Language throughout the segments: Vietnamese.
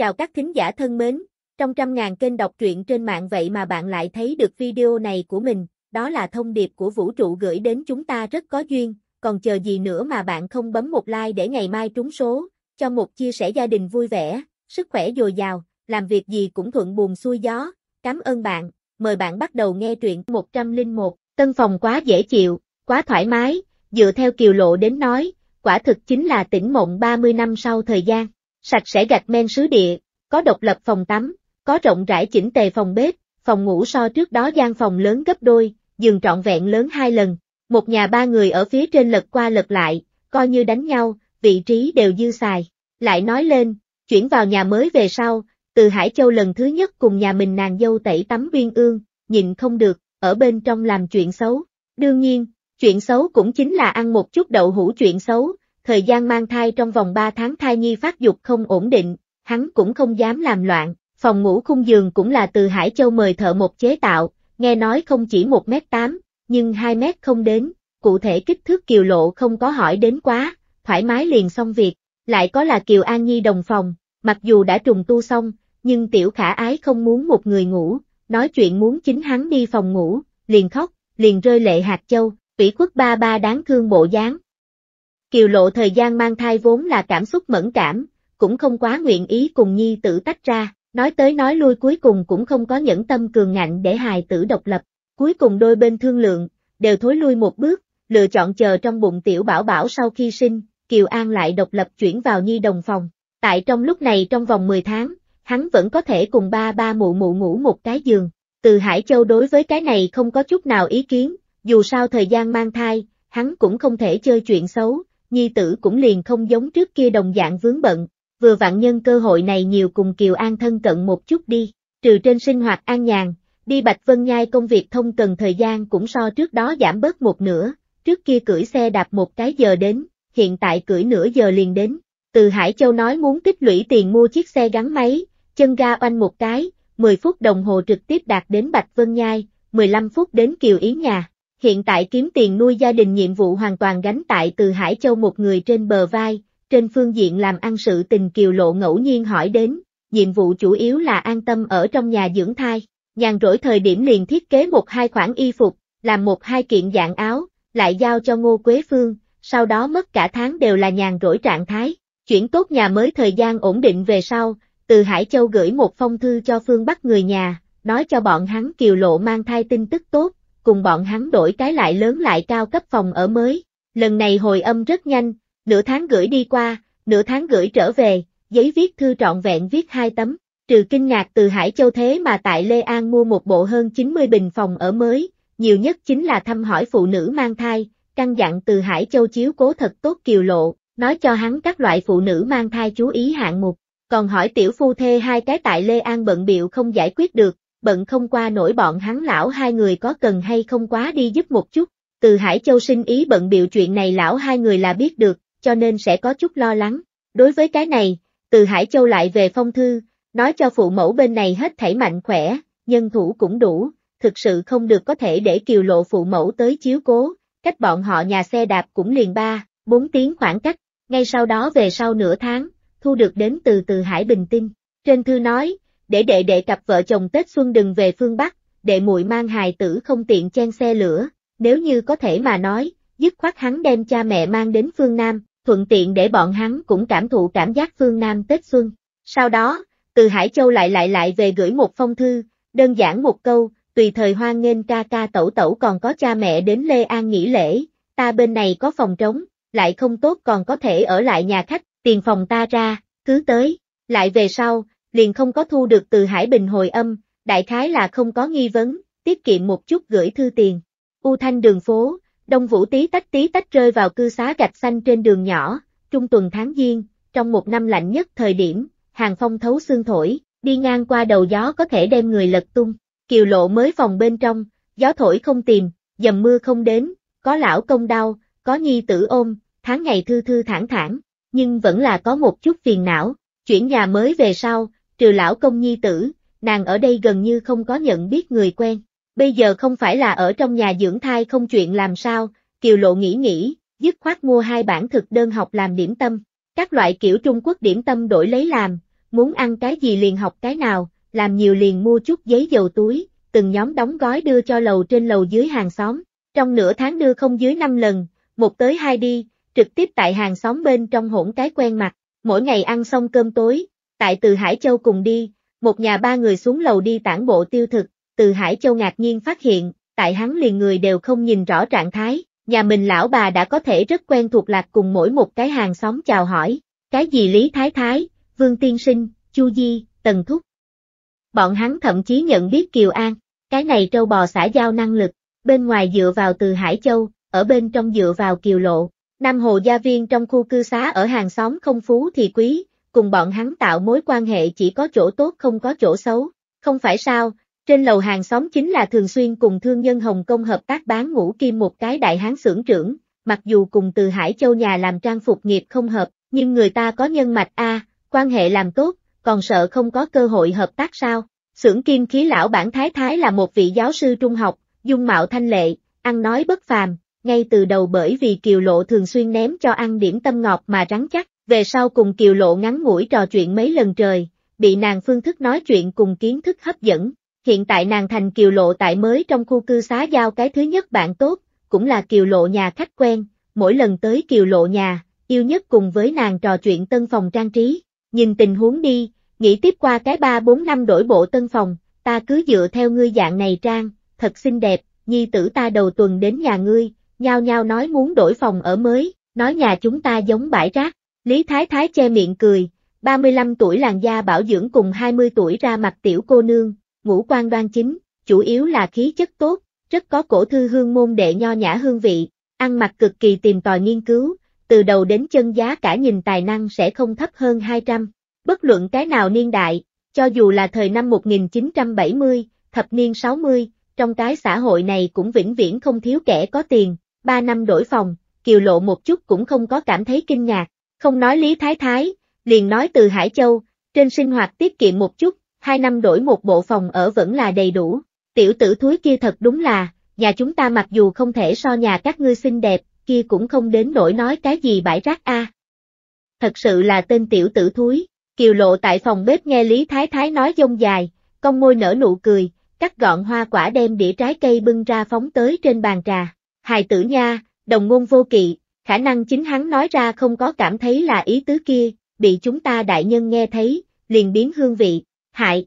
Chào các thính giả thân mến, trong trăm ngàn kênh đọc truyện trên mạng vậy mà bạn lại thấy được video này của mình, đó là thông điệp của vũ trụ gửi đến chúng ta rất có duyên, còn chờ gì nữa mà bạn không bấm một like để ngày mai trúng số, cho một chia sẻ gia đình vui vẻ, sức khỏe dồi dào, làm việc gì cũng thuận buồm xuôi gió, cảm ơn bạn, mời bạn bắt đầu nghe truyện 101, tân phòng quá dễ chịu, quá thoải mái, dựa theo kiều lộ đến nói, quả thực chính là tỉnh mộng 30 năm sau thời gian sạch sẽ gạch men sứ địa, có độc lập phòng tắm, có rộng rãi chỉnh tề phòng bếp, phòng ngủ so trước đó gian phòng lớn gấp đôi, giường trọn vẹn lớn hai lần, một nhà ba người ở phía trên lật qua lật lại, coi như đánh nhau, vị trí đều dư xài. Lại nói lên, chuyển vào nhà mới về sau, từ Hải Châu lần thứ nhất cùng nhà mình nàng dâu tẩy tắm viên ương, nhìn không được, ở bên trong làm chuyện xấu. Đương nhiên, chuyện xấu cũng chính là ăn một chút đậu hũ chuyện xấu, thời gian mang thai trong vòng 3 tháng thai nhi phát dục không ổn định, hắn cũng không dám làm loạn, phòng ngủ khung giường cũng là từ Hải Châu mời thợ một chế tạo, nghe nói không chỉ 1m8, nhưng 2m không đến, cụ thể kích thước kiều lộ không có hỏi đến quá, thoải mái liền xong việc, lại có là Kiều An Nhi đồng phòng, mặc dù đã trùng tu xong, nhưng tiểu khả ái không muốn một người ngủ, nói chuyện muốn chính hắn đi phòng ngủ, liền khóc, liền rơi lệ hạt châu, vĩ quốc ba ba đáng thương bộ dáng, Kiều lộ thời gian mang thai vốn là cảm xúc mẫn cảm, cũng không quá nguyện ý cùng nhi tử tách ra, nói tới nói lui cuối cùng cũng không có nhẫn tâm cường ngạnh để hài tử độc lập, cuối cùng đôi bên thương lượng, đều thối lui một bước, lựa chọn chờ trong bụng tiểu bảo bảo sau khi sinh, Kiều An lại độc lập chuyển vào nhi đồng phòng, tại trong lúc này trong vòng 10 tháng, hắn vẫn có thể cùng ba ba mụ mụ ngủ một cái giường, từ Hải Châu đối với cái này không có chút nào ý kiến, dù sao thời gian mang thai, hắn cũng không thể chơi chuyện xấu, nhi tử cũng liền không giống trước kia đồng dạng vướng bận, vừa vạn nhân cơ hội này nhiều cùng Kiều An thân cận một chút đi, trừ trên sinh hoạt an nhàn, đi Bạch Vân Nhai công việc thông cần thời gian cũng so trước đó giảm bớt một nửa, trước kia cưỡi xe đạp một cái giờ đến, hiện tại cưỡi nửa giờ liền đến, từ Hải Châu nói muốn tích lũy tiền mua chiếc xe gắn máy, chân ga oanh một cái, 10 phút đồng hồ trực tiếp đạt đến Bạch Vân Nhai, 15 phút đến Kiều Yến nhà hiện tại kiếm tiền nuôi gia đình nhiệm vụ hoàn toàn gánh tại từ Hải Châu một người trên bờ vai, trên phương diện làm ăn sự tình kiều lộ ngẫu nhiên hỏi đến, nhiệm vụ chủ yếu là an tâm ở trong nhà dưỡng thai, nhàn rỗi thời điểm liền thiết kế một hai khoản y phục, làm một hai kiện dạng áo, lại giao cho Ngô Quế Phương, sau đó mất cả tháng đều là nhàn rỗi trạng thái, chuyển tốt nhà mới thời gian ổn định về sau, từ Hải Châu gửi một phong thư cho phương Bắc người nhà, nói cho bọn hắn kiều lộ mang thai tin tức tốt, cùng bọn hắn đổi cái lại lớn lại cao cấp phòng ở mới. Lần này hồi âm rất nhanh, nửa tháng gửi đi qua, nửa tháng gửi trở về, giấy viết thư trọn vẹn viết hai tấm, trừ kinh ngạc từ Hải Châu thế mà tại Lê An mua một bộ hơn 90 bình phòng ở mới, nhiều nhất chính là thăm hỏi phụ nữ mang thai, căn dặn từ Hải Châu chiếu cố thật tốt kiều lộ, nói cho hắn các loại phụ nữ mang thai chú ý hạng mục, còn hỏi tiểu phu thê hai cái tại Lê An bận biệu không giải quyết được, bận không qua nổi bọn hắn lão hai người có cần hay không quá đi giúp một chút. Từ Hải Châu sinh ý bận biểu chuyện này lão hai người là biết được, cho nên sẽ có chút lo lắng. Đối với cái này, từ Hải Châu lại về phong thư, nói cho phụ mẫu bên này hết thảy mạnh khỏe, nhân thủ cũng đủ, thực sự không được có thể để kiều lộ phụ mẫu tới chiếu cố, cách bọn họ nhà xe đạp cũng liền ba, bốn tiếng khoảng cách, ngay sau đó về sau nửa tháng, thu được đến từ từ Hải Bình tin. Trên thư nói, để đệ đệ cặp vợ chồng Tết Xuân đừng về phương Bắc, đệ muội mang hài tử không tiện chen xe lửa, nếu như có thể mà nói, dứt khoát hắn đem cha mẹ mang đến phương Nam, thuận tiện để bọn hắn cũng cảm thụ cảm giác phương Nam Tết Xuân. Sau đó, từ Hải Châu lại lại lại về gửi một phong thư, đơn giản một câu, tùy thời hoan nghênh ca ca tẩu tẩu còn có cha mẹ đến Lê An nghỉ lễ, ta bên này có phòng trống, lại không tốt còn có thể ở lại nhà khách, tiền phòng ta ra, cứ tới, lại về sau, liền không có thu được từ Hải Bình hồi âm, đại khái là không có nghi vấn, tiết kiệm một chút gửi thư tiền. U thanh đường phố, đông vũ tí tách tí tách rơi vào cư xá gạch xanh trên đường nhỏ, trung tuần tháng giêng, trong một năm lạnh nhất thời điểm, hàng phong thấu xương thổi, đi ngang qua đầu gió có thể đem người lật tung, kiều lộ mới phòng bên trong, gió thổi không tìm, dầm mưa không đến, có lão công đau, có nhi tử ôm, tháng ngày thư thư thản thản, nhưng vẫn là có một chút phiền não, chuyển nhà mới về sau, trừ lão công nhi tử, nàng ở đây gần như không có nhận biết người quen. Bây giờ không phải là ở trong nhà dưỡng thai không chuyện làm sao, Kiều Lộ nghĩ nghĩ, dứt khoát mua hai bản thực đơn học làm điểm tâm. Các loại kiểu Trung Quốc điểm tâm đổi lấy làm, muốn ăn cái gì liền học cái nào, làm nhiều liền mua chút giấy dầu túi, từng nhóm đóng gói đưa cho lầu trên lầu dưới hàng xóm. Trong nửa tháng đưa không dưới 5 lần, một tới hai đi, trực tiếp tại hàng xóm bên trong hỗn cái quen mặt. Mỗi ngày ăn xong cơm tối, Tại Từ Hải Châu cùng đi, một nhà ba người xuống lầu đi tản bộ tiêu thực, Từ Hải Châu ngạc nhiên phát hiện, tại hắn liền người đều không nhìn rõ trạng thái, nhà mình lão bà đã có thể rất quen thuộc lạc cùng mỗi một cái hàng xóm chào hỏi, cái gì Lý Thái Thái, Vương Tiên Sinh, Chu Di, Tần Thúc. Bọn hắn thậm chí nhận biết Kiều An, cái này trâu bò xã giao năng lực, bên ngoài dựa vào Từ Hải Châu, ở bên trong dựa vào Kiều Lộ. Nam Hồ Gia Viên trong khu cư xá ở hàng xóm không phú thì quý, cùng bọn hắn tạo mối quan hệ chỉ có chỗ tốt không có chỗ xấu, không phải sao, trên lầu hàng xóm chính là thường xuyên cùng thương nhân Hồng Kông hợp tác bán ngũ kim một cái đại hán xưởng trưởng, mặc dù cùng từ Hải Châu nhà làm trang phục nghiệp không hợp, nhưng người ta có nhân mạch A, quan hệ làm tốt, còn sợ không có cơ hội hợp tác sao. Xưởng kim khí lão bản Thái Thái là một vị giáo sư trung học, dung mạo thanh lệ, ăn nói bất phàm, ngay từ đầu bởi vì kiều lộ thường xuyên ném cho ăn điểm tâm ngọt mà rắn chắc, về sau cùng Kiều Lộ ngắn ngủi trò chuyện mấy lần trời, bị nàng phương thức nói chuyện cùng kiến thức hấp dẫn, hiện tại nàng thành Kiều Lộ tại mới trong khu cư xá giao cái thứ nhất bạn tốt, cũng là Kiều Lộ nhà khách quen, mỗi lần tới Kiều Lộ nhà, yêu nhất cùng với nàng trò chuyện tân phòng trang trí, nhìn tình huống đi, nghĩ tiếp qua cái 3-4 năm đổi bộ tân phòng, ta cứ dựa theo ngươi dạng này trang, thật xinh đẹp, nhi tử ta đầu tuần đến nhà ngươi, nhao nhao nói muốn đổi phòng ở mới, nói nhà chúng ta giống bãi rác, Lý Thái Thái che miệng cười, 35 tuổi làn da bảo dưỡng cùng 20 tuổi ra mặt tiểu cô nương, ngũ quan đoan chính, chủ yếu là khí chất tốt, rất có cổ thư hương môn đệ nho nhã hương vị, ăn mặc cực kỳ tìm tòi nghiên cứu, từ đầu đến chân giá cả nhìn tài năng sẽ không thấp hơn 200. Bất luận cái nào niên đại, cho dù là thời năm 1970, thập niên 60, trong cái xã hội này cũng vĩnh viễn không thiếu kẻ có tiền, 3 năm đổi phòng, kiều lộ một chút cũng không có cảm thấy kinh ngạc, không nói Lý Thái Thái, liền nói từ Hải Châu, trên sinh hoạt tiết kiệm một chút, hai năm đổi một bộ phòng ở vẫn là đầy đủ. Tiểu tử thúi kia thật đúng là, nhà chúng ta mặc dù không thể so nhà các ngươi xinh đẹp, kia cũng không đến nổi nói cái gì bãi rác a. Thật sự là tên tiểu tử thúi, kiều lộ tại phòng bếp nghe Lý Thái Thái nói dông dài, con môi nở nụ cười, cắt gọn hoa quả đem đĩa trái cây bưng ra phóng tới trên bàn trà. Hài tử nha, đồng ngôn vô kỵ, khả năng chính hắn nói ra không có cảm thấy là ý tứ kia, bị chúng ta đại nhân nghe thấy, liền biến hương vị, hại.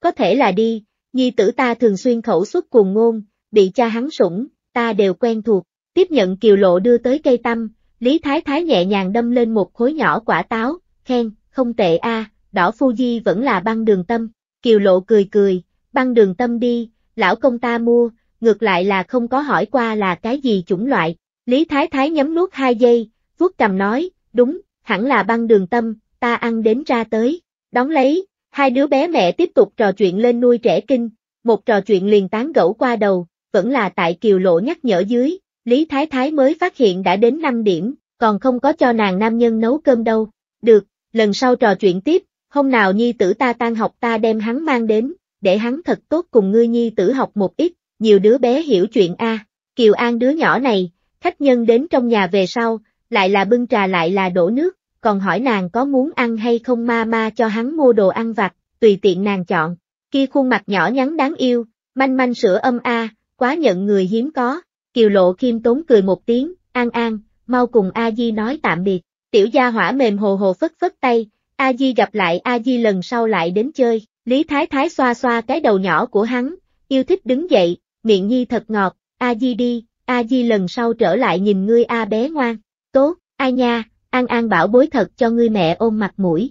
Có thể là đi, nhi tử ta thường xuyên khẩu xuất cuồng ngôn, bị cha hắn sủng, ta đều quen thuộc, tiếp nhận kiều lộ đưa tới cây tâm, Lý Thái Thái nhẹ nhàng đâm lên một khối nhỏ quả táo, khen, không tệ a, đỏ phu di vẫn là băng đường tâm, kiều lộ cười cười, băng đường tâm đi, lão công ta mua, ngược lại là không có hỏi qua là cái gì chủng loại, Lý Thái Thái nhấm nuốt hai giây, vuốt cầm nói, đúng, hẳn là băng đường tâm, ta ăn đến ra tới. Đóng lấy, hai đứa bé mẹ tiếp tục trò chuyện lên nuôi trẻ kinh, một trò chuyện liền tán gẫu qua đầu, vẫn là tại kiều lộ nhắc nhở dưới, Lý Thái Thái mới phát hiện đã đến 5 điểm, còn không có cho nàng nam nhân nấu cơm đâu. Được, lần sau trò chuyện tiếp, hôm nào nhi tử ta tan học ta đem hắn mang đến, để hắn thật tốt cùng ngươi nhi tử học một ít, nhiều đứa bé hiểu chuyện a. Kiều An đứa nhỏ này, khách nhân đến trong nhà về sau, lại là bưng trà lại là đổ nước, còn hỏi nàng có muốn ăn hay không ma ma cho hắn mua đồ ăn vặt, tùy tiện nàng chọn. Kia khuôn mặt nhỏ nhắn đáng yêu, manh manh sữa âm a, quá nhận người hiếm có. Kiều lộ khiêm tốn cười một tiếng, an an, mau cùng A-di nói tạm biệt. Tiểu gia hỏa mềm hồ hồ phất phất tay, A-di gặp lại A-di lần sau lại đến chơi. Lý Thái Thái xoa xoa cái đầu nhỏ của hắn, yêu thích đứng dậy, miệng nhi thật ngọt, A-di đi, A Di lần sau trở lại nhìn ngươi A bé ngoan, tốt, ai nha, An An bảo bối thật cho ngươi mẹ ôm mặt mũi.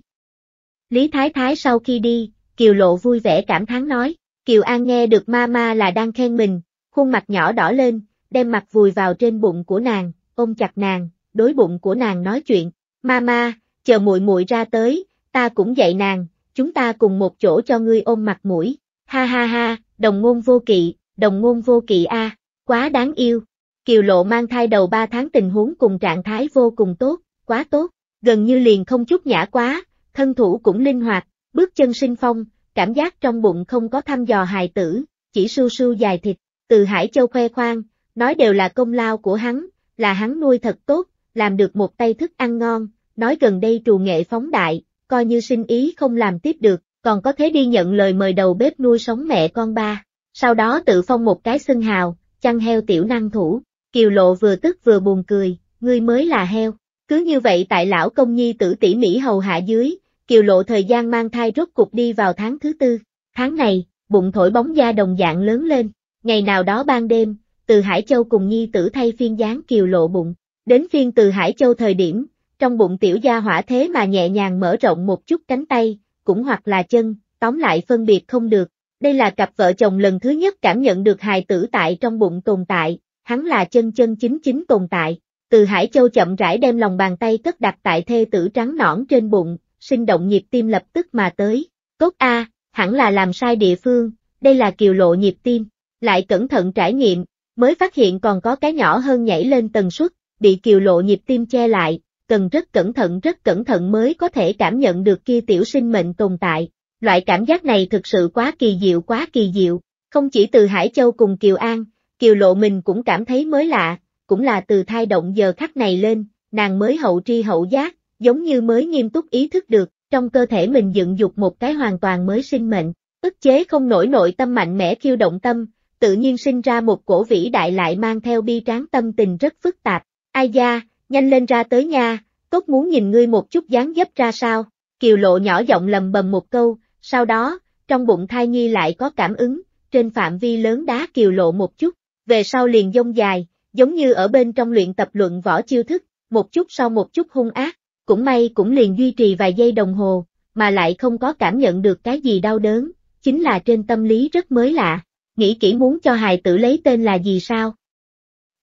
Lý Thái Thái sau khi đi, Kiều Lộ vui vẻ cảm thán nói, Kiều An nghe được Mama là đang khen mình, khuôn mặt nhỏ đỏ lên, đem mặt vùi vào trên bụng của nàng, ôm chặt nàng, đối bụng của nàng nói chuyện, Mama, chờ muội muội ra tới, ta cũng dạy nàng, chúng ta cùng một chỗ cho ngươi ôm mặt mũi, ha ha ha, đồng ngôn vô kỵ, đồng ngôn vô kỵ a. À. Quá đáng yêu. Kiều lộ mang thai đầu 3 tháng tình huống cùng trạng thái vô cùng tốt, quá tốt, gần như liền không chút nhã quá, thân thủ cũng linh hoạt, bước chân sinh phong, cảm giác trong bụng không có thăm dò hài tử, chỉ su su dài thịt, từ Hải Châu khoe khoang, nói đều là công lao của hắn, là hắn nuôi thật tốt, làm được một tay thức ăn ngon, nói gần đây trù nghệ phóng đại, coi như sinh ý không làm tiếp được, còn có thế đi nhận lời mời đầu bếp nuôi sống mẹ con ba, sau đó tự phong một cái xưng hào, chăn heo tiểu năng thủ. Kiều lộ vừa tức vừa buồn cười, ngươi mới là heo. Cứ như vậy tại lão công nhi tử tỉ mỹ hầu hạ dưới, kiều lộ thời gian mang thai rốt cục đi vào tháng thứ tư. Tháng này, bụng thổi bóng da đồng dạng lớn lên. Ngày nào đó ban đêm, từ Hải Châu cùng nhi tử thay phiên dáng kiều lộ bụng. Đến phiên từ Hải Châu thời điểm, trong bụng tiểu gia hỏa thế mà nhẹ nhàng mở rộng một chút cánh tay, cũng hoặc là chân, tóm lại phân biệt không được, đây là cặp vợ chồng lần thứ nhất cảm nhận được hài tử tại trong bụng tồn tại, hắn là chân chân chính chính tồn tại. Từ Hải Châu chậm rãi đem lòng bàn tay cất đặt tại thê tử trắng nõn trên bụng, sinh động nhịp tim lập tức mà tới. Cốt A, hẳn là làm sai địa phương, đây là kiều lộ nhịp tim. Lại cẩn thận trải nghiệm, mới phát hiện còn có cái nhỏ hơn nhảy lên tần suất, bị kiều lộ nhịp tim che lại, cần rất cẩn thận rất cẩn thận mới có thể cảm nhận được kia tiểu sinh mệnh tồn tại loại cảm giác này thực sự quá kỳ diệu quá kỳ diệu, không chỉ từ Hải Châu cùng Kiều An, Kiều Lộ mình cũng cảm thấy mới lạ, cũng là từ thai động giờ khắc này lên, nàng mới hậu tri hậu giác, giống như mới nghiêm túc ý thức được, trong cơ thể mình dựng dục một cái hoàn toàn mới sinh mệnh, ức chế không nổi nội tâm mạnh mẽ khiêu động tâm, tự nhiên sinh ra một cổ vĩ đại lại mang theo bi tráng tâm tình rất phức tạp, ai da, nhanh lên ra tới nha, tốt muốn nhìn ngươi một chút dáng dấp ra sao, kiều lộ nhỏ giọng lầm bầm một câu, sau đó, trong bụng thai nhi lại có cảm ứng, trên phạm vi lớn đá kiều lộ một chút, về sau liền dông dài, giống như ở bên trong luyện tập luận võ chiêu thức, một chút sau một chút hung ác, cũng may cũng liền duy trì vài giây đồng hồ, mà lại không có cảm nhận được cái gì đau đớn, chính là trên tâm lý rất mới lạ, nghĩ kỹ muốn cho hài tử lấy tên là gì sao.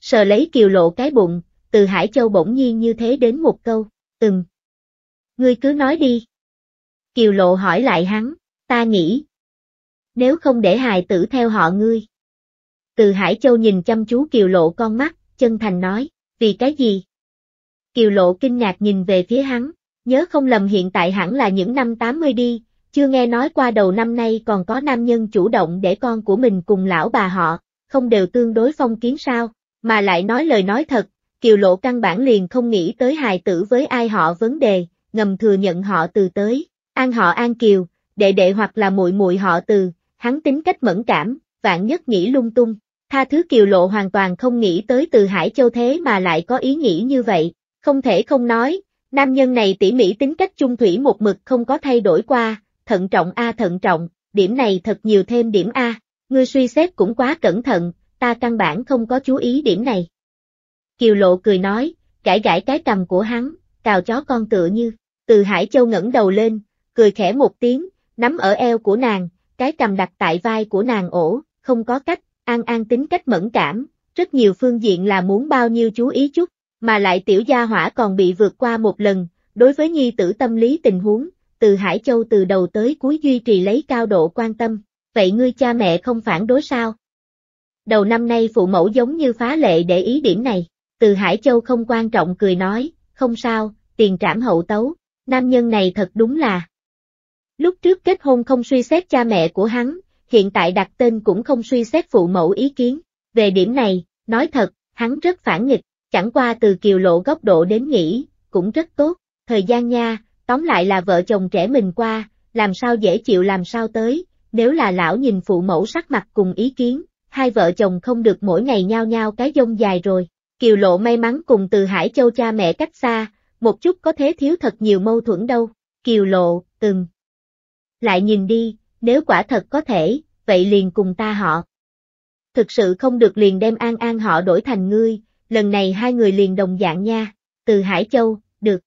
Sờ lấy kiều lộ cái bụng, từ Hải Châu bỗng nhiên như thế đến một câu, ừm. Ngươi cứ nói đi. Kiều Lộ hỏi lại hắn, ta nghĩ. Nếu không để hài tử theo họ ngươi. Từ Hải Châu nhìn chăm chú Kiều Lộ con mắt, chân thành nói, vì cái gì? Kiều Lộ kinh ngạc nhìn về phía hắn, nhớ không lầm hiện tại hẳn là những năm 80 đi, chưa nghe nói qua đầu năm nay còn có nam nhân chủ động để con của mình cùng lão bà họ, không đều tương đối phong kiến sao, mà lại nói lời nói thật, Kiều Lộ căn bản liền không nghĩ tới hài tử với ai họ vấn đề, ngầm thừa nhận họ từ tới, An họ An Kiều, đệ đệ hoặc là muội muội họ Từ, hắn tính cách mẫn cảm, vạn nhất nghĩ lung tung. Tha thứ Kiều Lộ hoàn toàn không nghĩ tới từ Hải Châu thế mà lại có ý nghĩ như vậy, không thể không nói, nam nhân này tỉ mỉ tính cách chung thủy một mực không có thay đổi qua, thận trọng a thận trọng, điểm này thật nhiều thêm điểm a, ngươi suy xét cũng quá cẩn thận, ta căn bản không có chú ý điểm này. Kiều Lộ cười nói, gãi gãi cái cầm của hắn, cào chó con tựa như, từ Hải Châu ngẩng đầu lên, cười khẽ một tiếng, nắm ở eo của nàng, cái cầm đặt tại vai của nàng ổ, không có cách, An An tính cách mẫn cảm, rất nhiều phương diện là muốn bao nhiêu chú ý chút, mà lại tiểu gia hỏa còn bị vượt qua một lần, đối với nhi tử tâm lý tình huống, từ Hải Châu từ đầu tới cuối duy trì lấy cao độ quan tâm, vậy ngươi cha mẹ không phản đối sao? Đầu năm nay phụ mẫu giống như phá lệ để ý điểm này, từ Hải Châu không quan trọng cười nói, không sao, tiền trảm hậu tấu, nam nhân này thật đúng là, Lúc trước kết hôn không suy xét cha mẹ của hắn, hiện tại đặt tên cũng không suy xét phụ mẫu ý kiến. Về điểm này, nói thật, hắn rất phản nghịch, chẳng qua từ kiều lộ góc độ đến nghĩ, cũng rất tốt. Thời gian nha, tóm lại là vợ chồng trẻ mình qua, làm sao dễ chịu làm sao tới, nếu là lão nhìn phụ mẫu sắc mặt cùng ý kiến, hai vợ chồng không được mỗi ngày nhao nhao cái dông dài rồi. Kiều lộ may mắn cùng từ Hải Châu cha mẹ cách xa, một chút có thế thiếu thật nhiều mâu thuẫn đâu. Kiều lộ, từng, lại nhìn đi, nếu quả thật có thể, vậy liền cùng ta họ. Thực sự không được liền đem an an họ đổi thành ngươi, lần này hai người liền đồng dạng nha, từ Hải Châu, được.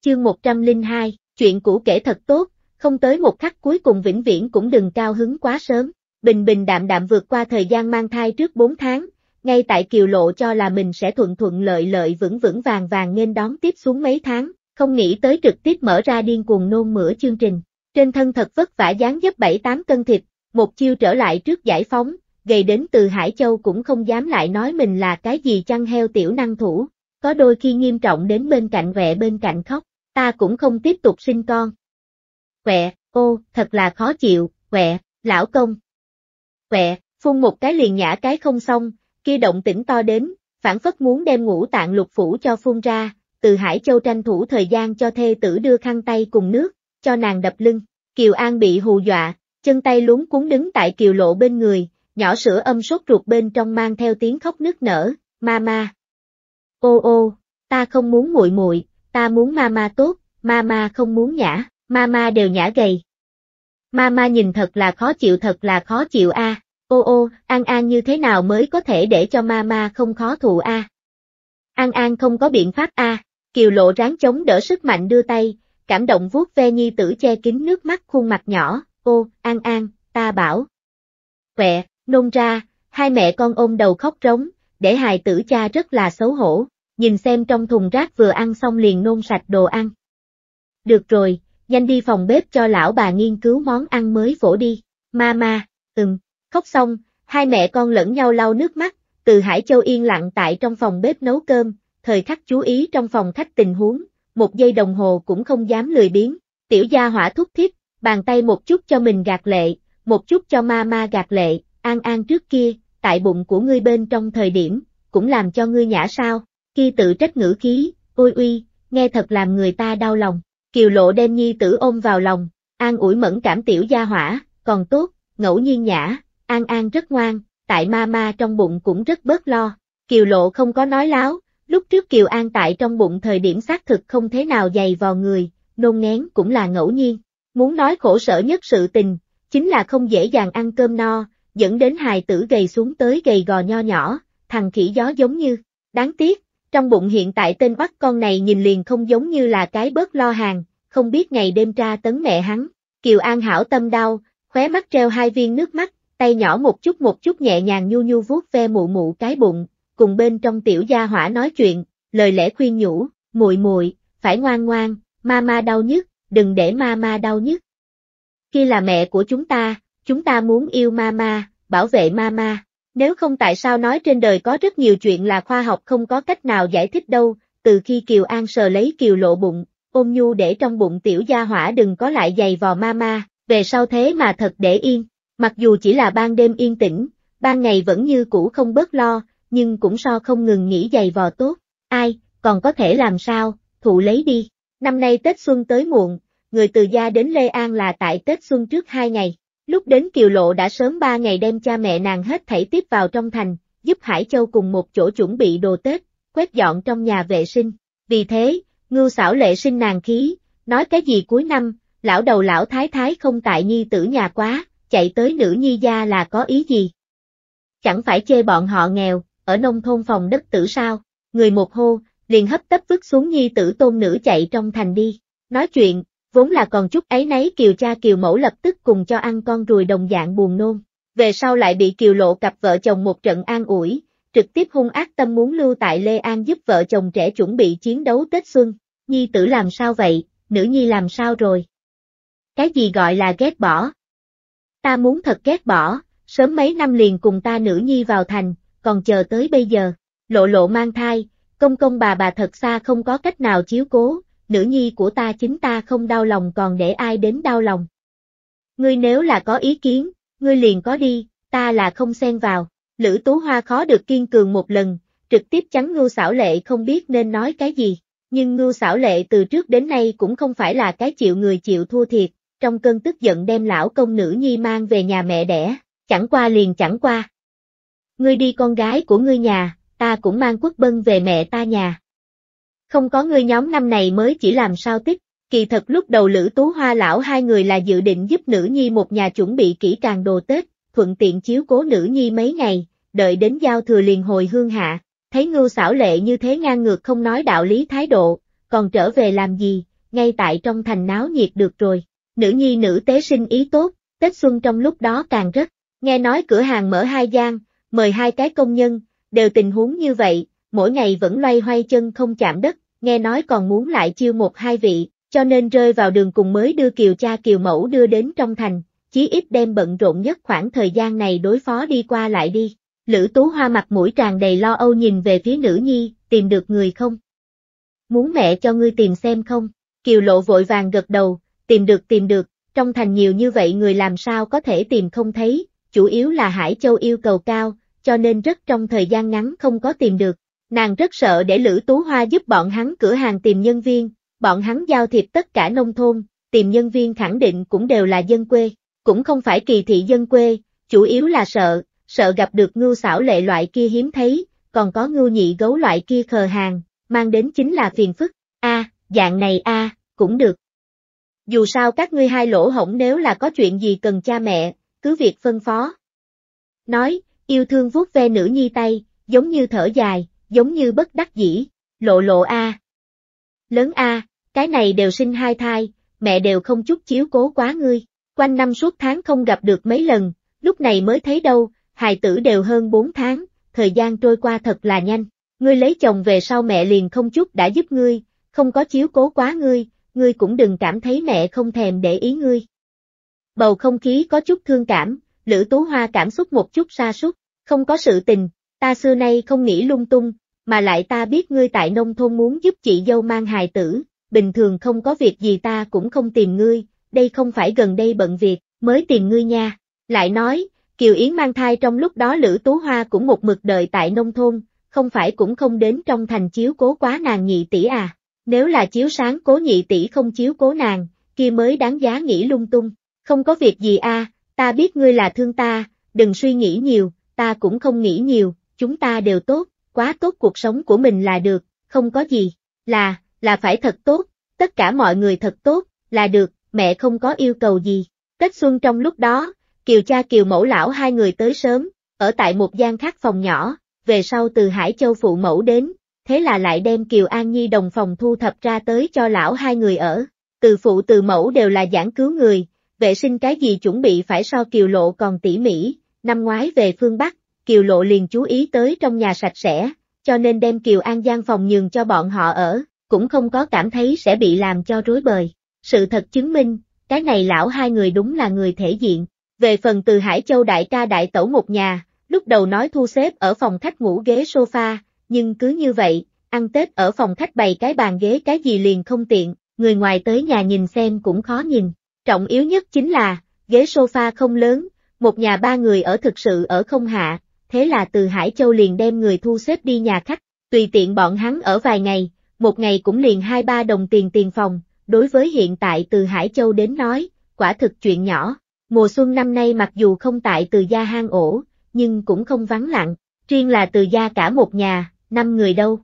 Chương 102, chuyện cũ kể thật tốt, không tới một khắc cuối cùng vĩnh viễn cũng đừng cao hứng quá sớm, bình bình đạm đạm vượt qua thời gian mang thai trước 4 tháng, ngay tại kiều lộ cho là mình sẽ thuận thuận lợi lợi vững vững vàng vàng nên đón tiếp xuống mấy tháng, không nghĩ tới trực tiếp mở ra điên cuồng nôn mửa chương trình. Trên thân thật vất vả dán dấp bảy tám cân thịt, một chiêu trở lại trước giải phóng, gầy đến từ Hải Châu cũng không dám lại nói mình là cái gì chăn heo tiểu năng thủ, có đôi khi nghiêm trọng đến bên cạnh quẹ bên cạnh khóc, ta cũng không tiếp tục sinh con. Quẹ, ô, thật là khó chịu, quẹ, lão công. Quẹ, phun một cái liền nhả cái không xong, kia động tĩnh to đến, phản phất muốn đem ngũ tạng lục phủ cho phun ra, từ Hải Châu tranh thủ thời gian cho thê tử đưa khăn tay cùng nước, cho nàng đập lưng. Kiều An bị hù dọa, chân tay luống cuốn đứng tại Kiều Lộ bên người, nhỏ sữa âm sốt ruột bên trong mang theo tiếng khóc nức nở, "Mama! Ô ô, ta không muốn muội muội, ta muốn mama tốt, mama không muốn nhã, mama đều nhã gầy." Mama nhìn thật là khó chịu thật là khó chịu a. Ô ô, An An như thế nào mới có thể để cho mama không khó thụ a? An An không có biện pháp a. Kiều Lộ ráng chống đỡ sức mạnh đưa tay, cảm động vuốt ve nhi tử che kín nước mắt khuôn mặt nhỏ, ô, an an, ta bảo. Quẹ, nôn ra, hai mẹ con ôm đầu khóc rống, để hài tử cha rất là xấu hổ, nhìn xem trong thùng rác vừa ăn xong liền nôn sạch đồ ăn. Được rồi, nhanh đi phòng bếp cho lão bà nghiên cứu món ăn mới phổ đi, ma ma, ừm, khóc xong, hai mẹ con lẫn nhau lau nước mắt, từ Hải Châu yên lặng tại trong phòng bếp nấu cơm, thời khắc chú ý trong phòng khách tình huống, một giây đồng hồ cũng không dám lười biếng, tiểu gia hỏa thúc thiết, bàn tay một chút cho mình gạt lệ, một chút cho ma ma gạt lệ, an an trước kia, tại bụng của ngươi bên trong thời điểm, cũng làm cho ngươi nhả sao, khi tự trách ngữ khí, ôi uy, nghe thật làm người ta đau lòng, kiều lộ đem nhi tử ôm vào lòng, an ủi mẫn cảm tiểu gia hỏa, còn tốt, ngẫu nhiên nhã, an an rất ngoan, tại ma ma trong bụng cũng rất bớt lo, kiều lộ không có nói láo, Lúc trước Kiều An tại trong bụng thời điểm xác thực không thế nào dày vào người, nôn ngén cũng là ngẫu nhiên. Muốn nói khổ sở nhất sự tình, chính là không dễ dàng ăn cơm no, dẫn đến hài tử gầy xuống tới gầy gò nho nhỏ, thằng khỉ gió giống như. Đáng tiếc, trong bụng hiện tại tên bắt con này nhìn liền không giống như là cái bớt lo hàng, không biết ngày đêm tra tấn mẹ hắn. Kiều An hảo tâm đau, khóe mắt treo hai viên nước mắt, tay nhỏ một chút một chút nhẹ nhàng nhu nhu vuốt ve mụ mụ cái bụng, cùng bên trong tiểu gia hỏa nói chuyện, lời lẽ khuyên nhủ, muội muội, phải ngoan ngoan, mama đau nhất, đừng để mama đau nhất. Khi là mẹ của chúng ta, chúng ta muốn yêu mama, bảo vệ mama. Nếu không tại sao nói trên đời có rất nhiều chuyện là khoa học không có cách nào giải thích đâu, từ khi Kiều An sờ lấy Kiều lộ bụng, ôm nhu để trong bụng tiểu gia hỏa đừng có lại giày vò mama. về sau thế mà thật để yên. Mặc dù chỉ là ban đêm yên tĩnh, ban ngày vẫn như cũ không bớt lo, nhưng cũng so không ngừng nghỉ giày vò tốt, ai, còn có thể làm sao, thụ lấy đi. Năm nay Tết Xuân tới muộn, người từ gia đến Lê An là tại Tết Xuân trước hai ngày. Lúc đến Kiều Lộ đã sớm ba ngày đem cha mẹ nàng hết thảy tiếp vào trong thành, giúp Hải Châu cùng một chỗ chuẩn bị đồ Tết, quét dọn trong nhà vệ sinh. Vì thế, ngưu xảo lệ sinh nàng khí, nói cái gì cuối năm, lão đầu lão thái thái không tại nhi tử nhà quá, chạy tới nữ nhi gia là có ý gì? Chẳng phải chê bọn họ nghèo, ở nông thôn phòng đất tử sao, người một hô, liền hấp tấp vứt xuống nhi tử tôn nữ chạy trong thành đi, nói chuyện, vốn là còn chút ấy nấy kiều cha kiều mẫu lập tức cùng cho ăn con ruồi đồng dạng buồn nôn, về sau lại bị kiều lộ cặp vợ chồng một trận an ủi, trực tiếp hung ác tâm muốn lưu tại Lê An giúp vợ chồng trẻ chuẩn bị chiến đấu Tết Xuân, nhi tử làm sao vậy, nữ nhi làm sao rồi? Cái gì gọi là ghét bỏ? Ta muốn thật ghét bỏ, sớm mấy năm liền cùng ta nữ nhi vào thành, còn chờ tới bây giờ. Lộ lộ mang thai, công công bà bà thật xa không có cách nào chiếu cố, nữ nhi của ta chính ta không đau lòng còn để ai đến đau lòng. Ngươi nếu là có ý kiến, ngươi liền có đi, ta là không xen vào. Lữ Tú Hoa khó được kiên cường một lần, trực tiếp chắn Ngưu xảo Lệ không biết nên nói cái gì, nhưng Ngưu xảo Lệ từ trước đến nay cũng không phải là cái chịu người chịu thua thiệt, trong cơn tức giận đem lão công nữ nhi mang về nhà mẹ đẻ, chẳng qua liền chẳng qua, ngươi đi con gái của ngươi nhà, ta cũng mang quốc bân về mẹ ta nhà. Không có ngươi nhóm năm này mới chỉ làm sao tích, kỳ thật lúc đầu Lữ Tú Hoa lão hai người là dự định giúp nữ nhi một nhà chuẩn bị kỹ càng đồ Tết, thuận tiện chiếu cố nữ nhi mấy ngày, đợi đến giao thừa liền hồi hương hạ, thấy ngưu xảo lệ như thế ngang ngược không nói đạo lý thái độ, còn trở về làm gì, ngay tại trong thành náo nhiệt được rồi, nữ nhi nữ tế sinh ý tốt, Tết xuân trong lúc đó càng rất, nghe nói cửa hàng mở hai gian, mời hai cái công nhân, đều tình huống như vậy, mỗi ngày vẫn loay hoay chân không chạm đất, nghe nói còn muốn lại chiêu một hai vị, cho nên rơi vào đường cùng mới đưa Kiều cha Kiều mẫu đưa đến trong thành, chí ít đem bận rộn nhất khoảng thời gian này đối phó đi qua lại đi. Lữ Tú Hoa mặt mũi tràn đầy lo âu nhìn về phía nữ nhi, tìm được người không? Muốn mẹ cho ngươi tìm xem không? Kiều lộ vội vàng gật đầu, tìm được tìm được, trong thành nhiều như vậy người làm sao có thể tìm không thấy, chủ yếu là Hải Châu yêu cầu cao, cho nên rất trong thời gian ngắn không có tìm được. Nàng rất sợ để Lữ Tú Hoa giúp bọn hắn cửa hàng tìm nhân viên, bọn hắn giao thiệp tất cả nông thôn, tìm nhân viên khẳng định cũng đều là dân quê, cũng không phải kỳ thị dân quê, chủ yếu là sợ, sợ gặp được ngưu xảo lệ loại kia hiếm thấy, còn có ngưu nhị gấu loại kia khờ hàng, mang đến chính là phiền phức, a dạng này a cũng được. Dù sao các ngươi hai lỗ hổng nếu là có chuyện gì cần cha mẹ, cứ việc phân phó. Nói, yêu thương vuốt ve nữ nhi tay, giống như thở dài, giống như bất đắc dĩ, lộ lộ a. Lớn a, cái này đều sinh hai thai, mẹ đều không chút chiếu cố quá ngươi, quanh năm suốt tháng không gặp được mấy lần, lúc này mới thấy đâu, hài tử đều hơn 4 tháng, thời gian trôi qua thật là nhanh, ngươi lấy chồng về sau mẹ liền không chút đã giúp ngươi, không có chiếu cố quá ngươi, ngươi cũng đừng cảm thấy mẹ không thèm để ý ngươi. Bầu không khí có chút thương cảm, Lữ Tú Hoa cảm xúc một chút xa sút không có sự tình, ta xưa nay không nghĩ lung tung, mà lại ta biết ngươi tại nông thôn muốn giúp chị dâu mang hài tử, bình thường không có việc gì ta cũng không tìm ngươi, đây không phải gần đây bận việc, mới tìm ngươi nha. Lại nói, Kiều Yến mang thai trong lúc đó Lữ Tú Hoa cũng một mực đợi tại nông thôn, không phải cũng không đến trong thành chiếu cố quá nàng nhị tỷ à. Nếu là chiếu sáng cố nhị tỷ không chiếu cố nàng, kia mới đáng giá nghĩ lung tung, không có việc gì a à, ta biết ngươi là thương ta, đừng suy nghĩ nhiều, ta cũng không nghĩ nhiều, chúng ta đều tốt, quá tốt cuộc sống của mình là được, không có gì, là, là phải thật tốt, tất cả mọi người thật tốt, là được, mẹ không có yêu cầu gì. Tết xuân trong lúc đó, Kiều cha Kiều mẫu lão hai người tới sớm, ở tại một gian khác phòng nhỏ, về sau từ Hải Châu phụ mẫu đến, thế là lại đem Kiều An Nhi đồng phòng thu thập ra tới cho lão hai người ở. Từ phụ từ mẫu đều là giảng cứu người, vệ sinh cái gì chuẩn bị phải so Kiều Lộ còn tỉ mỉ, năm ngoái về phương Bắc, Kiều Lộ liền chú ý tới trong nhà sạch sẽ, cho nên đem Kiều An gian phòng nhường cho bọn họ ở, cũng không có cảm thấy sẽ bị làm cho rối bời. Sự thật chứng minh, cái này lão hai người đúng là người thể diện. Về phần từ Hải Châu đại ca đại tẩu một nhà, lúc đầu nói thu xếp ở phòng khách ngủ ghế sofa, nhưng cứ như vậy, ăn Tết ở phòng khách bày cái bàn ghế cái gì liền không tiện, người ngoài tới nhà nhìn xem cũng khó nhìn. Trọng yếu nhất chính là, ghế sofa không lớn, một nhà ba người ở thực sự ở không hạ, thế là từ Hải Châu liền đem người thu xếp đi nhà khách, tùy tiện bọn hắn ở vài ngày, một ngày cũng liền hai ba đồng tiền tiền phòng, đối với hiện tại từ Hải Châu đến nói, quả thực chuyện nhỏ. Mùa xuân năm nay mặc dù không tại từ gia hang ổ, nhưng cũng không vắng lặng, riêng là từ gia cả một nhà, năm người đâu.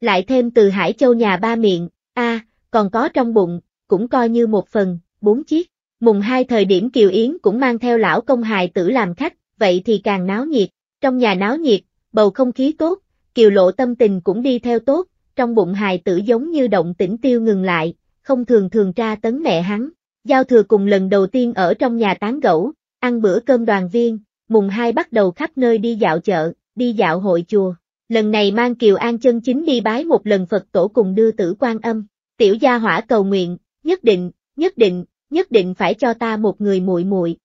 Lại thêm từ Hải Châu nhà ba miệng, a còn có trong bụng, cũng coi như một phần, bốn chiếc. Mùng hai thời điểm Kiều Yến cũng mang theo lão công hài tử làm khách, vậy thì càng náo nhiệt. Trong nhà náo nhiệt, bầu không khí tốt, Kiều Lộ tâm tình cũng đi theo tốt, trong bụng hài tử giống như động tĩnh tiêu ngừng lại, không thường thường tra tấn mẹ hắn. Giao thừa cùng lần đầu tiên ở trong nhà tán gẫu, ăn bữa cơm đoàn viên, mùng hai bắt đầu khắp nơi đi dạo chợ, đi dạo hội chùa. Lần này mang Kiều An chân chính đi bái một lần Phật tổ cùng đưa tử quan âm, tiểu gia hỏa cầu nguyện, nhất định, nhất định, nhất định phải cho ta một người muội muội.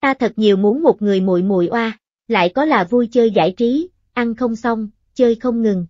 Ta thật nhiều muốn một người muội muội oa, lại có là vui chơi giải trí, ăn không xong, chơi không ngừng.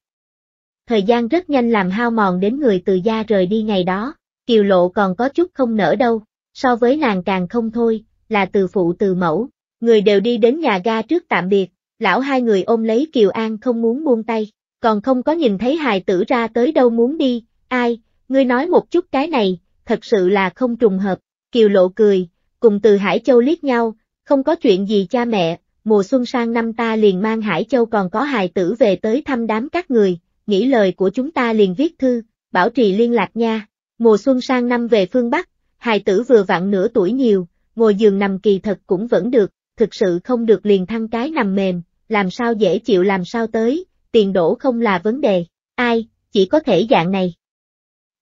Thời gian rất nhanh làm hao mòn đến người từ gia rời đi ngày đó, Kiều Lộ còn có chút không nở đâu, so với nàng càng không thôi, là từ phụ từ mẫu, người đều đi đến nhà ga trước tạm biệt, lão hai người ôm lấy Kiều An không muốn buông tay, còn không có nhìn thấy hài tử ra tới đâu muốn đi, ai, ngươi nói một chút cái này, thật sự là không trùng hợp, Kiều Lộ cười, cùng từ Hải Châu liếc nhau, không có chuyện gì cha mẹ, mùa xuân sang năm ta liền mang Hải Châu còn có hài tử về tới thăm đám các người, nghĩ lời của chúng ta liền viết thư, bảo trì liên lạc nha, mùa xuân sang năm về phương Bắc, hài tử vừa vặn nửa tuổi nhiều, ngồi giường nằm kỳ thật cũng vẫn được, thực sự không được liền thăng cái nằm mềm, làm sao dễ chịu làm sao tới, tiền đổ không là vấn đề, ai, chỉ có thể dạng này.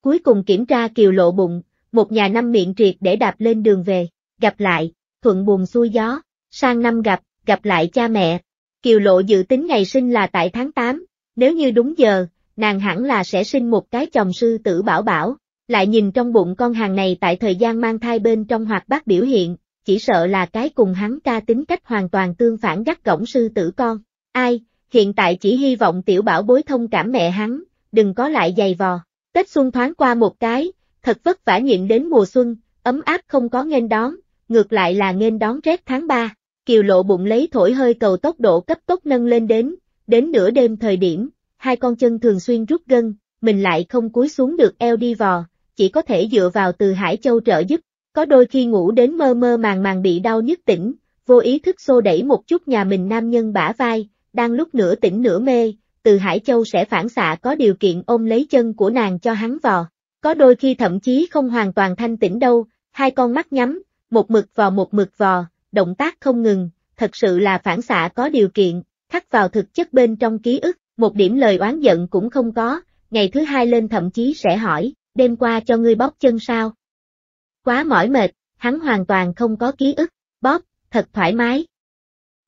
Cuối cùng kiểm tra kiều lộ bụng, một nhà năm miệng triệt để đạp lên đường về, gặp lại, thuận buồn xuôi gió, sang năm gặp, gặp lại cha mẹ. Kiều lộ dự tính ngày sinh là tại tháng 8, nếu như đúng giờ, nàng hẳn là sẽ sinh một cái chồng sư tử bảo bảo, lại nhìn trong bụng con hàng này tại thời gian mang thai bên trong hoạt bát biểu hiện, chỉ sợ là cái cùng hắn ca tính cách hoàn toàn tương phản gắt gỏng sư tử con. Ai, hiện tại chỉ hy vọng tiểu bảo bối thông cảm mẹ hắn, đừng có lại dày vò. Tết xuân thoáng qua một cái, thật vất vả nhịn đến mùa xuân, ấm áp không có nghênh đón, ngược lại là nghênh đón rét tháng 3. Kiều lộ bụng lấy thổi hơi cầu tốc độ cấp tốc nâng lên đến, đến nửa đêm thời điểm, hai con chân thường xuyên rút gân, mình lại không cúi xuống được eo đi vò, chỉ có thể dựa vào từ Hải Châu trợ giúp, có đôi khi ngủ đến mơ mơ màng màng bị đau nhức tỉnh, vô ý thức xô đẩy một chút nhà mình nam nhân bả vai, đang lúc nửa tỉnh nửa mê, từ Hải Châu sẽ phản xạ có điều kiện ôm lấy chân của nàng cho hắn vò. Có đôi khi thậm chí không hoàn toàn thanh tĩnh đâu, hai con mắt nhắm, một mực vò một mực vò, động tác không ngừng, thật sự là phản xạ có điều kiện, khắc vào thực chất bên trong ký ức, một điểm lời oán giận cũng không có, ngày thứ hai lên thậm chí sẽ hỏi, đêm qua cho ngươi bóp chân sao? Quá mỏi mệt, hắn hoàn toàn không có ký ức, bóp, thật thoải mái.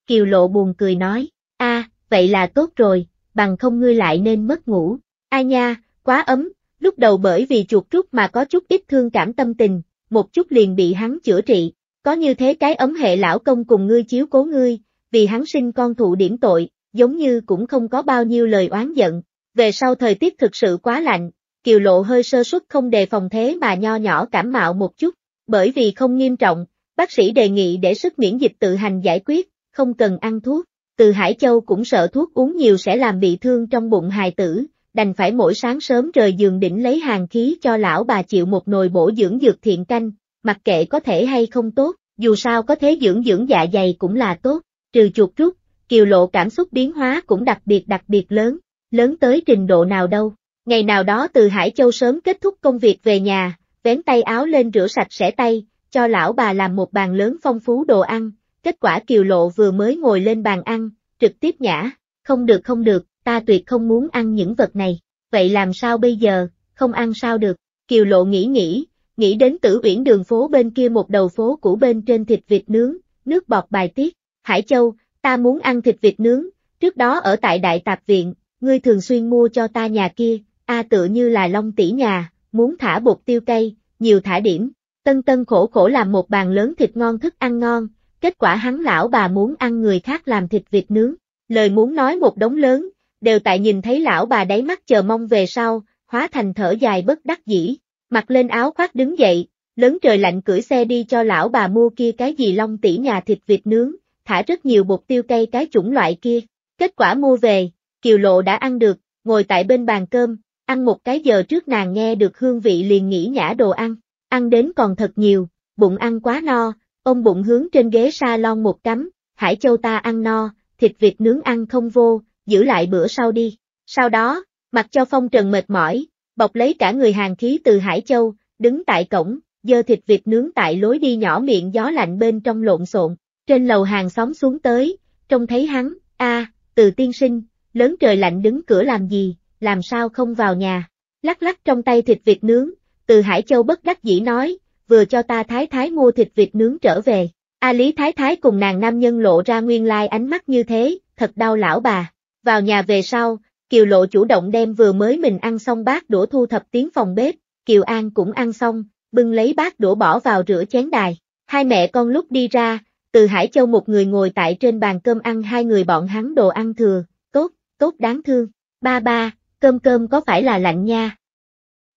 Kiều lộ buồn cười nói, a, vậy là tốt rồi, bằng không ngươi lại nên mất ngủ. ai nha, quá ấm, lúc đầu bởi vì chuột rút mà có chút ít thương cảm tâm tình, một chút liền bị hắn chữa trị. Có như thế cái ấm hệ lão công cùng ngươi chiếu cố ngươi, vì hắn sinh con thụ điểm tội, giống như cũng không có bao nhiêu lời oán giận. Về sau thời tiết thực sự quá lạnh, kiều lộ hơi sơ suất không đề phòng thế mà nho nhỏ cảm mạo một chút, bởi vì không nghiêm trọng, bác sĩ đề nghị để sức miễn dịch tự hành giải quyết, không cần ăn thuốc. Từ Hải Châu cũng sợ thuốc uống nhiều sẽ làm bị thương trong bụng hài tử, đành phải mỗi sáng sớm rời giường đỉnh lấy hàng khí cho lão bà chịu một nồi bổ dưỡng dược thiện canh, mặc kệ có thể hay không tốt, dù sao có thế dưỡng dưỡng dạ dày cũng là tốt, trừ chuột rút, kiều lộ cảm xúc biến hóa cũng đặc biệt đặc biệt lớn, lớn tới trình độ nào đâu. Ngày nào đó từ Hải Châu sớm kết thúc công việc về nhà, vén tay áo lên rửa sạch sẽ tay, cho lão bà làm một bàn lớn phong phú đồ ăn, Kết quả Kiều Lộ vừa mới ngồi lên bàn ăn, trực tiếp nhả, không được không được, ta tuyệt không muốn ăn những vật này, vậy làm sao bây giờ, không ăn sao được, Kiều Lộ nghĩ nghĩ, nghĩ đến tử uyển đường phố bên kia một đầu phố cũ bên trên thịt vịt nướng, nước bọt bài tiết, Hải Châu, ta muốn ăn thịt vịt nướng, trước đó ở tại Đại Tạp Viện, ngươi thường xuyên mua cho ta nhà kia, a à, tự như là long tỷ nhà, muốn thả bột tiêu cây, nhiều thả điểm, tân tân khổ khổ làm một bàn lớn thịt ngon thức ăn ngon, Kết quả hắn lão bà muốn ăn người khác làm thịt vịt nướng, lời muốn nói một đống lớn, đều tại nhìn thấy lão bà đáy mắt chờ mong về sau, hóa thành thở dài bất đắc dĩ, mặc lên áo khoác đứng dậy, lớn trời lạnh cưỡi xe đi cho lão bà mua kia cái gì long tỉ nhà thịt vịt nướng, thả rất nhiều bột tiêu cây cái chủng loại kia. Kết quả mua về, Kiều Lộ đã ăn được, ngồi tại bên bàn cơm, ăn một cái giờ trước nàng nghe được hương vị liền nghĩ nhả đồ ăn, ăn đến còn thật nhiều, bụng ăn quá no, Ông bụng hướng trên ghế salon một cắm, Hải Châu ta ăn no, thịt vịt nướng ăn không vô, giữ lại bữa sau đi. Sau đó, mặc cho phong trần mệt mỏi, bọc lấy cả người hàng khí từ Hải Châu, đứng tại cổng, dơ thịt vịt nướng tại lối đi nhỏ miệng gió lạnh bên trong lộn xộn. Trên lầu hàng xóm xuống tới, trông thấy hắn, a, từ tiên sinh, lớn trời lạnh đứng cửa làm gì, làm sao không vào nhà. Lắc lắc trong tay thịt vịt nướng, từ Hải Châu bất đắc dĩ nói, vừa cho ta thái thái mua thịt vịt nướng trở về. A Lý Thái Thái cùng nàng nam nhân lộ ra nguyên lai ánh mắt như thế, thật đau lão bà. Vào nhà về sau, Kiều Lộ chủ động đem vừa mới mình ăn xong bát đũa thu thập tiếng phòng bếp, Kiều An cũng ăn xong, bưng lấy bát đũa bỏ vào rửa chén đài. Hai mẹ con lúc đi ra, từ Hải Châu một người ngồi tại trên bàn cơm ăn hai người bọn hắn đồ ăn thừa, tốt, tốt đáng thương. Ba ba, cơm cơm có phải là lạnh nha?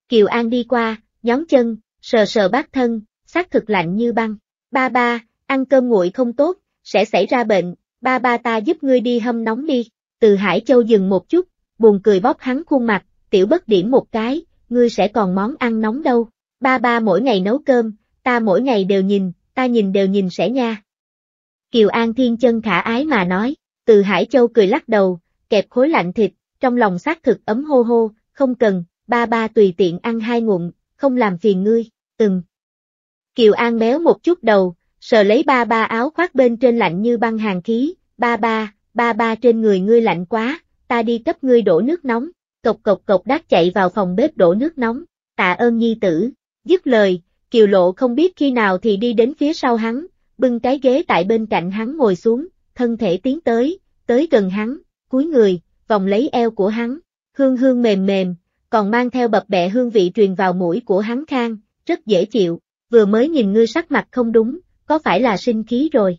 Kiều An đi qua, nhón chân, sờ sờ bát thân, xác thực lạnh như băng. Ba ba, ăn cơm nguội không tốt, sẽ xảy ra bệnh, ba ba ta giúp ngươi đi hâm nóng đi. Từ Hải Châu dừng một chút, buồn cười bóp hắn khuôn mặt, tiểu bất điểm một cái, ngươi sẽ còn món ăn nóng đâu. Ba ba mỗi ngày nấu cơm, ta mỗi ngày đều nhìn, ta nhìn đều nhìn sẽ nha. Kiều An Thiên chân khả ái mà nói, từ Hải Châu cười lắc đầu, kẹp khối lạnh thịt, trong lòng xác thực ấm hô hô, không cần, ba ba tùy tiện ăn hai ngụm, không làm phiền ngươi từng. Kiều An méo một chút đầu, sờ lấy ba ba áo khoác bên trên lạnh như băng hàng khí, ba ba, ba ba trên người ngươi lạnh quá, ta đi cấp ngươi đổ nước nóng, cộc cộc cộc đắt chạy vào phòng bếp đổ nước nóng, tạ ơn nhi tử, dứt lời, Kiều Lộ không biết khi nào thì đi đến phía sau hắn, bưng cái ghế tại bên cạnh hắn ngồi xuống, thân thể tiến tới, tới gần hắn, cúi người, vòng lấy eo của hắn, hương hương mềm mềm, còn mang theo bập bẹ hương vị truyền vào mũi của hắn khang, rất dễ chịu, vừa mới nhìn ngươi sắc mặt không đúng, có phải là sinh khí rồi?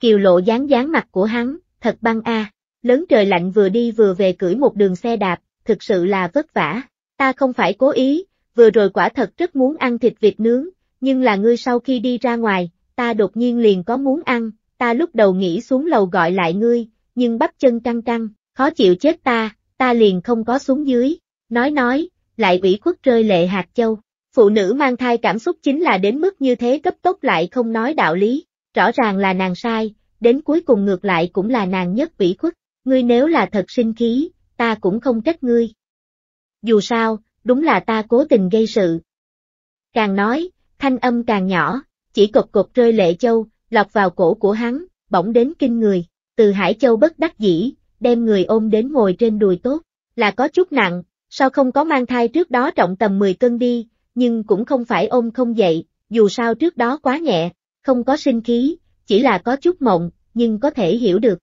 Kiều lộ dáng dáng mặt của hắn, thật băng a, lớn trời lạnh vừa đi vừa về cưỡi một đường xe đạp, thực sự là vất vả, ta không phải cố ý, vừa rồi quả thật rất muốn ăn thịt vịt nướng, nhưng là ngươi sau khi đi ra ngoài, ta đột nhiên liền có muốn ăn, ta lúc đầu nghĩ xuống lầu gọi lại ngươi, nhưng bắp chân căng căng, khó chịu chết ta, ta liền không có xuống dưới, nói nói, lại ủy khuất rơi lệ hạt châu phụ nữ mang thai cảm xúc chính là đến mức như thế cấp tốc lại không nói đạo lý, rõ ràng là nàng sai, đến cuối cùng ngược lại cũng là nàng nhất vĩ khuất, ngươi nếu là thật sinh khí, ta cũng không trách ngươi. Dù sao, đúng là ta cố tình gây sự. Càng nói, thanh âm càng nhỏ, chỉ cột cột rơi lệ châu, lọc vào cổ của hắn, bỗng đến kinh người, từ Hải Châu bất đắc dĩ, đem người ôm đến ngồi trên đùi tốt, là có chút nặng, sao không có mang thai trước đó trọng tầm 10 cân đi, nhưng cũng không phải ôm không dậy, dù sao trước đó quá nhẹ, không có sinh khí, chỉ là có chút mộng, nhưng có thể hiểu được.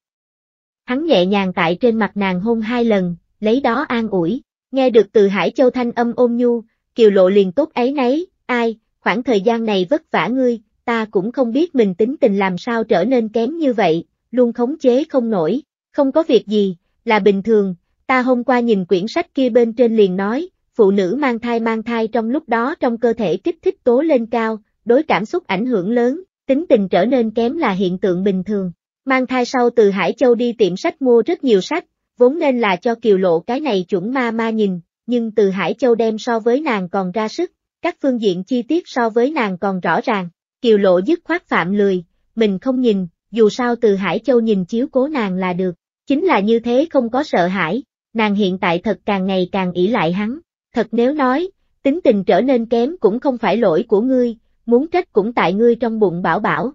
Hắn nhẹ nhàng tại trên mặt nàng hôn hai lần, lấy đó an ủi, nghe được từ Hải Châu thanh âm ôm nhu, kiều lộ liền tốt ấy nấy, ai, khoảng thời gian này vất vả ngươi, ta cũng không biết mình tính tình làm sao trở nên kém như vậy, luôn khống chế không nổi, không có việc gì, là bình thường, ta hôm qua nhìn quyển sách kia bên trên liền nói, phụ nữ mang thai mang thai trong lúc đó trong cơ thể kích thích tố lên cao, đối cảm xúc ảnh hưởng lớn, tính tình trở nên kém là hiện tượng bình thường. Mang thai sau từ Hải Châu đi tiệm sách mua rất nhiều sách, vốn nên là cho kiều lộ cái này chuẩn ma ma nhìn, nhưng từ Hải Châu đem so với nàng còn ra sức, các phương diện chi tiết so với nàng còn rõ ràng, kiều lộ dứt khoát phạm lười, mình không nhìn, dù sao từ Hải Châu nhìn chiếu cố nàng là được, chính là như thế không có sợ hãi, nàng hiện tại thật càng ngày càng ỷ lại hắn. Thật nếu nói, tính tình trở nên kém cũng không phải lỗi của ngươi, muốn trách cũng tại ngươi trong bụng bảo bảo.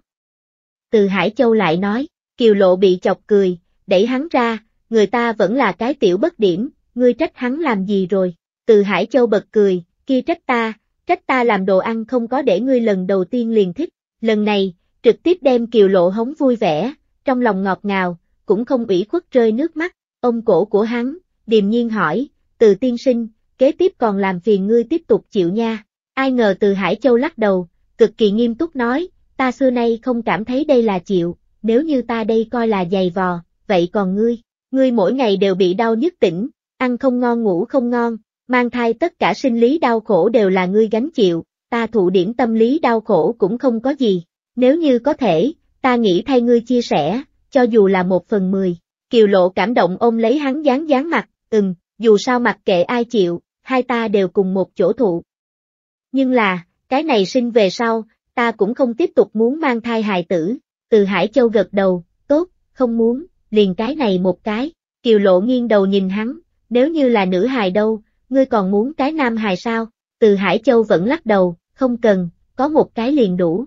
Từ Hải Châu lại nói, Kiều Lộ bị chọc cười, đẩy hắn ra, người ta vẫn là cái tiểu bất điểm, ngươi trách hắn làm gì rồi. Từ Hải Châu bật cười, kia trách ta, trách ta làm đồ ăn không có để ngươi lần đầu tiên liền thích, lần này, trực tiếp đem Kiều Lộ hống vui vẻ, trong lòng ngọt ngào, cũng không ủy khuất rơi nước mắt, ông cổ của hắn, điềm nhiên hỏi, từ tiên sinh, kế tiếp còn làm phiền ngươi tiếp tục chịu nha. Ai ngờ từ Hải Châu lắc đầu, cực kỳ nghiêm túc nói, ta xưa nay không cảm thấy đây là chịu, nếu như ta đây coi là dày vò, vậy còn ngươi, ngươi mỗi ngày đều bị đau nhức tỉnh, ăn không ngon ngủ không ngon, mang thai tất cả sinh lý đau khổ đều là ngươi gánh chịu, ta thụ điểm tâm lý đau khổ cũng không có gì, nếu như có thể, ta nghĩ thay ngươi chia sẻ, cho dù là một phần mười. Kiều lộ cảm động ôm lấy hắn dán dán mặt, ừm, dù sao mặc kệ ai chịu, hai ta đều cùng một chỗ thụ. Nhưng là, cái này sinh về sau, ta cũng không tiếp tục muốn mang thai hài tử, từ Hải Châu gật đầu, tốt, không muốn, liền cái này một cái, Kiều Lộ nghiêng đầu nhìn hắn, nếu như là nữ hài đâu, ngươi còn muốn cái nam hài sao, từ Hải Châu vẫn lắc đầu, không cần, có một cái liền đủ.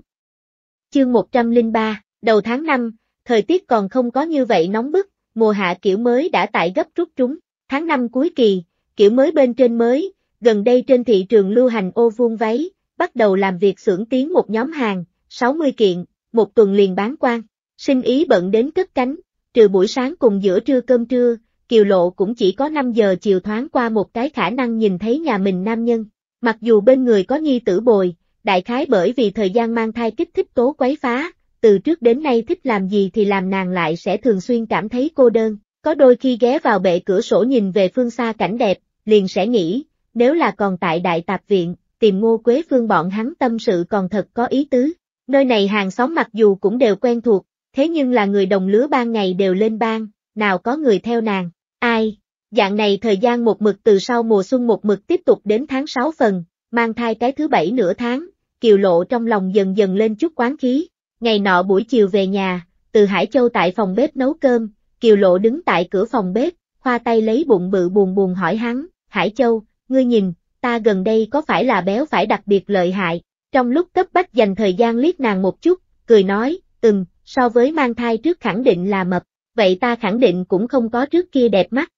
Chương 103, đầu tháng 5, thời tiết còn không có như vậy nóng bức, mùa hạ kiểu mới đã tại gấp rút trúng. Tháng 5 cuối kỳ, kiểu mới bên trên mới, gần đây trên thị trường lưu hành ô vuông váy, bắt đầu làm việc xưởng tiến một nhóm hàng, 60 kiện, một tuần liền bán quan. Sinh ý bận đến cất cánh, trừ buổi sáng cùng giữa trưa cơm trưa, Kiều Lộ cũng chỉ có 5 giờ chiều thoáng qua một cái khả năng nhìn thấy nhà mình nam nhân. Mặc dù bên người có nhi tử bồi, đại khái bởi vì thời gian mang thai kích thích tố quấy phá, từ trước đến nay thích làm gì thì làm nàng lại sẽ thường xuyên cảm thấy cô đơn có đôi khi ghé vào bệ cửa sổ nhìn về phương xa cảnh đẹp, liền sẽ nghĩ, nếu là còn tại đại tạp viện, tìm ngô quế phương bọn hắn tâm sự còn thật có ý tứ. Nơi này hàng xóm mặc dù cũng đều quen thuộc, thế nhưng là người đồng lứa ban ngày đều lên ban, nào có người theo nàng, ai. Dạng này thời gian một mực từ sau mùa xuân một mực tiếp tục đến tháng 6 phần, mang thai cái thứ bảy nửa tháng, kiều lộ trong lòng dần dần lên chút quán khí. Ngày nọ buổi chiều về nhà, từ Hải Châu tại phòng bếp nấu cơm, Kiều Lộ đứng tại cửa phòng bếp, khoa tay lấy bụng bự buồn buồn hỏi hắn, Hải Châu, ngươi nhìn, ta gần đây có phải là béo phải đặc biệt lợi hại, trong lúc cấp bách dành thời gian liếc nàng một chút, cười nói, ừm, so với mang thai trước khẳng định là mập, vậy ta khẳng định cũng không có trước kia đẹp mắt.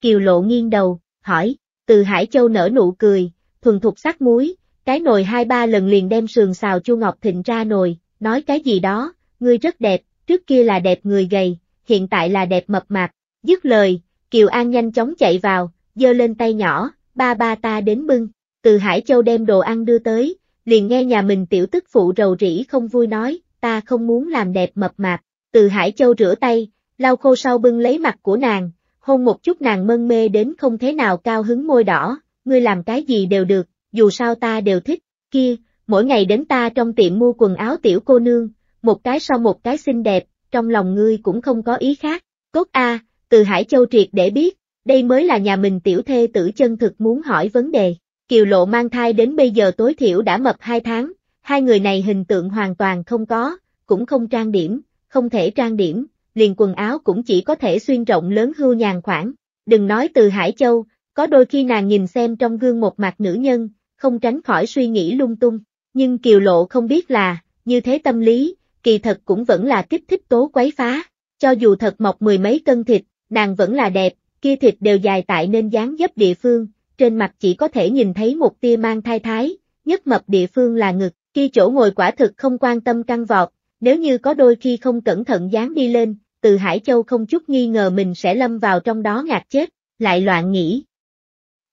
Kiều Lộ nghiêng đầu, hỏi, từ Hải Châu nở nụ cười, thuần thục sắc muối, cái nồi hai ba lần liền đem sườn xào chu ngọc thịnh ra nồi, nói cái gì đó, ngươi rất đẹp, trước kia là đẹp người gầy, hiện tại là đẹp mập mạp. Dứt lời, Kiều An nhanh chóng chạy vào, giơ lên tay nhỏ, ba ba ta đến bưng. Từ Hải Châu đem đồ ăn đưa tới, liền nghe nhà mình tiểu tức phụ rầu rĩ không vui nói, ta không muốn làm đẹp mập mạp. Từ Hải Châu rửa tay, lau khô sau bưng lấy mặt của nàng, hôn một chút nàng mân mê đến không thế nào cao hứng môi đỏ, ngươi làm cái gì đều được, dù sao ta đều thích, kia, mỗi ngày đến ta trong tiệm mua quần áo tiểu cô nương, một cái sau một cái xinh đẹp, trong lòng ngươi cũng không có ý khác. Cốt A, từ Hải Châu triệt để biết, đây mới là nhà mình tiểu thê tử chân thực muốn hỏi vấn đề. Kiều lộ mang thai đến bây giờ tối thiểu đã mập 2 tháng, hai người này hình tượng hoàn toàn không có, cũng không trang điểm, không thể trang điểm, liền quần áo cũng chỉ có thể xuyên rộng lớn hưu nhàn khoảng. Đừng nói từ Hải Châu, có đôi khi nàng nhìn xem trong gương một mặt nữ nhân, không tránh khỏi suy nghĩ lung tung, nhưng Kiều Lộ không biết là, như thế tâm lý, kỳ thật cũng vẫn là kích thích tố quấy phá, cho dù thật mọc mười mấy cân thịt, nàng vẫn là đẹp, kia thịt đều dài tại nên dáng dấp địa phương, trên mặt chỉ có thể nhìn thấy một tia mang thai thái, nhất mập địa phương là ngực, khi chỗ ngồi quả thực không quan tâm căng vọt, nếu như có đôi khi không cẩn thận dán đi lên, từ Hải Châu không chút nghi ngờ mình sẽ lâm vào trong đó ngạt chết, lại loạn nghĩ.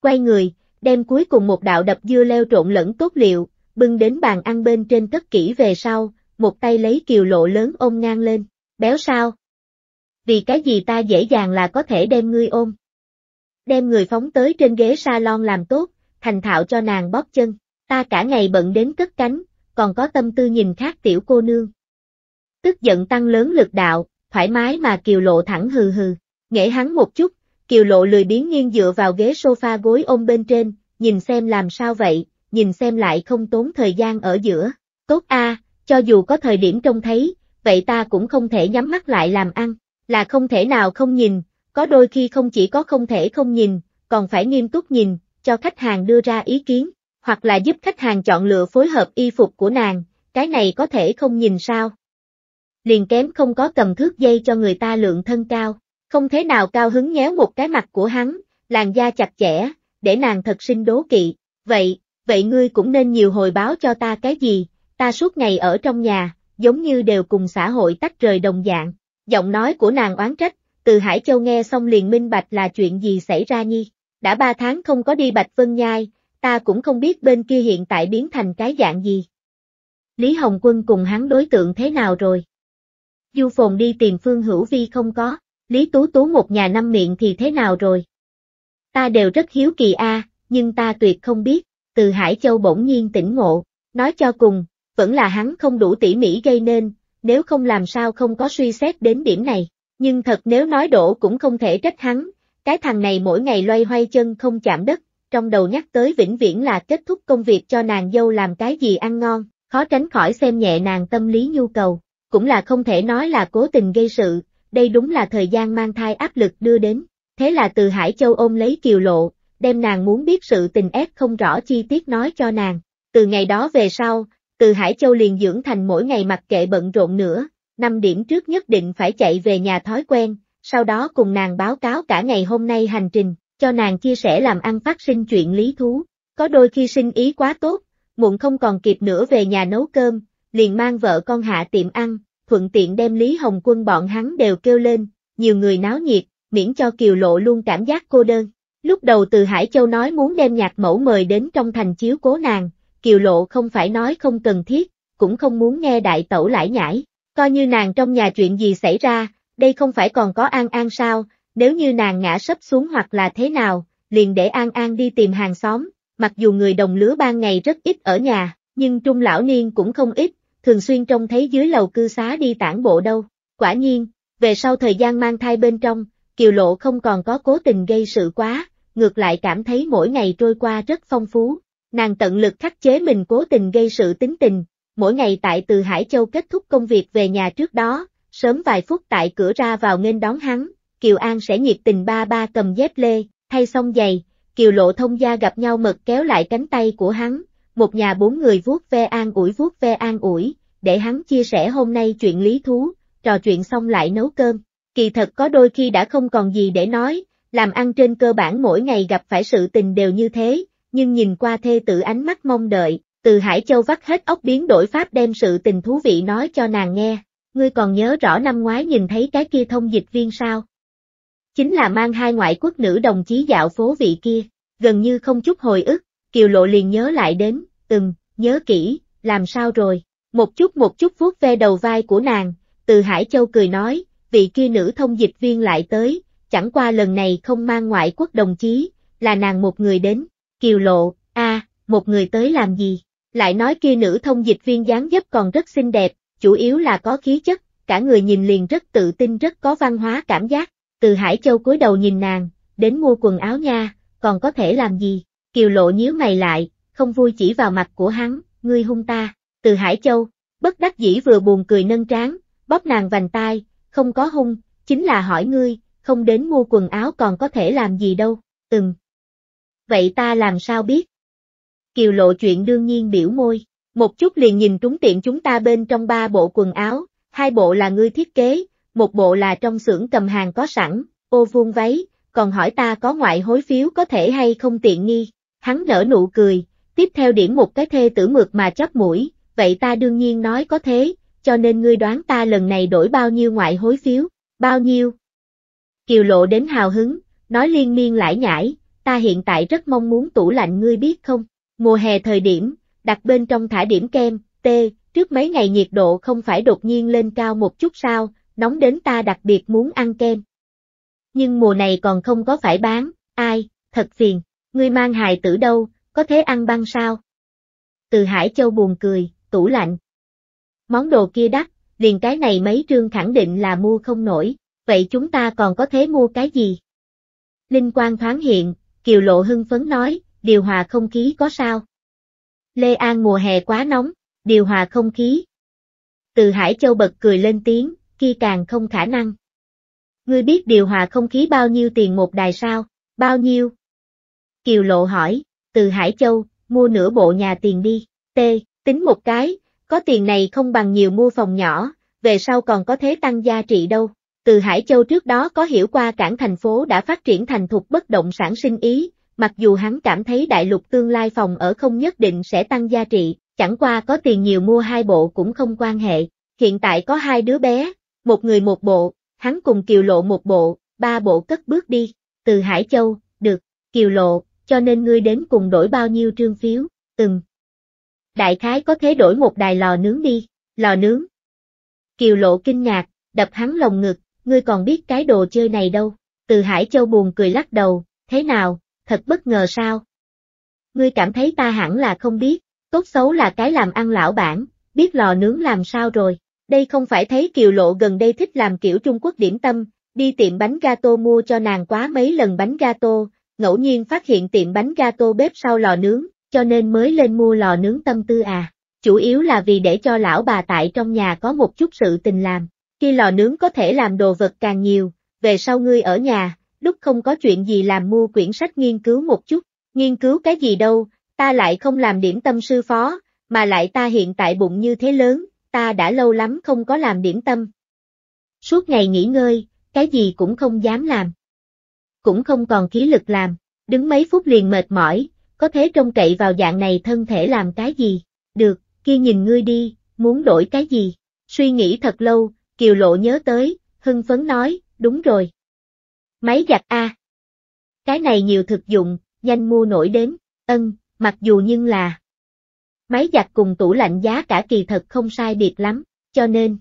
Quay người, đem cuối cùng một đạo đập dưa leo trộn lẫn tốt liệu, bưng đến bàn ăn bên trên tất kỹ về sau, một tay lấy kiều lộ lớn ôm ngang lên, béo sao? Vì cái gì ta dễ dàng là có thể đem ngươi ôm? Đem người phóng tới trên ghế salon làm tốt, thành thạo cho nàng bóp chân, ta cả ngày bận đến cất cánh, còn có tâm tư nhìn khác tiểu cô nương. Tức giận tăng lớn lực đạo, thoải mái mà kiều lộ thẳng hừ hừ, nghệ hắn một chút, kiều lộ lười biến nghiêng dựa vào ghế sofa gối ôm bên trên, nhìn xem làm sao vậy, nhìn xem lại không tốn thời gian ở giữa. Tốt a, à, cho dù có thời điểm trông thấy, vậy ta cũng không thể nhắm mắt lại làm ăn, là không thể nào không nhìn, có đôi khi không chỉ có không thể không nhìn, còn phải nghiêm túc nhìn, cho khách hàng đưa ra ý kiến, hoặc là giúp khách hàng chọn lựa phối hợp y phục của nàng, cái này có thể không nhìn sao. Liền kém không có cầm thước dây cho người ta lượng thân cao, không thế nào cao hứng nhéo một cái mặt của hắn, làn da chặt chẽ, để nàng thật sinh đố kỵ, vậy, vậy ngươi cũng nên nhiều hồi báo cho ta cái gì, ta suốt ngày ở trong nhà, giống như đều cùng xã hội tách rời đồng dạng. Giọng nói của nàng oán trách, từ Hải Châu nghe xong liền minh bạch là chuyện gì xảy ra nhi. Đã ba tháng không có đi Bạch Vân Nhai, ta cũng không biết bên kia hiện tại biến thành cái dạng gì. Lý Hồng Quân cùng hắn đối tượng thế nào rồi? Du Phồn đi tìm Phương Hữu Vi không có, Lý Tú Tú một nhà năm miệng thì thế nào rồi? Ta đều rất hiếu kỳ a, nhưng ta tuyệt không biết, từ Hải Châu bỗng nhiên tỉnh ngộ, nói cho cùng, vẫn là hắn không đủ tỉ mỉ gây nên, nếu không làm sao không có suy xét đến điểm này. Nhưng thật nếu nói đổ cũng không thể trách hắn, cái thằng này mỗi ngày loay hoay chân không chạm đất, trong đầu nhắc tới vĩnh viễn là kết thúc công việc cho nàng dâu làm cái gì ăn ngon, khó tránh khỏi xem nhẹ nàng tâm lý nhu cầu, cũng là không thể nói là cố tình gây sự, đây đúng là thời gian mang thai áp lực đưa đến, thế là từ Hải Châu ôm lấy kiều lộ, đem nàng muốn biết sự tình ép không rõ chi tiết nói cho nàng, từ ngày đó về sau, từ Hải Châu liền dưỡng thành mỗi ngày mặc kệ bận rộn nữa, 5 điểm trước nhất định phải chạy về nhà thói quen, sau đó cùng nàng báo cáo cả ngày hôm nay hành trình, cho nàng chia sẻ làm ăn phát sinh chuyện lý thú. Có đôi khi sinh ý quá tốt, muộn không còn kịp nữa về nhà nấu cơm, liền mang vợ con hạ tiệm ăn, thuận tiện đem Lý Hồng Quân bọn hắn đều kêu lên, nhiều người náo nhiệt, miễn cho Kiều Lộ luôn cảm giác cô đơn. Lúc đầu từ Hải Châu nói muốn đem nhạc mẫu mời đến trong thành chiếu cố nàng, Kiều Lộ không phải nói không cần thiết, cũng không muốn nghe đại tẩu lải nhải, coi như nàng trong nhà chuyện gì xảy ra, đây không phải còn có An An sao, nếu như nàng ngã sấp xuống hoặc là thế nào, liền để An An đi tìm hàng xóm, mặc dù người đồng lứa ban ngày rất ít ở nhà, nhưng trung lão niên cũng không ít, thường xuyên trông thấy dưới lầu cư xá đi tản bộ đâu, quả nhiên, về sau thời gian mang thai bên trong, Kiều Lộ không còn có cố tình gây sự quá, ngược lại cảm thấy mỗi ngày trôi qua rất phong phú, Nàng tận lực khắc chế mình cố tình gây sự tính tình, mỗi ngày tại từ Hải Châu kết thúc công việc về nhà trước đó, sớm vài phút tại cửa ra vào nên đón hắn, Kiều An sẽ nhiệt tình ba ba cầm dép lê, thay xong giày, Kiều Lộ thông gia gặp nhau mật kéo lại cánh tay của hắn, một nhà bốn người vuốt ve an ủi vuốt ve an ủi, để hắn chia sẻ hôm nay chuyện lý thú, trò chuyện xong lại nấu cơm. Kỳ thật có đôi khi đã không còn gì để nói, làm ăn trên cơ bản mỗi ngày gặp phải sự tình đều như thế, nhưng nhìn qua thê tử ánh mắt mong đợi, từ Hải Châu vắt hết ốc biến đổi pháp đem sự tình thú vị nói cho nàng nghe, ngươi còn nhớ rõ năm ngoái nhìn thấy cái kia thông dịch viên sao? Chính là mang hai ngoại quốc nữ đồng chí dạo phố vị kia, gần như không chút hồi ức, Kiều Lộ liền nhớ lại đến, từng nhớ kỹ, làm sao rồi, một chút một chút vuốt ve đầu vai của nàng, từ Hải Châu cười nói, vị kia nữ thông dịch viên lại tới, chẳng qua lần này không mang ngoại quốc đồng chí, là nàng một người đến, Kiều Lộ, a, một người tới làm gì? Lại nói kia nữ thông dịch viên dáng dấp còn rất xinh đẹp, chủ yếu là có khí chất, cả người nhìn liền rất tự tin rất có văn hóa cảm giác. Từ Hải Châu cúi đầu nhìn nàng, đến mua quần áo nha, còn có thể làm gì? Kiều Lộ nhíu mày lại, không vui chỉ vào mặt của hắn, ngươi hung ta. Từ Hải Châu, bất đắc dĩ vừa buồn cười nâng trán, bóp nàng vành tai, không có hung, chính là hỏi ngươi, không đến mua quần áo còn có thể làm gì đâu. Ừm, vậy ta làm sao biết? Kiều lộ chuyện đương nhiên biểu môi, một chút liền nhìn trúng tiệm chúng ta bên trong ba bộ quần áo, hai bộ là ngươi thiết kế, một bộ là trong xưởng cầm hàng có sẵn, ô vuông váy, còn hỏi ta có ngoại hối phiếu có thể hay không tiện nghi, hắn nở nụ cười, tiếp theo điểm một cái thê tử mượt mà chóp mũi, vậy ta đương nhiên nói có thế, cho nên ngươi đoán ta lần này đổi bao nhiêu ngoại hối phiếu, bao nhiêu. Kiều lộ đến hào hứng, nói liên miên lãi nhải, ta hiện tại rất mong muốn tủ lạnh ngươi biết không? Mùa hè thời điểm, đặt bên trong thả điểm kem, tê, trước mấy ngày nhiệt độ không phải đột nhiên lên cao một chút sao, nóng đến ta đặc biệt muốn ăn kem. Nhưng mùa này còn không có phải bán, ai, thật phiền, ngươi mang hài tử đâu, có thế ăn băng sao? Từ Hải Châu buồn cười, tủ lạnh. Món đồ kia đắt, liền cái này mấy trương khẳng định là mua không nổi, vậy chúng ta còn có thế mua cái gì? Linh quang thoáng hiện, Kiều Lộ hưng phấn nói, điều hòa không khí có sao? Lê An mùa hè quá nóng, điều hòa không khí. Từ Hải Châu bật cười lên tiếng, khi càng không khả năng. Ngươi biết điều hòa không khí bao nhiêu tiền một đài sao? Bao nhiêu? Kiều Lộ hỏi, từ Hải Châu, mua nửa bộ nhà tiền đi. Tê, tính một cái, có tiền này không bằng nhiều mua phòng nhỏ, về sau còn có thế tăng giá trị đâu. Từ Hải Châu trước đó có hiểu qua cảng thành phố đã phát triển thành thuộc bất động sản sinh ý, mặc dù hắn cảm thấy đại lục tương lai phòng ở không nhất định sẽ tăng giá trị, chẳng qua có tiền nhiều mua hai bộ cũng không quan hệ. Hiện tại có hai đứa bé, một người một bộ, hắn cùng Kiều Lộ một bộ, ba bộ cất bước đi, từ Hải Châu, được, Kiều Lộ, cho nên ngươi đến cùng đổi bao nhiêu trương phiếu, từng. Đại khái có thể đổi một đài lò nướng đi, lò nướng. Kiều Lộ kinh ngạc, đập hắn lồng ngực, ngươi còn biết cái đồ chơi này đâu. Từ Hải Châu buồn cười lắc đầu, thế nào, thật bất ngờ sao? Ngươi cảm thấy ta hẳn là không biết, tốt xấu là cái làm ăn lão bản, biết lò nướng làm sao rồi. Đây không phải thấy Kiều Lộ gần đây thích làm kiểu Trung Quốc điểm tâm, đi tiệm bánh gato mua cho nàng quá mấy lần bánh gato, ngẫu nhiên phát hiện tiệm bánh gato bếp sau lò nướng, cho nên mới lên mua lò nướng tâm tư à. Chủ yếu là vì để cho lão bà tại trong nhà có một chút sự tình làm. Khi lò nướng có thể làm đồ vật càng nhiều, về sau ngươi ở nhà, lúc không có chuyện gì làm mua quyển sách nghiên cứu một chút, nghiên cứu cái gì đâu, ta lại không làm điểm tâm sư phó, mà lại ta hiện tại bụng như thế lớn, ta đã lâu lắm không có làm điểm tâm. Suốt ngày nghỉ ngơi, cái gì cũng không dám làm. Cũng không còn khí lực làm, đứng mấy phút liền mệt mỏi, có thế trông cậy vào dạng này thân thể làm cái gì, được, kia nhìn ngươi đi, muốn đổi cái gì. Suy nghĩ thật lâu, Kiều Lộ nhớ tới, hưng phấn nói, đúng rồi. Máy giặt A. Cái này nhiều thực dụng, nhanh mua nổi đến, ân, mặc dù nhưng là. Máy giặt cùng tủ lạnh giá cả kỳ thật không sai biệt lắm, cho nên.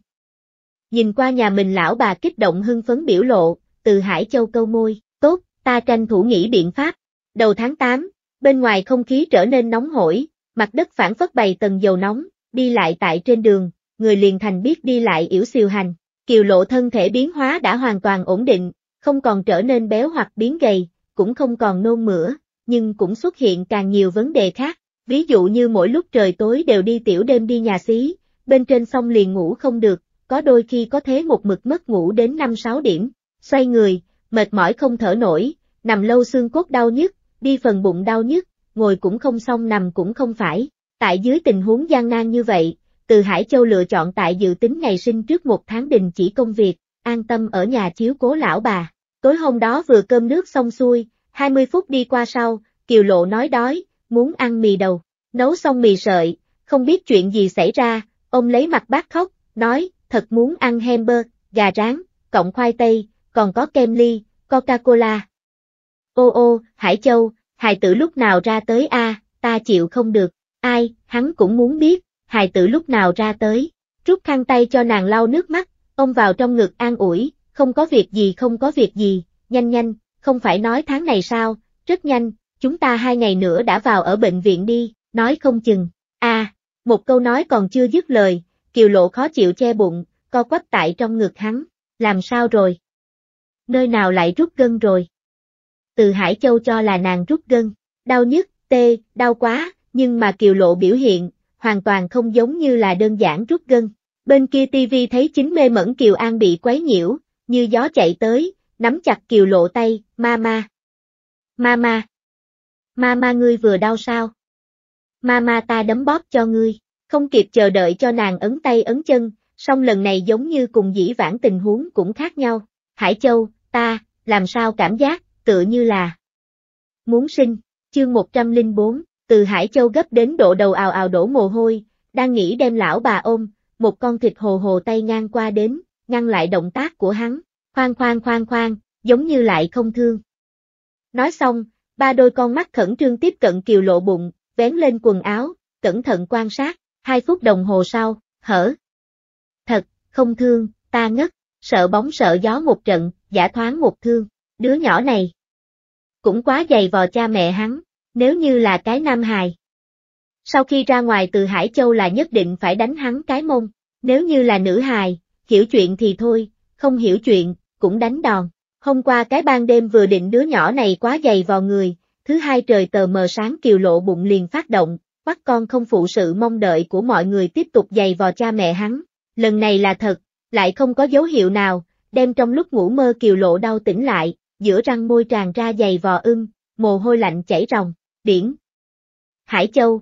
Nhìn qua nhà mình lão bà kích động hưng phấn biểu lộ, từ Hải Châu câu môi, tốt, ta tranh thủ nghĩ biện pháp. Đầu tháng 8, bên ngoài không khí trở nên nóng hổi, mặt đất phản phất bày tầng dầu nóng, đi lại tại trên đường, người liền thành biết đi lại yếu xìu hành. Kiều lộ thân thể biến hóa đã hoàn toàn ổn định, không còn trở nên béo hoặc biến gầy, cũng không còn nôn mửa, nhưng cũng xuất hiện càng nhiều vấn đề khác, ví dụ như mỗi lúc trời tối đều đi tiểu đêm đi nhà xí, bên trên sông liền ngủ không được, có đôi khi có thế một mực mất ngủ đến 5-6 điểm, xoay người, mệt mỏi không thở nổi, nằm lâu xương cốt đau nhức, đi phần bụng đau nhức, ngồi cũng không xong nằm cũng không phải, tại dưới tình huống gian nan như vậy, từ Hải Châu lựa chọn tại dự tính ngày sinh trước một tháng đình chỉ công việc, an tâm ở nhà chiếu cố lão bà. Tối hôm đó vừa cơm nước xong xuôi, 20 phút đi qua sau, Kiều Lộ nói đói, muốn ăn mì đầu, nấu xong mì sợi, không biết chuyện gì xảy ra, ông lấy mặt bát khóc, nói, thật muốn ăn hamburger, gà rán, cộng khoai tây, còn có kem ly, Coca-Cola. Ô ô, Hải Châu, hài tử lúc nào ra tới a, ta chịu không được, ai, hắn cũng muốn biết, hài tử lúc nào ra tới, rút khăn tay cho nàng lau nước mắt, ông vào trong ngực an ủi, không có việc gì không có việc gì, nhanh nhanh, không phải nói tháng này sao, rất nhanh, chúng ta hai ngày nữa đã vào ở bệnh viện đi, nói không chừng, à, một câu nói còn chưa dứt lời, kiều lộ khó chịu che bụng, co quắp tại trong ngực hắn, làm sao rồi? Nơi nào lại rút gân rồi? Từ Hải Châu cho là nàng rút gân, đau nhức, tê, đau quá, nhưng mà kiều lộ biểu hiện, hoàn toàn không giống như là đơn giản rút gân. Bên kia TV thấy chính mê mẫn Kiều An bị quấy nhiễu, như gió chạy tới, nắm chặt Kiều lộ tay, Mama, Mama, Mama, ngươi vừa đau sao? Mama, ta đấm bóp cho ngươi, không kịp chờ đợi cho nàng ấn tay ấn chân, song lần này giống như cùng dĩ vãng tình huống cũng khác nhau. Hải Châu, ta, làm sao cảm giác, tựa như là muốn sinh, chương 104. Từ Hải Châu gấp đến độ đầu ào ào đổ mồ hôi, đang nghĩ đem lão bà ôm, một con thịt hồ hồ tay ngang qua đến, ngăn lại động tác của hắn, khoan khoan khoan khoan, giống như lại không thương. Nói xong, ba đôi con mắt khẩn trương tiếp cận kiều lộ bụng, vén lên quần áo, cẩn thận quan sát, hai phút đồng hồ sau, hở. Thật, không thương, ta ngất, sợ bóng sợ gió một trận, giả thoáng một thương, đứa nhỏ này. Cũng quá dày vò cha mẹ hắn, nếu như là cái nam hài. Sau khi ra ngoài từ Hải Châu là nhất định phải đánh hắn cái mông, nếu như là nữ hài, hiểu chuyện thì thôi, không hiểu chuyện, cũng đánh đòn. Hôm qua cái ban đêm vừa định đứa nhỏ này quá dày vào người, thứ hai trời tờ mờ sáng kiều lộ bụng liền phát động, bắt con không phụ sự mong đợi của mọi người tiếp tục dày vò cha mẹ hắn. Lần này là thật, lại không có dấu hiệu nào, đem trong lúc ngủ mơ kiều lộ đau tỉnh lại, giữa răng môi tràn ra dày vò ưng, mồ hôi lạnh chảy ròng điển. Hải Châu.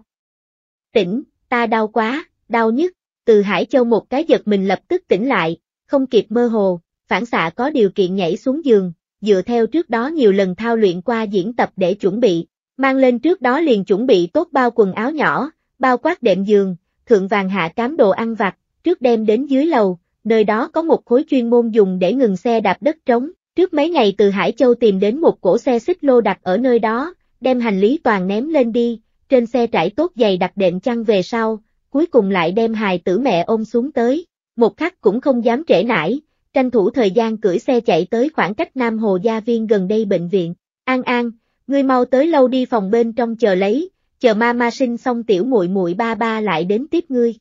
Tỉnh, ta đau quá, đau nhất, từ Hải Châu một cái giật mình lập tức tỉnh lại, không kịp mơ hồ, phản xạ có điều kiện nhảy xuống giường, dựa theo trước đó nhiều lần thao luyện qua diễn tập để chuẩn bị, mang lên trước đó liền chuẩn bị tốt bao quần áo nhỏ, bao quát đệm giường, thượng vàng hạ cám đồ ăn vặt, trước đem đến dưới lầu, nơi đó có một khối chuyên môn dùng để ngừng xe đạp đất trống, trước mấy ngày từ Hải Châu tìm đến một cổ xe xích lô đặt ở nơi đó, đem hành lý toàn ném lên đi, trên xe trải tốt giày đặt đệm chăn về sau, cuối cùng lại đem hài tử mẹ ôm xuống tới, một khắc cũng không dám trễ nải, tranh thủ thời gian cưỡi xe chạy tới khoảng cách Nam Hồ Gia Viên gần đây bệnh viện. An An, ngươi mau tới lâu đi phòng bên trong chờ lấy, chờ ma ma sinh xong tiểu muội muội ba ba lại đến tiếp ngươi.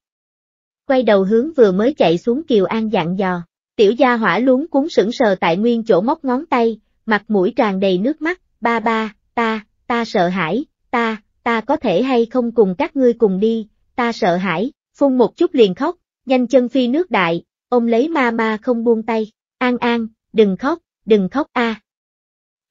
Quay đầu hướng vừa mới chạy xuống Kiều An dặn dò, tiểu gia hỏa luống cuốn sững sờ tại nguyên chỗ móc ngón tay, mặt mũi tràn đầy nước mắt, ba ba, ta, ta sợ hãi, ta, ta có thể hay không cùng các ngươi cùng đi, ta sợ hãi, phun một chút liền khóc, nhanh chân phi nước đại, ôm lấy ma ma không buông tay, an an, đừng khóc, đừng khóc a.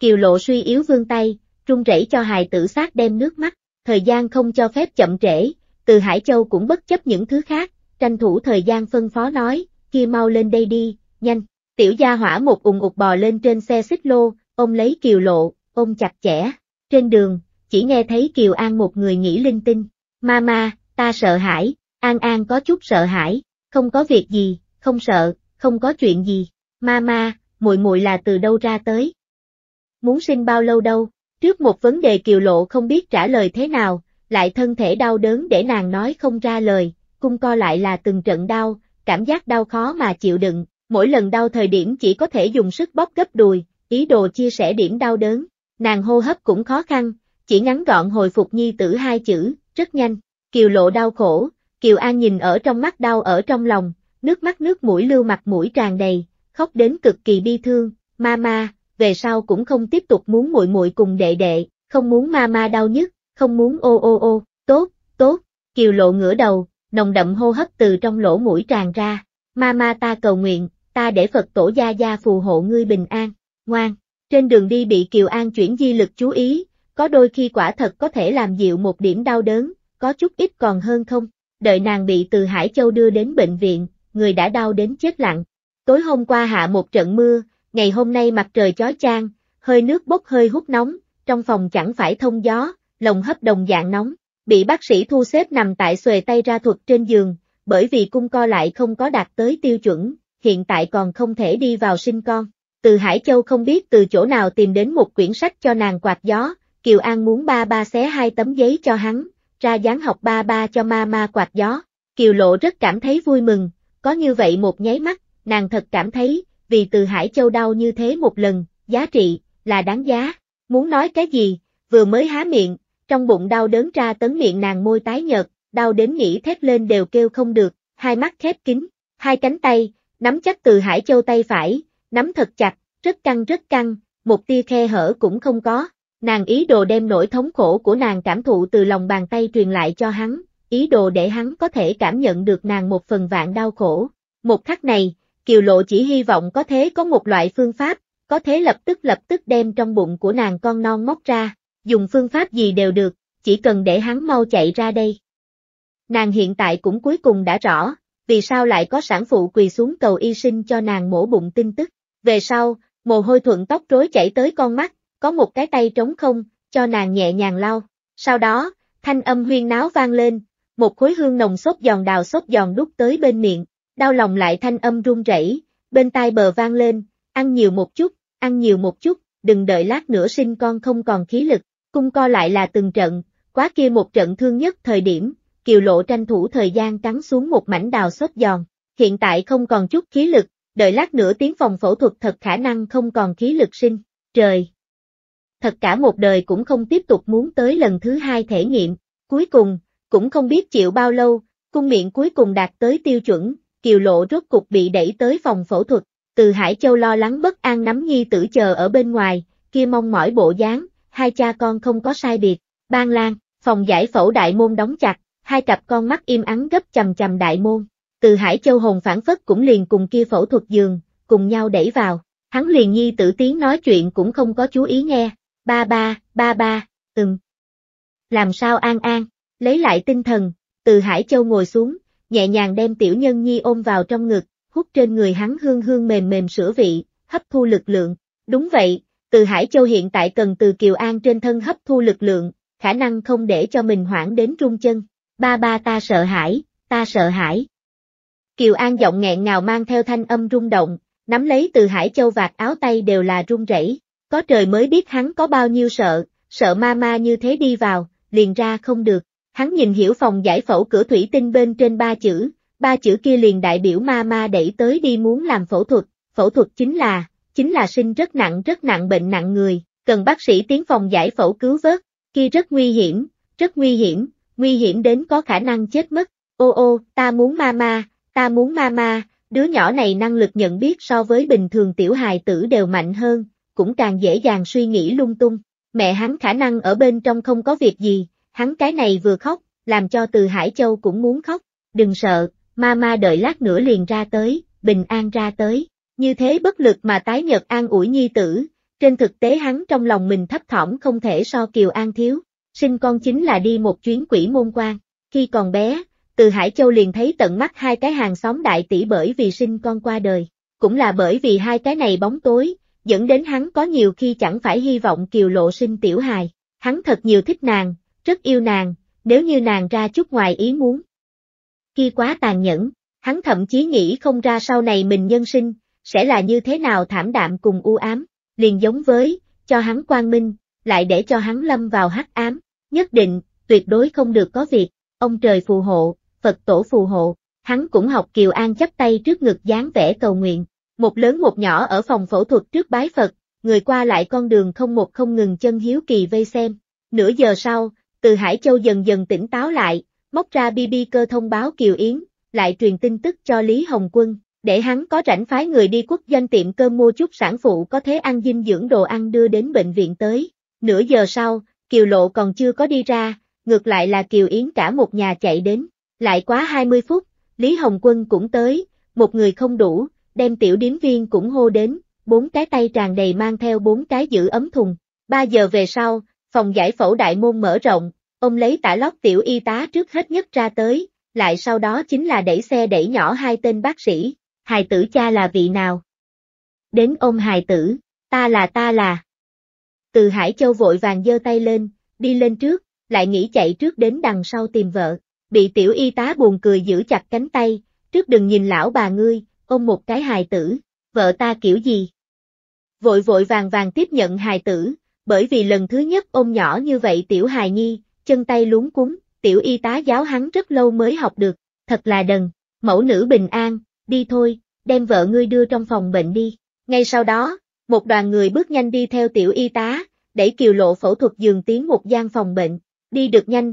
Kiều lộ suy yếu vương tay, trung rẩy cho hài tử sát đem nước mắt, thời gian không cho phép chậm trễ, từ Hải Châu cũng bất chấp những thứ khác, tranh thủ thời gian phân phó nói, kia mau lên đây đi, nhanh, tiểu gia hỏa một ùng ụt bò lên trên xe xích lô, ôm lấy kiều lộ, ôm chặt chẽ, trên đường, chỉ nghe thấy Kiều An một người nghĩ linh tinh. Mama, ta sợ hãi, An An có chút sợ hãi, không có việc gì, không sợ, không có chuyện gì. Mama, muội muội là từ đâu ra tới? Muốn sinh bao lâu đâu? Trước một vấn đề Kiều Lộ không biết trả lời thế nào, lại thân thể đau đớn để nàng nói không ra lời, cung co lại là từng trận đau, cảm giác đau khó mà chịu đựng, mỗi lần đau thời điểm chỉ có thể dùng sức bóp gấp đùi, ý đồ chia sẻ điểm đau đớn, nàng hô hấp cũng khó khăn, chỉ ngắn gọn hồi phục nhi tử hai chữ, rất nhanh, kiều lộ đau khổ, kiều an nhìn ở trong mắt đau ở trong lòng, nước mắt nước mũi lưu mặt mũi tràn đầy, khóc đến cực kỳ bi thương, ma ma, về sau cũng không tiếp tục muốn muội muội cùng đệ đệ, không muốn ma ma đau nhất, không muốn ô ô ô, tốt, tốt, kiều lộ ngửa đầu, nồng đậm hô hấp từ trong lỗ mũi tràn ra, ma ma ta cầu nguyện, ta để Phật tổ gia gia phù hộ ngươi bình an, ngoan trên đường đi bị Kiều An chuyển di lực chú ý, có đôi khi quả thật có thể làm dịu một điểm đau đớn, có chút ít còn hơn không. Đợi nàng bị từ Hải Châu đưa đến bệnh viện, người đã đau đến chết lặng. Tối hôm qua hạ một trận mưa, ngày hôm nay mặt trời chói chang, hơi nước bốc hơi hút nóng, trong phòng chẳng phải thông gió, lồng hấp đồng dạng nóng, bị bác sĩ thu xếp nằm tại xuề tay ra thuật trên giường, bởi vì cung co lại không có đạt tới tiêu chuẩn, hiện tại còn không thể đi vào sinh con. Từ Hải Châu không biết từ chỗ nào tìm đến một quyển sách cho nàng quạt gió, Kiều An muốn ba ba xé hai tấm giấy cho hắn, ra dáng học ba ba cho ma ma quạt gió. Kiều Lộ rất cảm thấy vui mừng, có như vậy một nháy mắt, nàng thật cảm thấy, vì từ Hải Châu đau như thế một lần, giá trị, là đáng giá. Muốn nói cái gì, vừa mới há miệng, trong bụng đau đớn ra tấn miệng nàng môi tái nhợt, đau đến nghĩ thét lên đều kêu không được, hai mắt khép kín, hai cánh tay, nắm chắc từ Hải Châu tay phải, nắm thật chặt, rất căng rất căng, một tia khe hở cũng không có. Nàng ý đồ đem nỗi thống khổ của nàng cảm thụ từ lòng bàn tay truyền lại cho hắn, ý đồ để hắn có thể cảm nhận được nàng một phần vạn đau khổ. Một khắc này, Kiều Lộ chỉ hy vọng có thế có một loại phương pháp, có thế lập tức lập tức đem trong bụng của nàng con non móc ra, dùng phương pháp gì đều được, chỉ cần để hắn mau chạy ra đây. Nàng hiện tại cũng cuối cùng đã rõ, vì sao lại có sản phụ quỳ xuống cầu y sinh cho nàng mổ bụng tin tức. Về sau, mồ hôi thuận tóc rối chảy tới con mắt, có một cái tay trống không, cho nàng nhẹ nhàng lau. Sau đó, thanh âm huyên náo vang lên, một khối hương nồng xốp giòn đào xốp giòn đút tới bên miệng, đau lòng lại thanh âm run rẩy, bên tai bờ vang lên, ăn nhiều một chút, ăn nhiều một chút, đừng đợi lát nữa sinh con không còn khí lực, cung co lại là từng trận, quá kia một trận thương nhất thời điểm, kiều lộ tranh thủ thời gian cắn xuống một mảnh đào xốp giòn, hiện tại không còn chút khí lực, đợi lát nữa tiếng phòng phẫu thuật thật khả năng không còn khí lực sinh, trời. Thật cả một đời cũng không tiếp tục muốn tới lần thứ hai thể nghiệm, cuối cùng, cũng không biết chịu bao lâu, cung miệng cuối cùng đạt tới tiêu chuẩn, kiều lộ rốt cục bị đẩy tới phòng phẫu thuật, từ Hải Châu lo lắng bất an nắm nhi tử chờ ở bên ngoài, kia mong mỏi bộ dáng, hai cha con không có sai biệt, ban lan, phòng giải phẫu đại môn đóng chặt, hai cặp con mắt im ắng gấp chầm chầm đại môn, từ Hải Châu Hồng phản phất cũng liền cùng kia phẫu thuật giường, cùng nhau đẩy vào, hắn liền nhi tử tiếng nói chuyện cũng không có chú ý nghe, ba ba, ba ba, ừm. Làm sao an an, lấy lại tinh thần, từ Hải Châu ngồi xuống, nhẹ nhàng đem tiểu nhân nhi ôm vào trong ngực, hút trên người hắn hương hương mềm mềm sữa vị, hấp thu lực lượng, đúng vậy, từ Hải Châu hiện tại cần từ Kiều An trên thân hấp thu lực lượng, khả năng không để cho mình hoảng đến rung chân. Ba ba ta sợ hãi, ta sợ hãi. Kiều An giọng nghẹn ngào mang theo thanh âm rung động, nắm lấy từ Hải Châu vạt áo tay đều là run rẩy. Có trời mới biết hắn có bao nhiêu sợ, sợ ma ma như thế đi vào, liền ra không được. Hắn nhìn hiểu phòng giải phẫu cửa thủy tinh bên trên ba chữ, ba chữ kia liền đại biểu ma ma đẩy tới đi muốn làm phẫu thuật. Phẫu thuật chính là, chính là sinh rất nặng rất nặng bệnh nặng người, cần bác sĩ tiến phòng giải phẫu cứu vớt, kia rất nguy hiểm, rất nguy hiểm, nguy hiểm đến có khả năng chết mất. Ô ô, ta muốn ma ma, Ta muốn mama, đứa nhỏ này năng lực nhận biết so với bình thường tiểu hài tử đều mạnh hơn, cũng càng dễ dàng suy nghĩ lung tung. Mẹ hắn khả năng ở bên trong không có việc gì, hắn cái này vừa khóc, làm cho từ Hải Châu cũng muốn khóc. Đừng sợ, mama đợi lát nữa liền ra tới, bình an ra tới. Như thế bất lực mà tái nhật an ủi nhi tử, trên thực tế hắn trong lòng mình thấp thỏm không thể so Kiều An thiếu. Sinh con chính là đi một chuyến quỷ môn quan. Khi còn bé, từ Hải Châu liền thấy tận mắt hai cái hàng xóm đại tỷ bởi vì sinh con qua đời. Cũng là bởi vì hai cái này bóng tối, dẫn đến hắn có nhiều khi chẳng phải hy vọng kiều lộ sinh tiểu hài. Hắn thật nhiều thích nàng, rất yêu nàng, nếu như nàng ra chút ngoài ý muốn. Khi quá tàn nhẫn, hắn thậm chí nghĩ không ra sau này mình nhân sinh, sẽ là như thế nào thảm đạm cùng u ám, liền giống với, cho hắn quang minh, lại để cho hắn lâm vào hắc ám, nhất định, tuyệt đối không được có việc, ông trời phù hộ, Phật tổ phù hộ, hắn cũng học Kiều An chắp tay trước ngực dáng vẽ cầu nguyện, một lớn một nhỏ ở phòng phẫu thuật trước bái Phật, người qua lại con đường không một không ngừng chân hiếu kỳ vây xem. Nửa giờ sau, từ Hải Châu dần dần tỉnh táo lại, móc ra BB cơ thông báo Kiều Yến, lại truyền tin tức cho Lý Hồng Quân, để hắn có rảnh phái người đi quốc doanh tiệm cơm mua chút sản phụ có thế ăn dinh dưỡng đồ ăn đưa đến bệnh viện tới. Nửa giờ sau, Kiều Lộ còn chưa có đi ra, ngược lại là Kiều Yến cả một nhà chạy đến, lại quá 20 phút, Lý Hồng Quân cũng tới, một người không đủ, đem tiểu điếm viên cũng hô đến, bốn cái tay tràn đầy mang theo bốn cái giữ ấm thùng. Ba giờ về sau, phòng giải phẫu đại môn mở rộng, ông lấy tả lót tiểu y tá trước hết nhất ra tới, lại sau đó chính là đẩy xe đẩy nhỏ hai tên bác sĩ, hài tử cha là vị nào? Đến ông hài tử, ta là ta là. Từ Hải Châu vội vàng giơ tay lên, đi lên trước, lại nghĩ chạy trước đến đằng sau tìm vợ bị tiểu y tá buồn cười giữ chặt cánh tay, trước đừng nhìn lão bà ngươi, ôm một cái hài tử, vợ ta kiểu gì. Vội vội vàng vàng tiếp nhận hài tử, bởi vì lần thứ nhất ôm nhỏ như vậy tiểu hài nhi, chân tay luống cúng, tiểu y tá giáo hắn rất lâu mới học được, thật là đần, mẫu nữ bình an, đi thôi, đem vợ ngươi đưa trong phòng bệnh đi. Ngay sau đó, một đoàn người bước nhanh đi theo tiểu y tá, đẩy kiều lộ phẫu thuật giường tiến một gian phòng bệnh, đi được nhanh,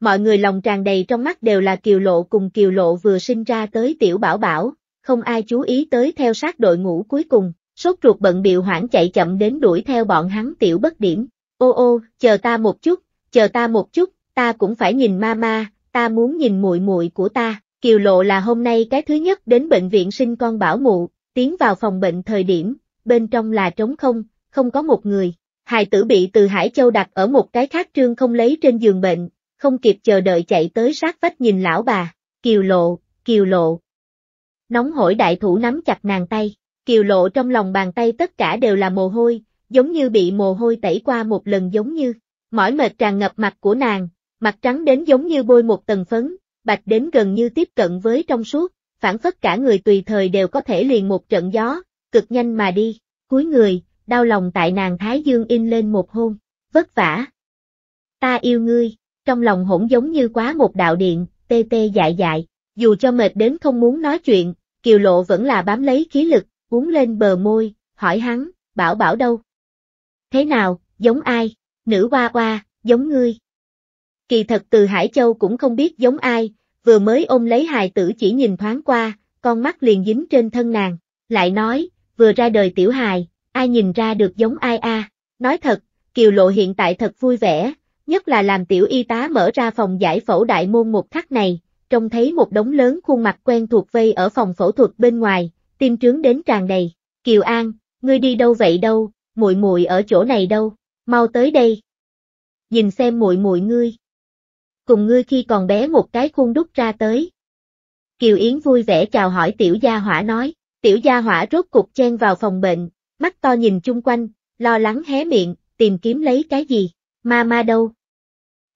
mọi người lòng tràn đầy trong mắt đều là Kiều Lộ cùng Kiều Lộ vừa sinh ra tới tiểu bảo bảo, không ai chú ý tới theo sát đội ngũ cuối cùng, sốt ruột bận biệu hoảng chạy chậm đến đuổi theo bọn hắn tiểu bất điểm. Ô ô, chờ ta một chút, chờ ta một chút, ta cũng phải nhìn mama, ta muốn nhìn muội muội của ta. Kiều Lộ là hôm nay cái thứ nhất đến bệnh viện sinh con bảo mụ, tiến vào phòng bệnh thời điểm, bên trong là trống không, không có một người. Hài tử bị từ Hải Châu đặt ở một cái khác trương không lấy trên giường bệnh, không kịp chờ đợi chạy tới sát vách nhìn lão bà, kiều lộ, kiều lộ. Nóng hổi đại thủ nắm chặt nàng tay, kiều lộ trong lòng bàn tay tất cả đều là mồ hôi, giống như bị mồ hôi tẩy qua một lần giống như, mỏi mệt tràn ngập mặt của nàng, mặt trắng đến giống như bôi một tầng phấn, bạch đến gần như tiếp cận với trong suốt, phản phất cả người tùy thời đều có thể liền một trận gió, cực nhanh mà đi, cuối người, đau lòng tại nàng Thái Dương in lên một hôn, vất vả. Ta yêu ngươi trong lòng hỗn giống như quá một đạo điện, tê tê dại dại, dù cho mệt đến không muốn nói chuyện, Kiều Lộ vẫn là bám lấy khí lực, uống lên bờ môi, hỏi hắn, bảo bảo đâu? Thế nào, giống ai? Nữ hoa hoa, giống ngươi. Kỳ thật từ Hải Châu cũng không biết giống ai, vừa mới ôm lấy hài tử chỉ nhìn thoáng qua, con mắt liền dính trên thân nàng, lại nói, vừa ra đời tiểu hài, ai nhìn ra được giống ai a Nói thật, Kiều Lộ hiện tại thật vui vẻ, nhất là làm tiểu y tá mở ra phòng giải phẫu đại môn một khắc này, trông thấy một đống lớn khuôn mặt quen thuộc vây ở phòng phẫu thuật bên ngoài, tim trướng đến tràn đầy. Kiều An, ngươi đi đâu vậy đâu, muội muội ở chỗ này đâu, mau tới đây. Nhìn xem muội muội ngươi. Cùng ngươi khi còn bé một cái khuôn đúc ra tới. Kiều Yến vui vẻ chào hỏi tiểu gia hỏa nói, tiểu gia hỏa rốt cục chen vào phòng bệnh, mắt to nhìn chung quanh, lo lắng hé miệng, tìm kiếm lấy cái gì. Ma ma đâu?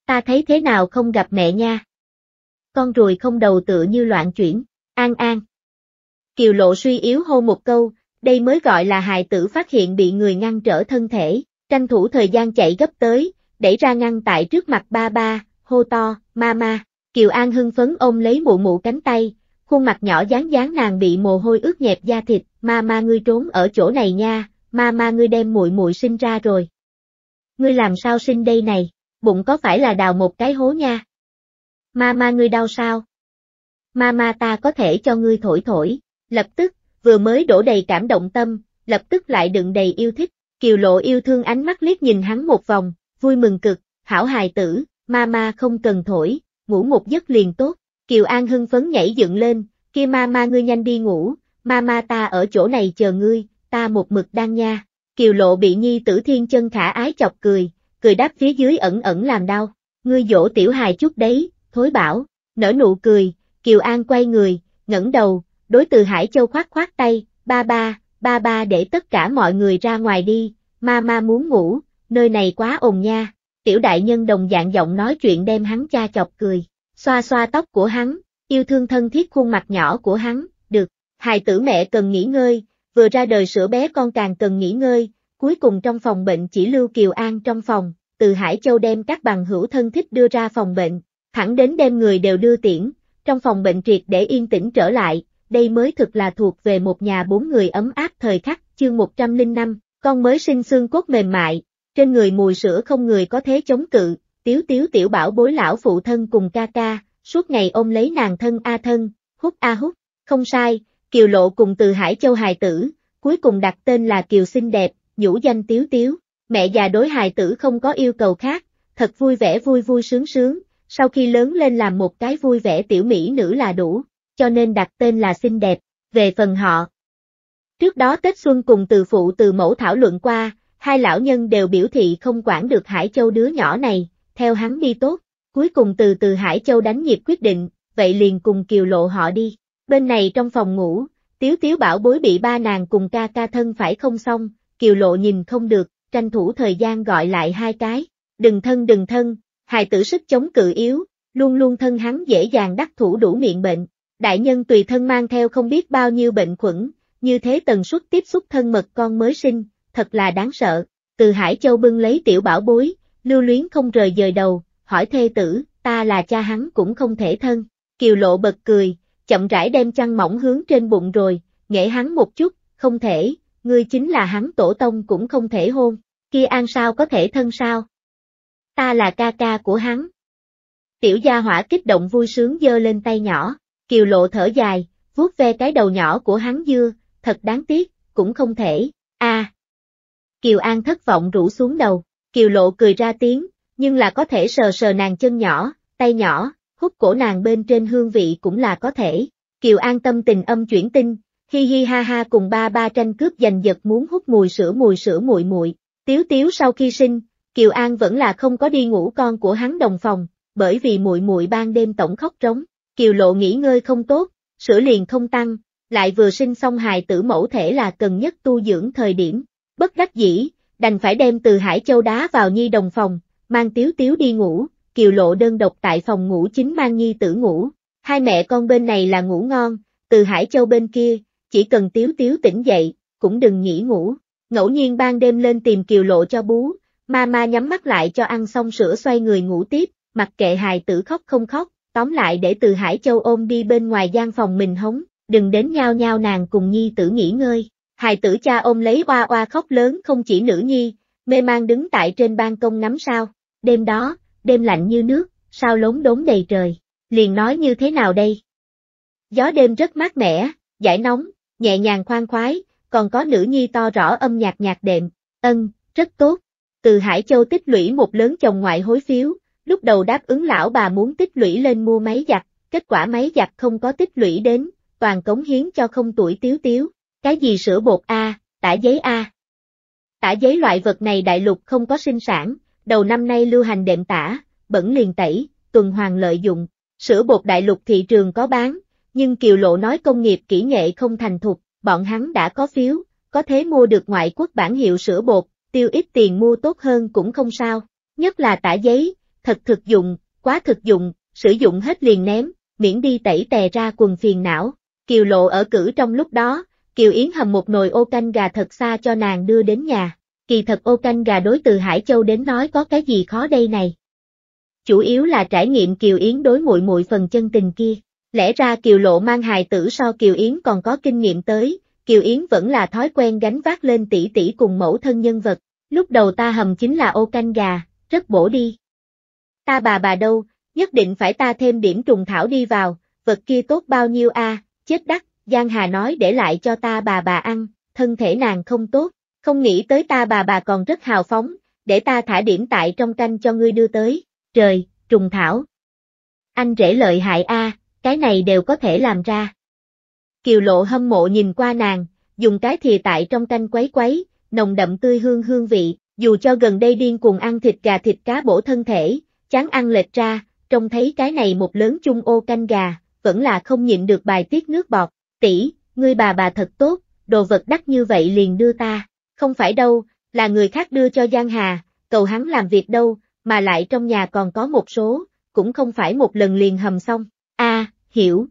Ta thấy thế nào không gặp mẹ nha? Con ruồi không đầu tựa như loạn chuyển, an an. Kiều lộ suy yếu hô một câu, đây mới gọi là hài tử phát hiện bị người ngăn trở thân thể, tranh thủ thời gian chạy gấp tới, đẩy ra ngăn tại trước mặt ba ba, hô to, ma ma. Kiều An hưng phấn ôm lấy mụ mụ cánh tay, khuôn mặt nhỏ dáng dáng nàng bị mồ hôi ướt nhẹp da thịt, ma ma ngươi trốn ở chỗ này nha, ma ma ngươi đem muội muội sinh ra rồi ngươi làm sao sinh đây này, bụng có phải là đào một cái hố nha? Ma ma ngươi đau sao? Ma ma ta có thể cho ngươi thổi thổi, lập tức, vừa mới đổ đầy cảm động tâm, lập tức lại đựng đầy yêu thích, kiều lộ yêu thương ánh mắt liếc nhìn hắn một vòng, vui mừng cực, hảo hài tử, ma ma không cần thổi, ngủ một giấc liền tốt, kiều an hưng phấn nhảy dựng lên, kia ma ma ngươi nhanh đi ngủ, ma ma ta ở chỗ này chờ ngươi, ta một mực đang nha. Kiều lộ bị nhi tử thiên chân khả ái chọc cười, cười đáp phía dưới ẩn ẩn làm đau. Ngươi dỗ tiểu hài chút đấy, thối bảo, nở nụ cười, Kiều An quay người, ngẩng đầu, đối từ Hải Châu khoát khoát tay, ba ba, ba ba để tất cả mọi người ra ngoài đi, ma ma muốn ngủ, nơi này quá ồn nha. Tiểu đại nhân đồng dạng giọng nói chuyện đem hắn cha chọc cười, xoa xoa tóc của hắn, yêu thương thân thiết khuôn mặt nhỏ của hắn, được, hài tử mẹ cần nghỉ ngơi, vừa ra đời sữa bé con càng cần nghỉ ngơi, cuối cùng trong phòng bệnh chỉ lưu Kiều An trong phòng, từ Hải Châu đem các bằng hữu thân thích đưa ra phòng bệnh, thẳng đến đem người đều đưa tiễn, trong phòng bệnh triệt để yên tĩnh trở lại, đây mới thực là thuộc về một nhà bốn người ấm áp thời khắc, chương 105, con mới sinh xương cốt mềm mại, trên người mùi sữa không người có thế chống cự, tiếu tiếu tiểu bảo bối lão phụ thân cùng ca ca, suốt ngày ôm lấy nàng thân A thân, hút A hút, không sai, Kiều Lộ cùng từ Hải Châu hài tử, cuối cùng đặt tên là Kiều xinh đẹp, nhũ danh Tiếu Tiếu. Mẹ già đối hài tử không có yêu cầu khác, thật vui vẻ vui vui sướng sướng, sau khi lớn lên làm một cái vui vẻ tiểu mỹ nữ là đủ, cho nên đặt tên là xinh đẹp, về phần họ. Trước đó Tết Xuân cùng từ phụ từ mẫu thảo luận qua, hai lão nhân đều biểu thị không quản được Hải Châu đứa nhỏ này, theo hắn đi tốt, cuối cùng từ từ Hải Châu đánh nhịp quyết định, vậy liền cùng Kiều Lộ họ đi. Bên này trong phòng ngủ, tiếu tiếu bảo bối bị ba nàng cùng ca ca thân phải không xong, kiều lộ nhìn không được, tranh thủ thời gian gọi lại hai cái. Đừng thân đừng thân, hài tử sức chống cự yếu, luôn luôn thân hắn dễ dàng đắc thủ đủ miệng bệnh. Đại nhân tùy thân mang theo không biết bao nhiêu bệnh khuẩn, như thế tần suất tiếp xúc thân mật con mới sinh, thật là đáng sợ. Từ Hải Châu bưng lấy tiểu bảo bối, lưu luyến không rời dời đầu, hỏi thê tử, ta là cha hắn cũng không thể thân. Kiều lộ bật cười, chậm rãi đem chăn mỏng hướng trên bụng rồi, nghệ hắn một chút, không thể, ngươi chính là hắn tổ tông cũng không thể hôn, kia an sao có thể thân sao. Ta là ca ca của hắn. Tiểu gia hỏa kích động vui sướng giơ lên tay nhỏ, kiều lộ thở dài, vuốt ve cái đầu nhỏ của hắn dưa, thật đáng tiếc, cũng không thể, a. Kiều An thất vọng rủ xuống đầu, Kiều lộ cười ra tiếng, nhưng là có thể sờ sờ nàng chân nhỏ, tay nhỏ, hút cổ nàng bên trên hương vị cũng là có thể. Kiều An tâm tình âm chuyển tinh, hi hi ha ha cùng ba ba tranh cướp giành giật muốn hút mùi sữa mùi sữa muội muội. Tiếu Tiếu sau khi sinh, Kiều An vẫn là không có đi ngủ con của hắn đồng phòng, bởi vì muội muội ban đêm tổng khóc trống, Kiều Lộ nghỉ ngơi không tốt, sữa liền không tăng, lại vừa sinh xong hài tử mẫu thể là cần nhất tu dưỡng thời điểm, bất đắc dĩ, đành phải đem từ Hải Châu đá vào nhi đồng phòng, mang Tiếu Tiếu đi ngủ, Kiều Lộ đơn độc tại phòng ngủ chính mang nhi tử ngủ, hai mẹ con bên này là ngủ ngon, từ Hải Châu bên kia, chỉ cần tiếu tiếu tỉnh dậy, cũng đừng nghỉ ngủ, ngẫu nhiên ban đêm lên tìm Kiều Lộ cho bú, Mama nhắm mắt lại cho ăn xong sữa xoay người ngủ tiếp, mặc kệ hài tử khóc không khóc, tóm lại để từ Hải Châu ôm đi bên ngoài gian phòng mình hống, đừng đến nhao nhao nàng cùng nhi tử nghỉ ngơi. Hài tử cha ôm lấy oa oa khóc lớn không chỉ nữ nhi, mê mang đứng tại trên ban công ngắm sao. Đêm đó, đêm lạnh như nước, sao lốn đốn đầy trời. Liền nói như thế nào đây? Gió đêm rất mát mẻ, giải nóng, nhẹ nhàng khoan khoái, còn có nữ nhi to rõ âm nhạc nhạc đệm, ân, rất tốt. Từ Hải Châu tích lũy một lớn chồng ngoại hối phiếu, lúc đầu đáp ứng lão bà muốn tích lũy lên mua máy giặt, kết quả máy giặt không có tích lũy đến, toàn cống hiến cho không tuổi tiếu tiếu, cái gì sữa bột A, tả giấy A. Tả giấy loại vật này đại lục không có sinh sản, đầu năm nay lưu hành đệm tả, bẩn liền tẩy, tuần hoàn lợi dụng, sữa bột đại lục thị trường có bán, nhưng Kiều Lộ nói công nghiệp kỹ nghệ không thành thục, bọn hắn đã có phiếu, có thế mua được ngoại quốc bản hiệu sữa bột, tiêu ít tiền mua tốt hơn cũng không sao, nhất là tả giấy, thật thực dụng, quá thực dụng, sử dụng hết liền ném, miễn đi tẩy tè ra quần phiền não. Kiều Lộ ở cử trong lúc đó, Kiều Yến hầm một nồi ô canh gà thật xa cho nàng đưa đến nhà kỳ thật ô canh gà đối từ Hải Châu đến nói có cái gì khó đây này. Chủ yếu là trải nghiệm Kiều Yến đối muội muội phần chân tình kia, lẽ ra Kiều Lộ mang hài tử so Kiều Yến còn có kinh nghiệm tới, Kiều Yến vẫn là thói quen gánh vác lên tỷ tỷ cùng mẫu thân nhân vật, lúc đầu ta hầm chính là ô canh gà, rất bổ đi. Ta bà bà đâu, nhất định phải ta thêm điểm trùng thảo đi vào, vật kia tốt bao nhiêu a chết đắt, Giang Hà nói để lại cho ta bà bà ăn, thân thể nàng không tốt, không nghĩ tới ta bà bà còn rất hào phóng, để ta thả điểm tại trong canh cho ngươi đưa tới, trời, trùng thảo. Anh rể lợi hại a, cái này đều có thể làm ra. Kiều lộ hâm mộ nhìn qua nàng, dùng cái thìa tại trong canh quấy quấy, nồng đậm tươi hương hương vị, dù cho gần đây điên cuồng ăn thịt gà thịt cá bổ thân thể, chán ăn lệch ra, trông thấy cái này một lớn chung ô canh gà, vẫn là không nhịn được bài tiết nước bọt, tỷ, ngươi bà bà thật tốt, đồ vật đắt như vậy liền đưa ta. Không phải đâu, là người khác đưa cho Giang Hà, cầu hắn làm việc đâu, mà lại trong nhà còn có một số, cũng không phải một lần liền hầm xong. a à, hiểu.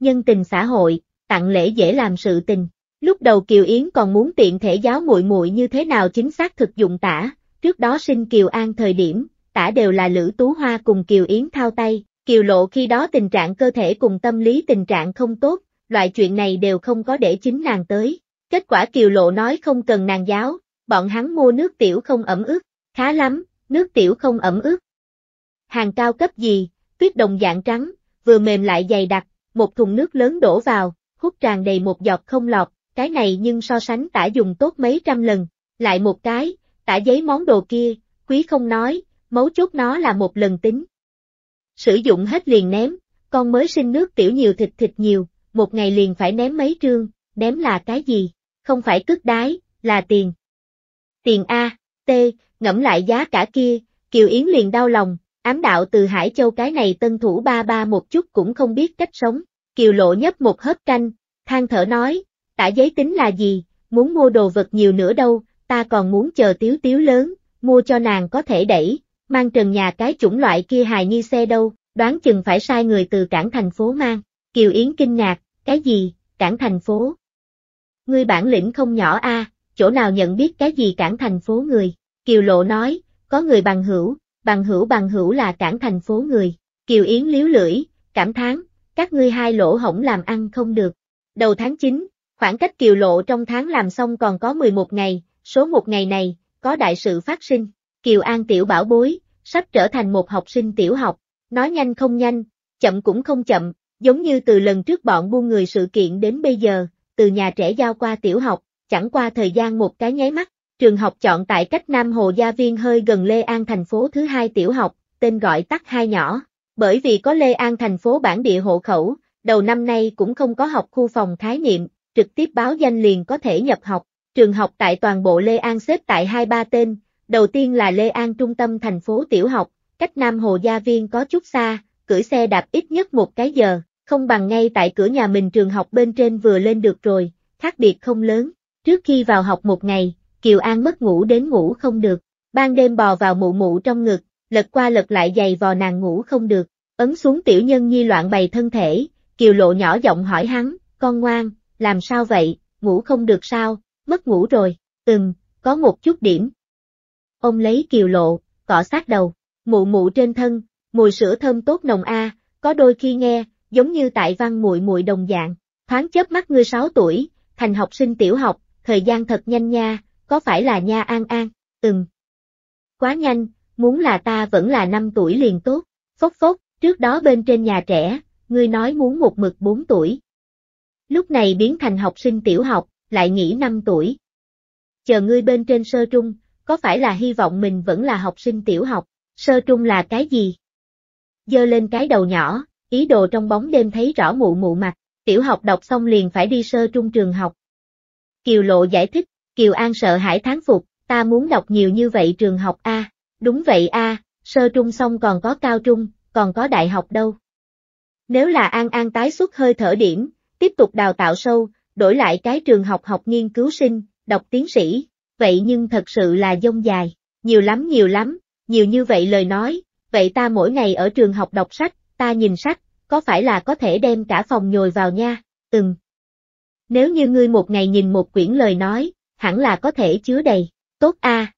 Nhân tình xã hội, tặng lễ dễ làm sự tình. Lúc đầu Kiều Yến còn muốn tiện thể giáo muội muội như thế nào chính xác thực dụng tả, trước đó sinh Kiều An thời điểm, tả đều là Lữ Tú Hoa cùng Kiều Yến thao tay, Kiều Lộ khi đó tình trạng cơ thể cùng tâm lý tình trạng không tốt, loại chuyện này đều không có để chính nàng tới, Kết quả Kiều Lộ nói không cần nàng giáo, bọn hắn mua nước tiểu không ẩm ướt, khá lắm, nước tiểu không ẩm ướt. Hàng cao cấp gì, tuyết đồng dạng trắng, vừa mềm lại dày đặc, một thùng nước lớn đổ vào, hút tràn đầy một giọt không lọt, cái này nhưng so sánh tả dùng tốt mấy trăm lần, lại một cái, tả giấy món đồ kia, quý không nói, mấu chốt nó là một lần tính. Sử dụng hết liền ném, con mới sinh nước tiểu nhiều thịt thịt nhiều, một ngày liền phải ném mấy trương, ném là cái gì? không phải cước đái, là tiền. Tiền A, T, ngẫm lại giá cả kia, Kiều Yến liền đau lòng, ám đạo từ Hải Châu cái này tân thủ ba ba một chút cũng không biết cách sống. Kiều Lộ nhấp một hớp canh, than thở nói, tả giấy tính là gì, muốn mua đồ vật nhiều nữa đâu, ta còn muốn chờ tiếu tiếu lớn, mua cho nàng có thể đẩy, mang trần nhà cái chủng loại kia hài như xe đâu, đoán chừng phải sai người từ cảng thành phố mang. Kiều Yến kinh ngạc, cái gì, cảng thành phố, Ngươi bản lĩnh không nhỏ a, à, chỗ nào nhận biết cái gì cản thành phố người. Kiều Lộ nói, có người bằng hữu, bằng hữu bằng hữu là cản thành phố người. Kiều Yến liếu lưỡi, cảm thán, các ngươi hai lỗ hổng làm ăn không được. Đầu tháng 9, khoảng cách Kiều Lộ trong tháng làm xong còn có 11 ngày, số một ngày này, có đại sự phát sinh. Kiều An tiểu bảo bối, sắp trở thành một học sinh tiểu học, nói nhanh không nhanh, chậm cũng không chậm, giống như từ lần trước bọn buôn người sự kiện đến bây giờ, từ nhà trẻ giao qua tiểu học, chẳng qua thời gian một cái nháy mắt, trường học chọn tại cách Nam Hồ Gia Viên hơi gần Lê An thành phố thứ hai tiểu học, tên gọi tắt hai nhỏ. Bởi vì có Lê An thành phố bản địa hộ khẩu, đầu năm nay cũng không có học khu phòng khái niệm, trực tiếp báo danh liền có thể nhập học. Trường học tại toàn bộ Lê An xếp tại hai ba tên, đầu tiên là Lê An trung tâm thành phố tiểu học, cách Nam Hồ Gia Viên có chút xa, cưỡi xe đạp ít nhất một cái giờ không bằng ngay tại cửa nhà mình trường học bên trên vừa lên được rồi, khác biệt không lớn. Trước khi vào học một ngày, Kiều An mất ngủ đến ngủ không được, ban đêm bò vào mụ mụ trong ngực, lật qua lật lại giày vò nàng ngủ không được, ấn xuống tiểu nhân nhi loạn bày thân thể, Kiều Lộ nhỏ giọng hỏi hắn, con ngoan, làm sao vậy, ngủ không được sao, mất ngủ rồi, ừm, có một chút điểm. Ông lấy Kiều Lộ, cọ sát đầu, mụ mụ trên thân, mùi sữa thơm tốt nồng a, có đôi khi nghe, giống như tại văn muội muội đồng dạng. Thoáng chớp mắt ngươi 6 tuổi, thành học sinh tiểu học, thời gian thật nhanh nha, có phải là nha An An? Ừm. Quá nhanh, muốn là ta vẫn là 5 tuổi liền tốt. Phốc phốc, trước đó bên trên nhà trẻ, ngươi nói muốn một mực 4 tuổi. Lúc này biến thành học sinh tiểu học, lại nghĩ 5 tuổi. Chờ ngươi bên trên sơ trung, có phải là hy vọng mình vẫn là học sinh tiểu học, sơ trung là cái gì? Dơ lên cái đầu nhỏ, ý đồ trong bóng đêm thấy rõ mụ mụ mặt, tiểu học đọc xong liền phải đi sơ trung trường học. Kiều Lộ giải thích, Kiều An sợ hãi tháng phục, ta muốn đọc nhiều như vậy trường học A, đúng vậy A, sơ trung xong còn có cao trung, còn có đại học đâu. Nếu là An An tái xuất hơi thở điểm, tiếp tục đào tạo sâu, đổi lại cái trường học học nghiên cứu sinh, đọc tiến sĩ, vậy nhưng thật sự là dông dài, nhiều lắm nhiều lắm, nhiều như vậy lời nói, vậy ta mỗi ngày ở trường học đọc sách, ta nhìn sách, có phải là có thể đem cả phòng nhồi vào nha, ừm. Nếu như ngươi một ngày nhìn một quyển lời nói, hẳn là có thể chứa đầy, tốt a.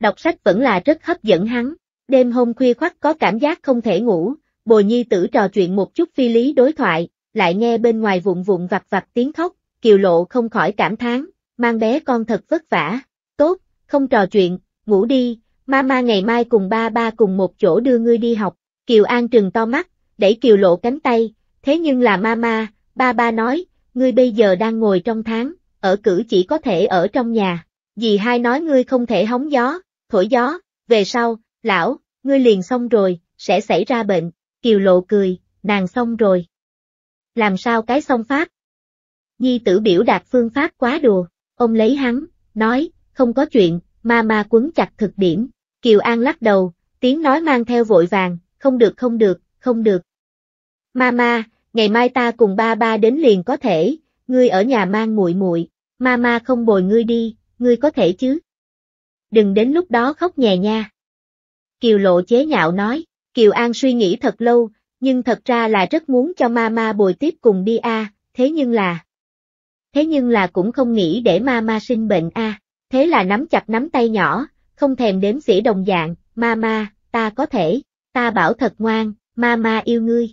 Đọc sách vẫn là rất hấp dẫn hắn, đêm hôm khuya khoắt có cảm giác không thể ngủ, Bồ nhi tử trò chuyện một chút phi lý đối thoại, lại nghe bên ngoài vụn vụn vặt vặt tiếng khóc, kiều lộ không khỏi cảm thán, mang bé con thật vất vả, tốt, không trò chuyện, ngủ đi, Mama ngày mai cùng ba ba cùng một chỗ đưa ngươi đi học, Kiều An trừng to mắt, đẩy Kiều Lộ cánh tay, thế nhưng là mama, ba ba nói, ngươi bây giờ đang ngồi trong tháng, ở cử chỉ có thể ở trong nhà, dì hai nói ngươi không thể hóng gió, thổi gió, về sau, lão, ngươi liền xong rồi, sẽ xảy ra bệnh, Kiều Lộ cười, nàng xong rồi. Làm sao cái xong pháp? Nhi tử biểu đạt phương pháp quá đùa, ông lấy hắn, nói, không có chuyện, Mama quấn chặt thực điểm, Kiều An lắc đầu, tiếng nói mang theo vội vàng, không được không được, không được. Mama, ngày mai ta cùng ba ba đến liền có thể, ngươi ở nhà mang muội muội, mama không bồi ngươi đi, ngươi có thể chứ? Đừng đến lúc đó khóc nhè nha. Kiều Lộ chế nhạo nói, Kiều An suy nghĩ thật lâu, nhưng thật ra là rất muốn cho mama bồi tiếp cùng đi a, thế nhưng là Thế nhưng là cũng không nghĩ để mama sinh bệnh a, thế là nắm chặt nắm tay nhỏ, không thèm đếm xỉa đồng dạng, mama, ta có thể ta bảo thật ngoan, ma ma yêu ngươi.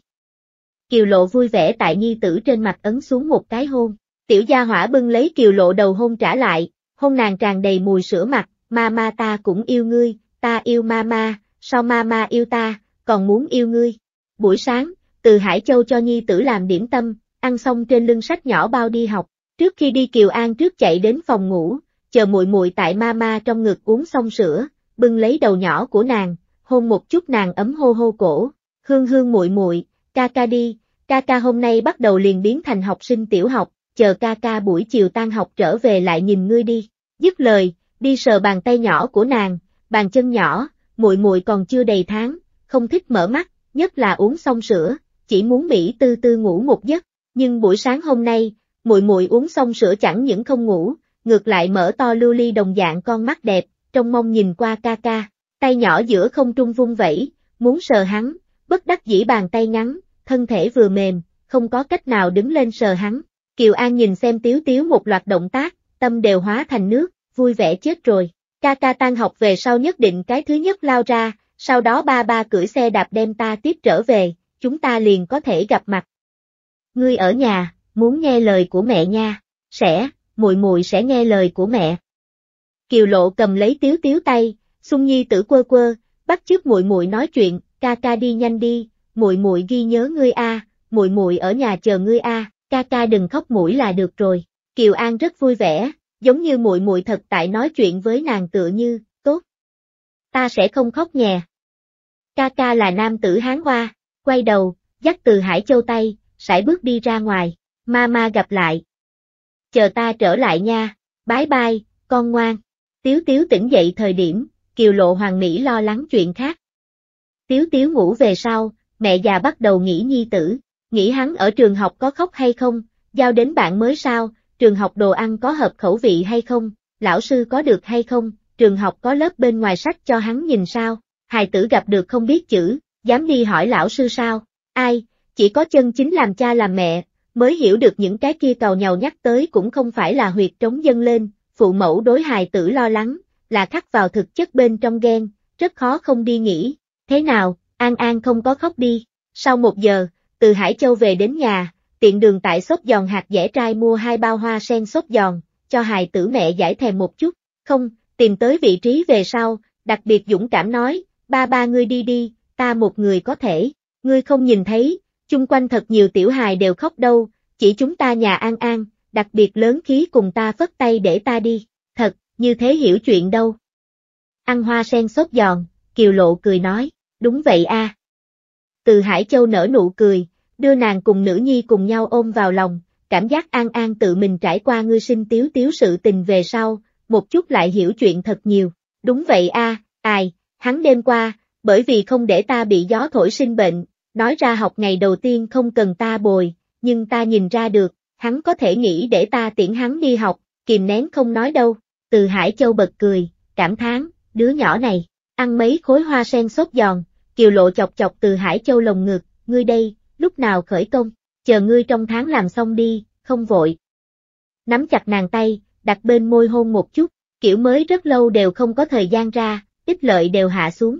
Kiều lộ vui vẻ tại nhi tử trên mặt ấn xuống một cái hôn, tiểu gia hỏa bưng lấy kiều lộ đầu hôn trả lại, hôn nàng tràn đầy mùi sữa mặt, ma ma ta cũng yêu ngươi, ta yêu ma ma, sao ma ma yêu ta, còn muốn yêu ngươi. Buổi sáng, từ Hải Châu cho nhi tử làm điểm tâm, ăn xong trên lưng sách nhỏ bao đi học, trước khi đi Kiều An trước chạy đến phòng ngủ, chờ muội muội tại ma ma trong ngực uống xong sữa, bưng lấy đầu nhỏ của nàng, hôn một chút nàng ấm hô hô cổ, hương hương muội muội, ca ca đi, ca ca hôm nay bắt đầu liền biến thành học sinh tiểu học, chờ ca ca buổi chiều tan học trở về lại nhìn ngươi đi. Dứt lời, đi sờ bàn tay nhỏ của nàng, bàn chân nhỏ, muội muội còn chưa đầy tháng, không thích mở mắt, nhất là uống xong sữa, chỉ muốn mỹ tư tư ngủ một giấc, nhưng buổi sáng hôm nay, muội muội uống xong sữa chẳng những không ngủ, ngược lại mở to lưu ly đồng dạng con mắt đẹp, trong mong nhìn qua ca ca tay nhỏ giữa không trung vung vẩy, muốn sờ hắn, bất đắc dĩ bàn tay ngắn, thân thể vừa mềm, không có cách nào đứng lên sờ hắn. Kiều An nhìn xem tiếu tiếu một loạt động tác, tâm đều hóa thành nước, vui vẻ chết rồi. Ca ca tan học về sau nhất định cái thứ nhất lao ra, sau đó ba ba cưỡi xe đạp đem ta tiếp trở về, chúng ta liền có thể gặp mặt. Ngươi ở nhà, muốn nghe lời của mẹ nha, sẽ, mùi mùi sẽ nghe lời của mẹ. Kiều Lộ cầm lấy Tiếu Tiếu tay, Xung Nhi tử quơ quơ, bắt chước muội muội nói chuyện, ca ca đi nhanh đi, muội muội ghi nhớ ngươi a, muội muội ở nhà chờ ngươi a, à, ca ca đừng khóc mũi là được rồi. Kiều An rất vui vẻ, giống như muội muội thật tại nói chuyện với nàng tựa như, tốt. Ta sẽ không khóc nhè. Ca ca là nam tử Hán Hoa, quay đầu, dắt từ Hải Châu tay, sải bước đi ra ngoài, Mama gặp lại. Chờ ta trở lại nha, bái bai, con ngoan. Tiếu tiếu tỉnh dậy thời điểm, Kiều Lộ Hoàng Mỹ lo lắng chuyện khác. Tiếu Tiếu ngủ về sau, mẹ già bắt đầu nghĩ nhi tử, nghĩ hắn ở trường học có khóc hay không, giao đến bạn mới sao, trường học đồ ăn có hợp khẩu vị hay không, lão sư có được hay không, trường học có lớp bên ngoài sách cho hắn nhìn sao, hài tử gặp được không biết chữ, dám đi hỏi lão sư sao, ai, chỉ có chân chính làm cha làm mẹ, mới hiểu được những cái kia tàu nhau nhắc tới cũng không phải là huyệt trống dân lên, phụ mẫu đối hài tử lo lắng, là khắc vào thực chất bên trong ghen, rất khó không đi nghỉ. Thế nào, An An không có khóc đi. Sau một giờ, từ Hải Châu về đến nhà, tiện đường tại xốp giòn hạt dẻ trai mua hai bao hoa sen xốp giòn, cho hài tử mẹ giải thèm một chút. Không, tìm tới vị trí về sau, đặc biệt dũng cảm nói, ba ba ngươi đi đi, ta một người có thể, ngươi không nhìn thấy, chung quanh thật nhiều tiểu hài đều khóc đâu, chỉ chúng ta nhà an an, đặc biệt lớn khí cùng ta phất tay để ta đi như thế hiểu chuyện đâu. Ăn hoa sen sốt giòn, Kiều Lộ cười nói, đúng vậy a. Từ Hải Châu nở nụ cười, đưa nàng cùng nữ nhi cùng nhau ôm vào lòng, cảm giác an an tự mình trải qua ngư sinh tiếu tiếu sự tình về sau, một chút lại hiểu chuyện thật nhiều. Đúng vậy a, à, ai, hắn đêm qua, bởi vì không để ta bị gió thổi sinh bệnh, nói ra học ngày đầu tiên không cần ta bồi, nhưng ta nhìn ra được, hắn có thể nghĩ để ta tiễn hắn đi học, kìm nén không nói đâu. Từ Hải Châu bật cười, cảm thán, đứa nhỏ này, ăn mấy khối hoa sen xốp giòn, kiều lộ chọc chọc từ Hải Châu lồng ngực, ngươi đây, lúc nào khởi công, chờ ngươi trong tháng làm xong đi, không vội. Nắm chặt nàng tay, đặt bên môi hôn một chút, kiểu mới rất lâu đều không có thời gian ra, ít lợi đều hạ xuống.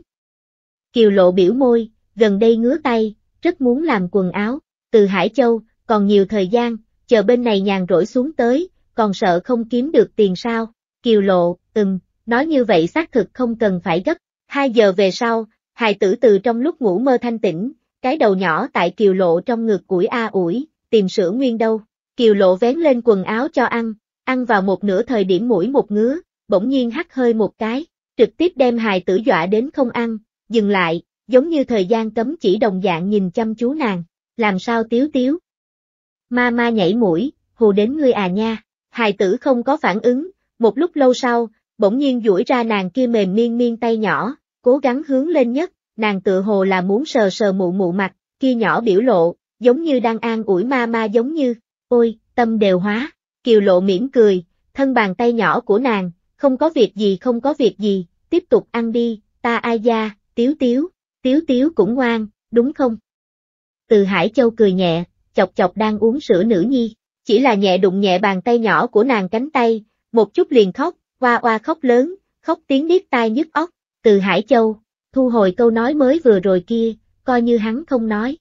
Kiều lộ biểu môi, gần đây ngứa tay, rất muốn làm quần áo, từ Hải Châu, còn nhiều thời gian, chờ bên này nhàn rỗi xuống tới, còn sợ không kiếm được tiền sao. Kiều lộ, từng, nói như vậy xác thực không cần phải gấp. Hai giờ về sau, hài tử từ trong lúc ngủ mơ thanh tỉnh, cái đầu nhỏ tại kiều lộ trong ngực củi a ủi, tìm sữa nguyên đâu. Kiều lộ vén lên quần áo cho ăn, ăn vào một nửa thời điểm mũi một ngứa, bỗng nhiên hắt hơi một cái, trực tiếp đem hài tử dọa đến không ăn, dừng lại, giống như thời gian cấm chỉ đồng dạng nhìn chăm chú nàng, làm sao tiếu tiếu. Ma ma nhảy mũi, hù đến ngươi à nha, hài tử không có phản ứng, một lúc lâu sau, bỗng nhiên duỗi ra nàng kia mềm miên miên tay nhỏ, cố gắng hướng lên nhất, nàng tự hồ là muốn sờ sờ mụ mụ mặt, kia nhỏ biểu lộ, giống như đang an ủi ma ma giống như, ôi, tâm đều hóa, kiều lộ mỉm cười, thân bàn tay nhỏ của nàng, không có việc gì không có việc gì, tiếp tục ăn đi, ta ai da, tiếu tiếu, tiếu tiếu cũng ngoan, đúng không? Từ Hải Châu cười nhẹ, chọc chọc đang uống sữa nữ nhi, chỉ là nhẹ đụng nhẹ bàn tay nhỏ của nàng cánh tay, một chút liền khóc, oa oa khóc lớn, khóc tiếng điếc tai nhức óc, từ Hải Châu, thu hồi câu nói mới vừa rồi kia, coi như hắn không nói.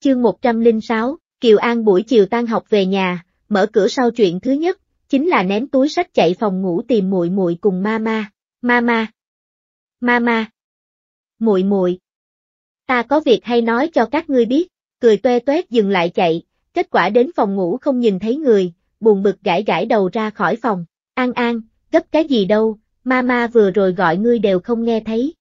Chương 106, Kiều An buổi chiều tan học về nhà, mở cửa sau chuyện thứ nhất, chính là ném túi sách chạy phòng ngủ tìm muội muội cùng mama, mama. Mama. Muội muội. Ta có việc hay nói cho các ngươi biết, cười toe toét dừng lại chạy, kết quả đến phòng ngủ không nhìn thấy người, buồn bực gãi gãi đầu ra khỏi phòng. An An, gấp cái gì đâu, mama vừa rồi gọi ngươi đều không nghe thấy.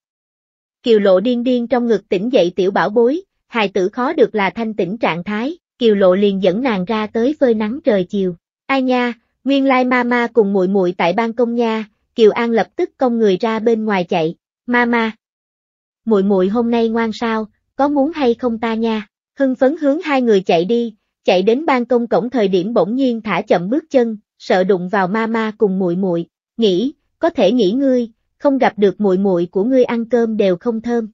Kiều lộ điên điên trong ngực tỉnh dậy tiểu bảo bối, hài tử khó được là thanh tĩnh trạng thái, Kiều lộ liền dẫn nàng ra tới phơi nắng trời chiều. Ai nha, nguyên lai like mama cùng muội muội tại ban công nha, Kiều An lập tức cong người ra bên ngoài chạy. Mama, muội muội hôm nay ngoan sao, có muốn hay không ta nha? Hưng phấn hướng hai người chạy đi, chạy đến ban công cổng thời điểm bỗng nhiên thả chậm bước chân, sợ đụng vào ma ma cùng muội muội, nghĩ, có thể nghĩ ngươi, không gặp được muội muội của ngươi ăn cơm đều không thơm.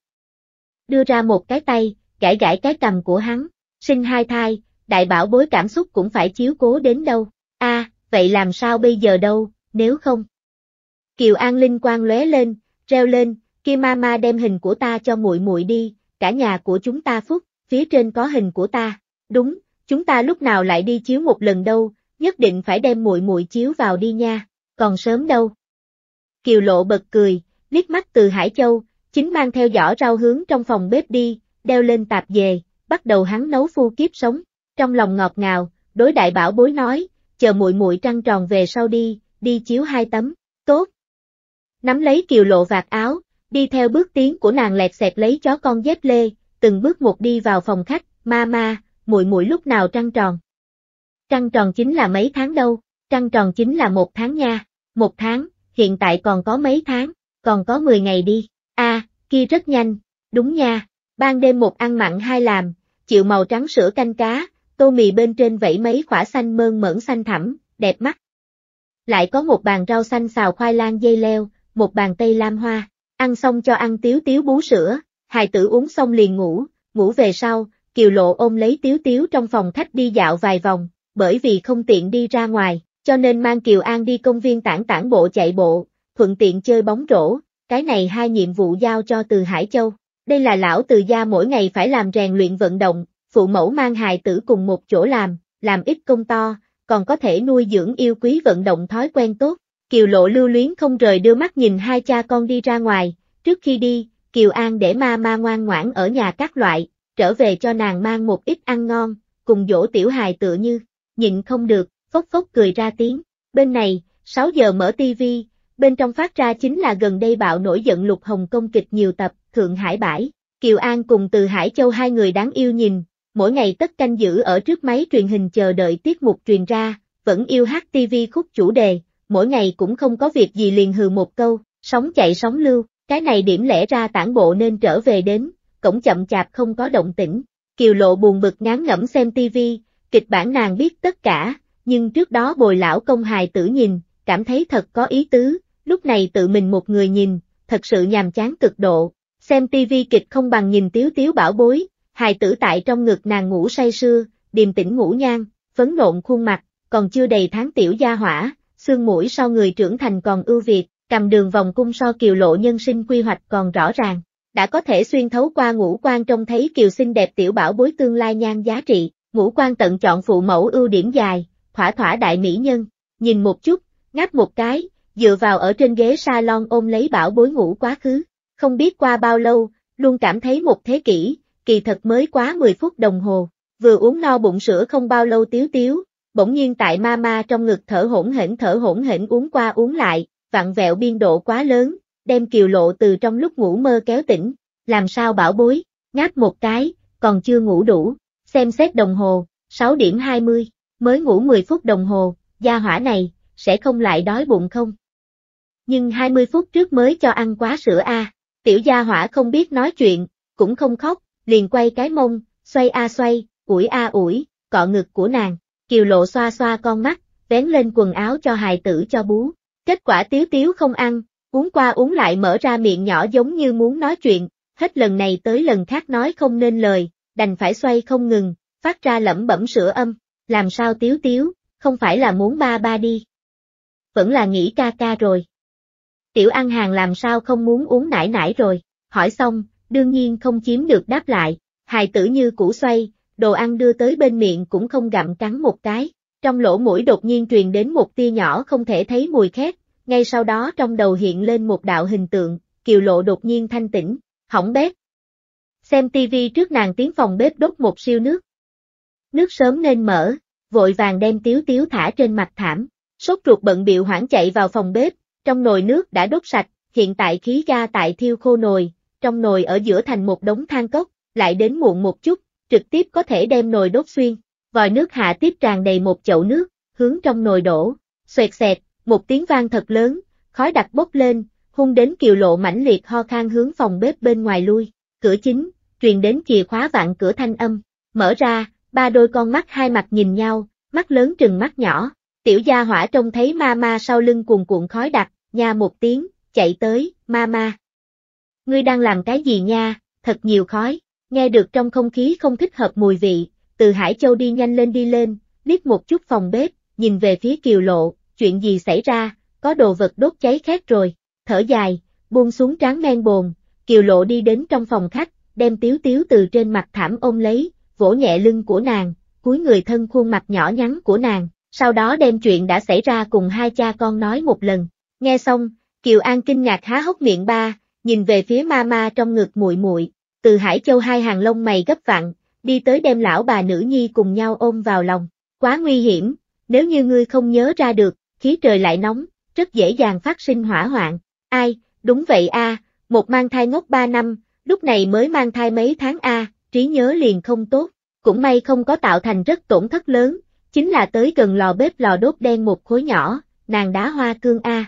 Đưa ra một cái tay, gãi gãi cái cầm của hắn, sinh hai thai, đại bảo bối cảm xúc cũng phải chiếu cố đến đâu, a vậy làm sao bây giờ đâu, nếu không. Kiều An Linh quang lóe lên, reo lên, kia ma ma đem hình của ta cho muội muội đi, cả nhà của chúng ta phúc, phía trên có hình của ta, đúng, chúng ta lúc nào lại đi chiếu một lần đâu, nhất định phải đem muội muội chiếu vào đi nha, còn sớm đâu. Kiều Lộ bật cười, liếc mắt từ Hải Châu, chính mang theo giỏ rau hướng trong phòng bếp đi, đeo lên tạp về, bắt đầu hắn nấu phu kiếp sống, trong lòng ngọt ngào, đối đại bảo bối nói, chờ muội muội trăng tròn về sau đi, đi chiếu hai tấm, tốt. Nắm lấy Kiều Lộ vạt áo, đi theo bước tiến của nàng lẹt xẹt lấy chó con dép lê, từng bước một đi vào phòng khách, ma ma, muội muội lúc nào trăng tròn? Trăng tròn chính là mấy tháng đâu, trăng tròn chính là một tháng nha, một tháng, hiện tại còn có mấy tháng, còn có 10 ngày đi, a kia rất nhanh, đúng nha, ban đêm một ăn mặn hai làm, chịu màu trắng sữa canh cá, tô mì bên trên vẫy mấy quả xanh mơn mởn xanh thẳm, đẹp mắt. Lại có một bàn rau xanh xào khoai lang dây leo, một bàn tây lam hoa, ăn xong cho ăn tiếu tiếu bú sữa, hài tử uống xong liền ngủ, ngủ về sau, Kiều Lộ ôm lấy Tiếu Tiếu trong phòng khách đi dạo vài vòng, bởi vì không tiện đi ra ngoài, cho nên mang Kiều An đi công viên tản tản bộ chạy bộ, thuận tiện chơi bóng rổ, cái này hai nhiệm vụ giao cho từ Hải Châu. Đây là lão từ gia mỗi ngày phải làm rèn luyện vận động, phụ mẫu mang hài tử cùng một chỗ làm, làm ít công to, còn có thể nuôi dưỡng yêu quý vận động thói quen tốt. Kiều Lộ lưu luyến không rời đưa mắt nhìn hai cha con đi ra ngoài, trước khi đi, Kiều An để ma ma ngoan ngoãn ở nhà các loại, trở về cho nàng mang một ít ăn ngon, cùng dỗ tiểu hài tựa như, nhịn không được, phốc phốc cười ra tiếng. Bên này, 6 giờ mở tivi, bên trong phát ra chính là gần đây bạo nổi giận lục hồng công kịch nhiều tập, Thượng Hải Bãi. Kiều An cùng từ Hải Châu hai người đáng yêu nhìn, mỗi ngày tất canh giữ ở trước máy truyền hình chờ đợi tiết mục truyền ra, vẫn yêu hát tivi khúc chủ đề, mỗi ngày cũng không có việc gì liền hừ một câu, sóng chạy sóng lưu, cái này điểm lẽ ra tản bộ nên trở về đến, cổng chậm chạp không có động tĩnh. Kiều lộ buồn bực ngán ngẩm xem tivi, kịch bản nàng biết tất cả, nhưng trước đó bồi lão công hài tử nhìn, cảm thấy thật có ý tứ, lúc này tự mình một người nhìn, thật sự nhàm chán cực độ. Xem tivi kịch không bằng nhìn tiếu tiếu bảo bối, hài tử tại trong ngực nàng ngủ say sưa, điềm tĩnh ngủ nhang, phấn nộn khuôn mặt, còn chưa đầy tháng tiểu gia hỏa, xương mũi so người trưởng thành còn ưu việt, cầm đường vòng cung so kiều lộ nhân sinh quy hoạch còn rõ ràng, đã có thể xuyên thấu qua ngũ quan trông thấy kiều xinh đẹp tiểu bảo bối tương lai nhan giá trị, ngũ quan tận chọn phụ mẫu ưu điểm dài, thỏa thỏa đại mỹ nhân, nhìn một chút, ngáp một cái, dựa vào ở trên ghế salon ôm lấy bảo bối ngủ quá khứ, không biết qua bao lâu, luôn cảm thấy một thế kỷ, kỳ thật mới quá 10 phút đồng hồ, vừa uống no bụng sữa không bao lâu tiếu tiếu, bỗng nhiên tại mama trong ngực thở hỗn hển thở hỗn hển uống qua uống lại, vặn vẹo biên độ quá lớn, đem kiều lộ từ trong lúc ngủ mơ kéo tỉnh, làm sao bảo bối, ngáp một cái, còn chưa ngủ đủ, xem xét đồng hồ, 6 điểm 20, mới ngủ 10 phút đồng hồ, gia hỏa này, sẽ không lại đói bụng không? Nhưng 20 phút trước mới cho ăn quá sữa a à. tiểu gia hỏa không biết nói chuyện, cũng không khóc, liền quay cái mông, xoay a xoay, ủi a à ủi, cọ ngực của nàng, kiều lộ xoa xoa con mắt, vén lên quần áo cho hài tử cho bú, kết quả tiếu tiếu không ăn, uống qua uống lại mở ra miệng nhỏ giống như muốn nói chuyện, hết lần này tới lần khác nói không nên lời, đành phải xoay không ngừng, phát ra lẩm bẩm sữa âm, làm sao tiếu tiếu, không phải là muốn ba ba đi. Vẫn là nghĩ ca ca rồi. Tiểu ăn hàng làm sao không muốn uống nải nải rồi, hỏi xong, đương nhiên không chiếm được đáp lại, hài tử như củ xoay, đồ ăn đưa tới bên miệng cũng không gặm cắn một cái, trong lỗ mũi đột nhiên truyền đến một tia nhỏ không thể thấy mùi khét, ngay sau đó trong đầu hiện lên một đạo hình tượng, kiều lộ đột nhiên thanh tĩnh, hỏng bếp. Xem tivi trước nàng tiến phòng bếp đốt một siêu nước. Nước sớm nên mở, vội vàng đem tiếu tiếu thả trên mặt thảm, sốt ruột bận biệu hoảng chạy vào phòng bếp, trong nồi nước đã đốt sạch, hiện tại khí ga tại thiêu khô nồi, trong nồi ở giữa thành một đống than cốc, lại đến muộn một chút, trực tiếp có thể đem nồi đốt xuyên, vòi nước hạ tiếp tràn đầy một chậu nước, hướng trong nồi đổ, xoẹt xẹt, một tiếng vang thật lớn, khói đặc bốc lên, hung đến kiều lộ mãnh liệt ho khan hướng phòng bếp bên ngoài lui, cửa chính, truyền đến chìa khóa vạn cửa thanh âm, mở ra, ba đôi con mắt hai mặt nhìn nhau, mắt lớn trừng mắt nhỏ, tiểu gia hỏa trông thấy ma ma sau lưng cuồn cuộn khói đặc, nha một tiếng, chạy tới, ma ma. Ngươi đang làm cái gì nha, thật nhiều khói, nghe được trong không khí không thích hợp mùi vị, từ Hải Châu đi nhanh lên đi lên, liếc một chút phòng bếp, nhìn về phía kiều lộ, chuyện gì xảy ra, có đồ vật đốt cháy khác rồi, thở dài, buông xuống tráng men bồn, Kiều Lộ đi đến trong phòng khách, đem Tiếu Tiếu từ trên mặt thảm ôm lấy, vỗ nhẹ lưng của nàng, cúi người thân khuôn mặt nhỏ nhắn của nàng, sau đó đem chuyện đã xảy ra cùng hai cha con nói một lần. Nghe xong, Kiều An kinh ngạc há hốc miệng ba, nhìn về phía ma ma trong ngực muội muội, từ Hải Châu hai hàng lông mày gấp vặn, đi tới đem lão bà nữ nhi cùng nhau ôm vào lòng. Quá nguy hiểm, nếu như ngươi không nhớ ra được, khí trời lại nóng, rất dễ dàng phát sinh hỏa hoạn. Ai, đúng vậy a, một mang thai ngốc 3 năm, lúc này mới mang thai mấy tháng a, trí nhớ liền không tốt, cũng may không có tạo thành rất tổn thất lớn, chính là tới gần lò bếp lò đốt đen một khối nhỏ, nàng đá hoa cương a.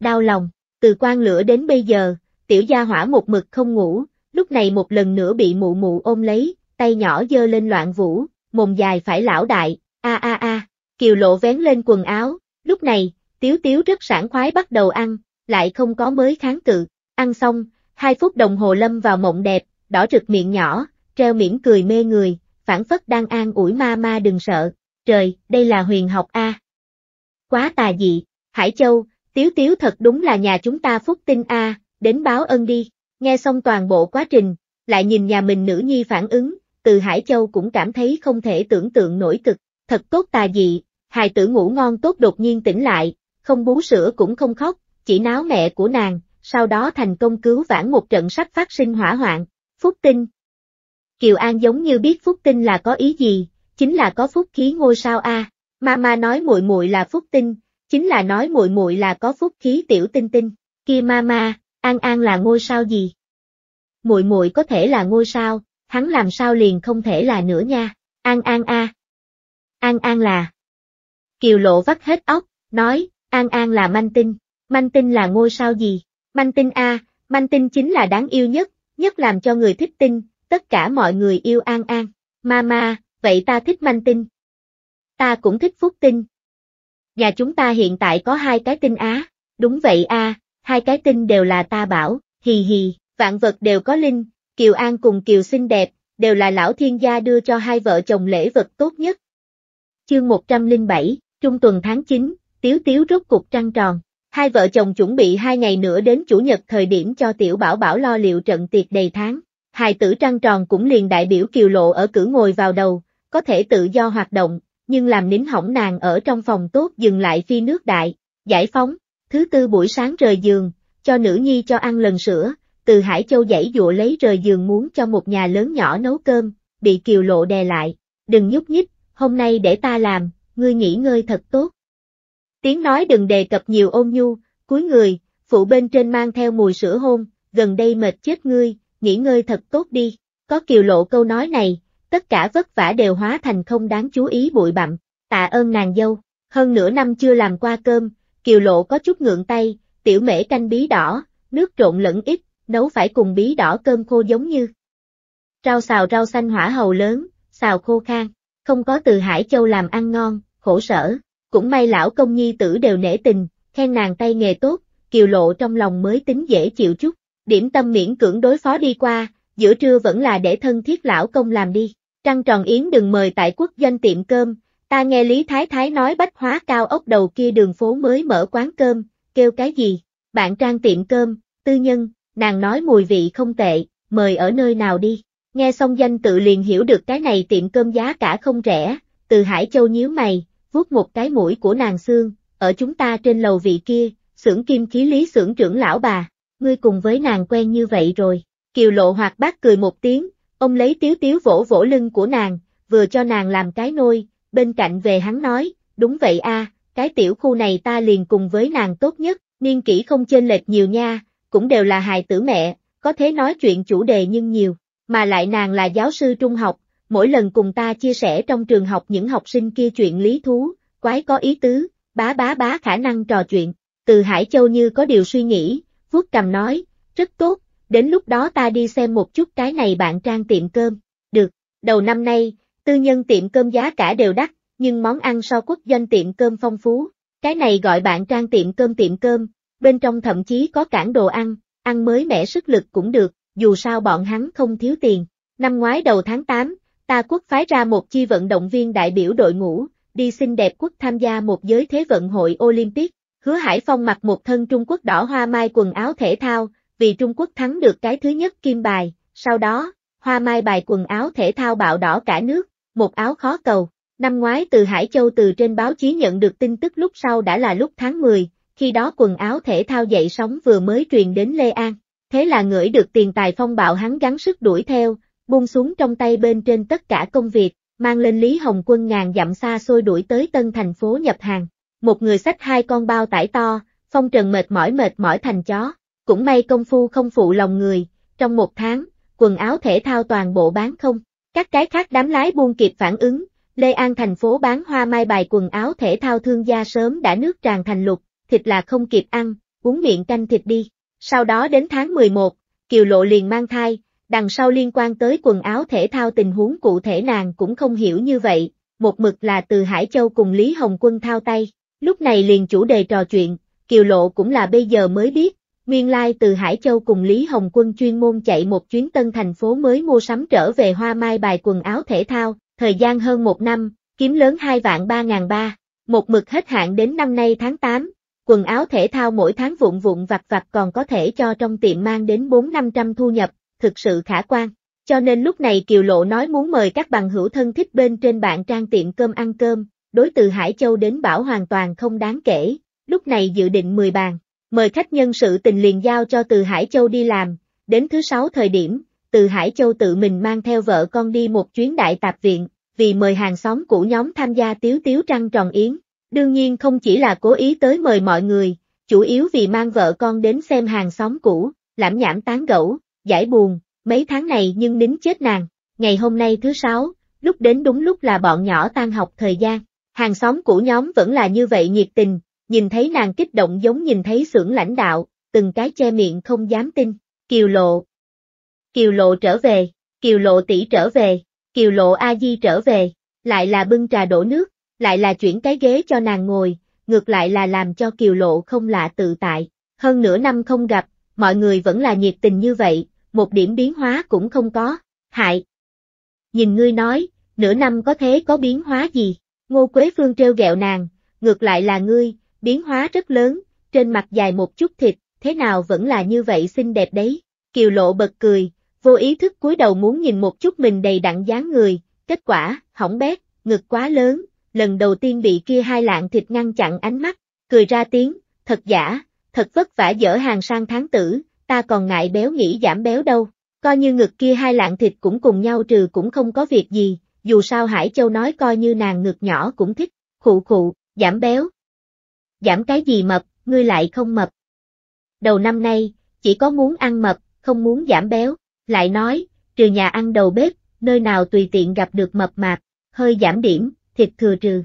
Đau lòng, từ quan lửa đến bây giờ, tiểu gia hỏa một mực không ngủ, lúc này một lần nữa bị mụ mụ ôm lấy, tay nhỏ dơ lên loạn vũ, mồm dài phải lão đại, a a a, kiều lộ vén lên quần áo, Lúc này, Tiếu Tiếu rất sảng khoái bắt đầu ăn, lại không có mới kháng cự. Ăn xong, hai phút đồng hồ lâm vào mộng đẹp, đỏ rực miệng nhỏ, treo mỉm cười mê người, phản phất đang an ủi ma ma đừng sợ. Trời, đây là huyền học A. Quá tà dị, Hải Châu, Tiếu Tiếu thật đúng là nhà chúng ta phúc tinh A, đến báo ân đi. Nghe xong toàn bộ quá trình, lại nhìn nhà mình nữ nhi phản ứng, từ Hải Châu cũng cảm thấy không thể tưởng tượng nổi cực, thật tốt tà dị, hài tử ngủ ngon tốt đột nhiên tỉnh lại, không bú sữa cũng không khóc, chỉ náo mẹ của nàng, sau đó thành công cứu vãn một trận sắp phát sinh hỏa hoạn. Phúc tinh Kiều An giống như biết phúc tinh là có ý gì, chính là có phúc khí ngôi sao a. Mama nói muội muội là phúc tinh, chính là nói muội muội là có phúc khí tiểu tinh tinh. Kia mama, An An là ngôi sao gì? Muội muội có thể là ngôi sao, hắn làm sao liền không thể là nữa nha. An An a. An An là Kiều Lộ vắt hết óc, nói, An An là manh tinh, manh tinh là ngôi sao gì? Manh tinh A, manh tinh chính là đáng yêu nhất, nhất làm cho người thích tinh, tất cả mọi người yêu An An. Mama, vậy ta thích manh tinh. Ta cũng thích phúc tinh. Nhà chúng ta hiện tại có hai cái tinh Á, đúng vậy A, hai cái tinh đều là ta bảo, hì hì, vạn vật đều có linh, Kiều An cùng Kiều xinh đẹp, đều là lão thiên gia đưa cho hai vợ chồng lễ vật tốt nhất. Chương 107, Trung tuần tháng 9, Tiếu Tiếu rốt cục trăng tròn. Hai vợ chồng chuẩn bị hai ngày nữa đến Chủ nhật thời điểm cho Tiểu Bảo Bảo lo liệu trận tiệc đầy tháng. Hài tử trăng tròn cũng liền đại biểu kiều lộ ở cử ngồi vào đầu, có thể tự do hoạt động, nhưng làm nín hỏng nàng ở trong phòng tốt dừng lại phi nước đại, giải phóng, thứ tư buổi sáng rời giường, cho nữ nhi cho ăn lần sữa, từ Hải Châu dãy dụa lấy rời giường muốn cho một nhà lớn nhỏ nấu cơm, bị kiều lộ đè lại, đừng nhúc nhích, hôm nay để ta làm, ngươi nghỉ ngơi thật tốt. Tiếng nói đừng đề cập nhiều ôn nhu, cúi người, phụ bên trên mang theo mùi sữa hôn, gần đây mệt chết ngươi, nghỉ ngơi thật tốt đi. Có kiều lộ câu nói này, tất cả vất vả đều hóa thành không đáng chú ý bụi bặm, tạ ơn nàng dâu, hơn nửa năm chưa làm qua cơm, kiều lộ có chút ngượng tay, tiểu mễ canh bí đỏ, nước trộn lẫn ít, nấu phải cùng bí đỏ cơm khô giống như. Rau xào rau xanh hỏa hầu lớn, xào khô khan, không có từ Hải Châu làm ăn ngon, khổ sở, cũng may lão công nhi tử đều nể tình, khen nàng tay nghề tốt, kiều lộ trong lòng mới tính dễ chịu chút, điểm tâm miễn cưỡng đối phó đi qua, giữa trưa vẫn là để thân thiết lão công làm đi, trăng tròn yến đừng mời tại quốc doanh tiệm cơm, ta nghe Lý Thái Thái nói bách hóa cao ốc đầu kia đường phố mới mở quán cơm, kêu cái gì, bạn trang tiệm cơm, tư nhân, nàng nói mùi vị không tệ, mời ở nơi nào đi. Nghe xong danh tự liền hiểu được cái này tiệm cơm giá cả không rẻ, từ Hải Châu nhíu mày, vuốt một cái mũi của nàng xương, ở chúng ta trên lầu vị kia, xưởng kim khí lý xưởng trưởng lão bà, ngươi cùng với nàng quen như vậy rồi. Kiều lộ hoạt bát cười một tiếng, ông lấy tiếu tiếu vỗ vỗ lưng của nàng, vừa cho nàng làm cái nôi, bên cạnh về hắn nói, đúng vậy a, cái tiểu khu này ta liền cùng với nàng tốt nhất, niên kỷ không chênh lệch nhiều nha, cũng đều là hài tử mẹ, có thế nói chuyện chủ đề nhưng nhiều mà lại nàng là giáo sư trung học, mỗi lần cùng ta chia sẻ trong trường học những học sinh kia chuyện lý thú, quái có ý tứ, bá bá bá khả năng trò chuyện, từ Hải Châu như có điều suy nghĩ, vuốt cầm nói, rất tốt, đến lúc đó ta đi xem một chút cái này bạn trang tiệm cơm, được, đầu năm nay, tư nhân tiệm cơm giá cả đều đắt, nhưng món ăn so quốc doanh tiệm cơm phong phú, cái này gọi bạn trang tiệm cơm tiệm cơm, bên trong thậm chí có cản đồ ăn, ăn mới mẻ sức lực cũng được, dù sao bọn hắn không thiếu tiền. Năm ngoái đầu tháng 8, ta quốc phái ra một chi vận động viên đại biểu đội ngũ, đi xinh đẹp quốc tham gia một giới thế vận hội Olympic. Hứa Hải Phong mặc một thân Trung Quốc đỏ hoa mai quần áo thể thao, vì Trung Quốc thắng được cái thứ nhất kim bài, sau đó, hoa mai bài quần áo thể thao bạo đỏ cả nước, một áo khó cầu. Năm ngoái từ Hải Châu từ trên báo chí nhận được tin tức lúc sau đã là lúc tháng 10, khi đó quần áo thể thao dậy sóng vừa mới truyền đến Lê An, thế là ngửi được tiền tài phong bạo hắn gắng sức đuổi theo, buông xuống trong tay bên trên tất cả công việc, mang lên Lý Hồng Quân ngàn dặm xa xôi đuổi tới tân thành phố nhập hàng. Một người xách hai con bao tải to, phong trần mệt mỏi mệt mỏi thành chó, cũng may công phu không phụ lòng người, trong một tháng, quần áo thể thao toàn bộ bán không, các cái khác đám lái buông kịp phản ứng, Lê An thành phố bán hoa mai bài quần áo thể thao thương gia sớm đã nước tràn thành lục, thịt là không kịp ăn, uống miệng canh thịt đi. Sau đó đến tháng 11, Kiều Lộ liền mang thai, đằng sau liên quan tới quần áo thể thao tình huống cụ thể nàng cũng không hiểu như vậy, một mực là từ Hải Châu cùng Lý Hồng Quân thao tay. Lúc này liền chủ đề trò chuyện, Kiều Lộ cũng là bây giờ mới biết, nguyên lai từ Hải Châu cùng Lý Hồng Quân chuyên môn chạy một chuyến tân thành phố mới mua sắm trở về hoa mai bài quần áo thể thao, thời gian hơn một năm, kiếm lớn hai vạn ba ngàn ba, một mực hết hạn đến năm nay tháng 8, quần áo thể thao mỗi tháng vụn vụn vặt vặt còn có thể cho trong tiệm mang đến 4-500 thu nhập, thực sự khả quan. Cho nên lúc này Kiều Lộ nói muốn mời các bằng hữu thân thích bên trên bạn trang tiệm cơm ăn cơm, đối từ Hải Châu đến Bảo hoàn toàn không đáng kể, lúc này dự định 10 bàn, mời khách nhân sự tình liền giao cho từ Hải Châu đi làm, đến thứ sáu thời điểm, từ Hải Châu tự mình mang theo vợ con đi một chuyến đại tạp viện, vì mời hàng xóm của nhóm tham gia tiếu tiếu trăng tròn yến, Đương nhiên không chỉ là cố ý tới mời mọi người, chủ yếu vì mang vợ con đến xem hàng xóm cũ, lãm nhảm tán gẫu, giải buồn, mấy tháng này nhưng nín chết nàng. Ngày hôm nay thứ sáu, lúc đến đúng lúc là bọn nhỏ tan học thời gian, hàng xóm cũ nhóm vẫn là như vậy nhiệt tình, nhìn thấy nàng kích động giống nhìn thấy xưởng lãnh đạo, từng cái che miệng không dám tin, kiều lộ. Kiều lộ trở về, kiều lộ tỷ trở về, kiều lộ A-di trở về, lại là bưng trà đổ nước, lại là chuyển cái ghế cho nàng ngồi, ngược lại là làm cho Kiều Lộ không lạ tự tại. Hơn nửa năm không gặp, mọi người vẫn là nhiệt tình như vậy, một điểm biến hóa cũng không có. Hại! Nhìn ngươi nói, nửa năm có thế có biến hóa gì? Ngô Quế Phương treo gẹo nàng, ngược lại là ngươi, biến hóa rất lớn, trên mặt dài một chút thịt, thế nào vẫn là như vậy xinh đẹp đấy. Kiều Lộ bật cười, vô ý thức cúi đầu muốn nhìn một chút mình đầy đặn dáng người, kết quả, hỏng bét, ngực quá lớn, lần đầu tiên bị kia hai lạng thịt ngăn chặn ánh mắt, cười ra tiếng, thật giả, thật vất vả dở hàng sang tháng tử, ta còn ngại béo nghĩ giảm béo đâu, coi như ngực kia hai lạng thịt cũng cùng nhau trừ cũng không có việc gì, dù sao Hải Châu nói coi như nàng ngực nhỏ cũng thích, khụ khụ, giảm béo. Giảm cái gì mập, ngươi lại không mập. Đầu năm nay, chỉ có muốn ăn mập, không muốn giảm béo, lại nói, trừ nhà ăn đầu bếp, nơi nào tùy tiện gặp được mập mạp, hơi giảm điểm, thịt thừa trừ.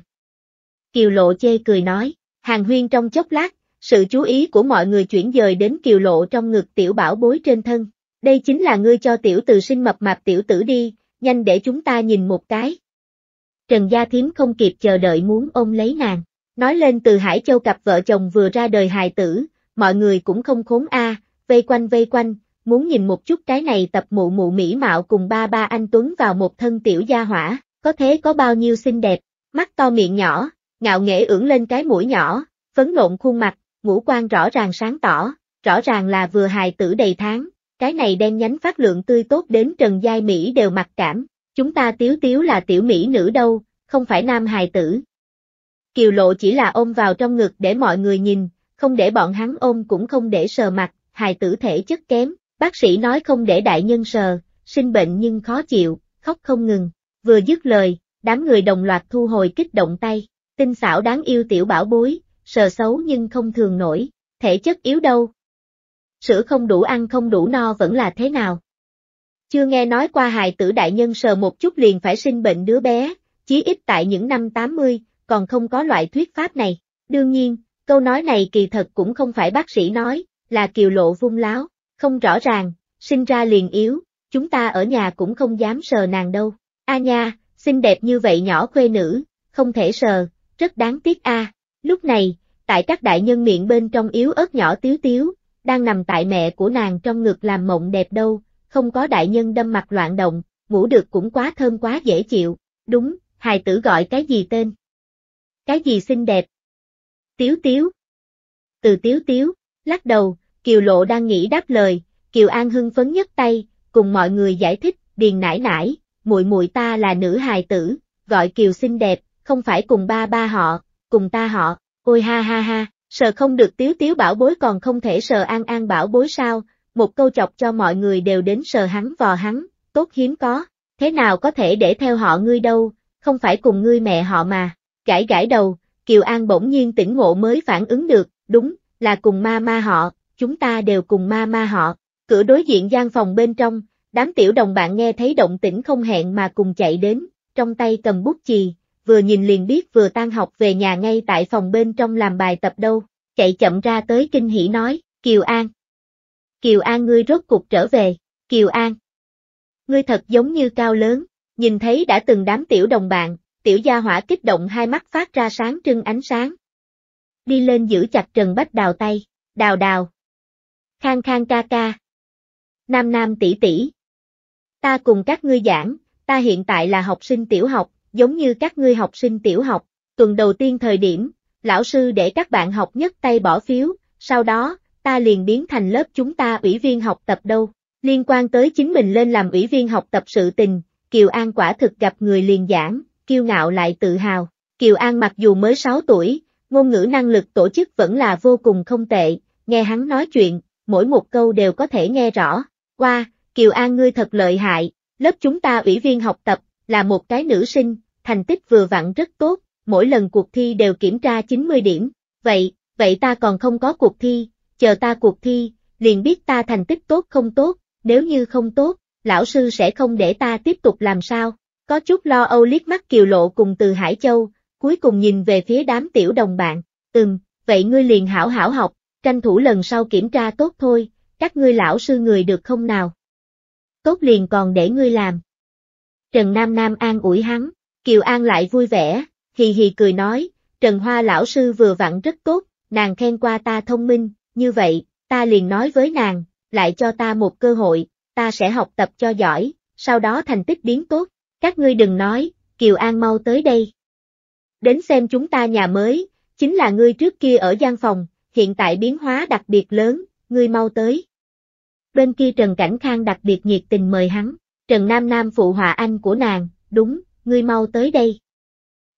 Kiều Lộ chê cười nói, hàng huyên trong chốc lát, sự chú ý của mọi người chuyển dời đến Kiều Lộ trong ngực tiểu bảo bối trên thân. Đây chính là ngươi cho tiểu từ sinh mập mạp tiểu tử đi, nhanh để chúng ta nhìn một cái. Trần Gia Thiếm không kịp chờ đợi muốn ôm lấy nàng. Nói lên từ Hải Châu cặp vợ chồng vừa ra đời hài tử, mọi người cũng không khốn a, vây quanh vây quanh, muốn nhìn một chút cái này tập mụ mụ mỹ mạo cùng ba ba anh Tuấn vào một thân tiểu gia hỏa có thế có bao nhiêu xinh đẹp, mắt to miệng nhỏ, ngạo nghễ ưỡn lên cái mũi nhỏ, phấn nộn khuôn mặt, ngũ quan rõ ràng sáng tỏ, rõ ràng là vừa hài tử đầy tháng, cái này đen nhánh phát lượng tươi tốt đến Trần Giai Mỹ đều mặc cảm, chúng ta tiếu tiếu là tiểu Mỹ nữ đâu, không phải nam hài tử. Kiều lộ chỉ là ôm vào trong ngực để mọi người nhìn, không để bọn hắn ôm cũng không để sờ mặt, hài tử thể chất kém, bác sĩ nói không để đại nhân sờ, sinh bệnh nhưng khó chịu, khóc không ngừng. Vừa dứt lời, đám người đồng loạt thu hồi kích động tay, tinh xảo đáng yêu tiểu bảo bối, sờ xấu nhưng không thường nổi, thể chất yếu đâu. Sữa không đủ ăn không đủ no vẫn là thế nào? Chưa nghe nói qua hài tử đại nhân sờ một chút liền phải sinh bệnh đứa bé, chí ít tại những năm 80, còn không có loại thuyết pháp này. Đương nhiên, câu nói này kỳ thật cũng không phải bác sĩ nói, là kiều lộ vung láo, không rõ ràng, sinh ra liền yếu, chúng ta ở nhà cũng không dám sờ nàng đâu. A nha, xinh đẹp như vậy nhỏ quê nữ, không thể sờ, rất đáng tiếc a. Lúc này, tại các đại nhân miệng bên trong yếu ớt nhỏ tiếu tiếu, đang nằm tại mẹ của nàng trong ngực làm mộng đẹp đâu, không có đại nhân đâm mặt loạn động, ngủ được cũng quá thơm quá dễ chịu, đúng, hài tử gọi cái gì tên? Cái gì xinh đẹp? Tiếu tiếu. Từ tiếu tiếu, lắc đầu, Kiều Lộ đang nghĩ đáp lời, Kiều An hưng phấn nhất tay, cùng mọi người giải thích, điền nải nải, muội muội ta là nữ hài tử, gọi Kiều xinh đẹp, không phải cùng ba ba họ, cùng ta họ, ôi ha ha ha, sợ không được tiếu tiếu bảo bối còn không thể sợ an an bảo bối sao, một câu chọc cho mọi người đều đến sờ hắn vò hắn, tốt hiếm có, thế nào có thể để theo họ ngươi đâu, không phải cùng ngươi mẹ họ mà, gãi gãi đầu, Kiều An bỗng nhiên tỉnh ngộ mới phản ứng được, đúng, là cùng ma ma họ, chúng ta đều cùng ma ma họ, cửa đối diện gian phòng bên trong, Đám tiểu đồng bạn nghe thấy động tĩnh không hẹn mà cùng chạy đến, trong tay cầm bút chì, vừa nhìn liền biết vừa tan học về nhà ngay tại phòng bên trong làm bài tập đâu, chạy chậm ra tới kinh hỉ nói, Kiều An. Kiều An ngươi rốt cục trở về, Kiều An. Ngươi thật giống như cao lớn, nhìn thấy đã từng đám tiểu đồng bạn, tiểu gia hỏa kích động hai mắt phát ra sáng trưng ánh sáng. Đi lên giữ chặt Trần Bách Đào tay, đào đào. Khang khang ca ca. Nam nam tỷ tỷ, Ta cùng các ngươi giảng, ta hiện tại là học sinh tiểu học, giống như các ngươi học sinh tiểu học, tuần đầu tiên thời điểm, lão sư để các bạn học nhất tay bỏ phiếu, sau đó, ta liền biến thành lớp chúng ta ủy viên học tập đâu. Liên quan tới chính mình lên làm ủy viên học tập sự tình, Kiều An quả thực gặp người liền giảng, kiêu ngạo lại tự hào. Kiều An mặc dù mới 6 tuổi, ngôn ngữ năng lực tổ chức vẫn là vô cùng không tệ, nghe hắn nói chuyện, mỗi một câu đều có thể nghe rõ. Qua, wow, Kiều An ngươi thật lợi hại, lớp chúng ta ủy viên học tập, là một cái nữ sinh, thành tích vừa vặn rất tốt, mỗi lần cuộc thi đều kiểm tra 90 điểm, vậy, vậy ta còn không có cuộc thi, chờ ta cuộc thi, liền biết ta thành tích tốt không tốt, nếu như không tốt, lão sư sẽ không để ta tiếp tục làm sao, có chút lo âu liếc mắt Kiều Lộ cùng từ Hải Châu, cuối cùng nhìn về phía đám tiểu đồng bạn, ừm, vậy ngươi liền hảo hảo học, tranh thủ lần sau kiểm tra tốt thôi, các ngươi lão sư người được không nào? tốt liền còn để ngươi làm. Trần Nam Nam an ủi hắn, Kiều An lại vui vẻ, hì hì cười nói, Trần Hoa lão sư vừa vặn rất tốt, nàng khen qua ta thông minh, như vậy, ta liền nói với nàng, lại cho ta một cơ hội, ta sẽ học tập cho giỏi, sau đó thành tích biến tốt, các ngươi đừng nói, Kiều An mau tới đây. Đến xem chúng ta nhà mới, chính là ngươi trước kia ở gian phòng, hiện tại biến hóa đặc biệt lớn, ngươi mau tới bên kia Trần Cảnh Khang đặc biệt nhiệt tình mời hắn, Trần Nam Nam phụ họa anh của nàng, đúng, ngươi mau tới đây.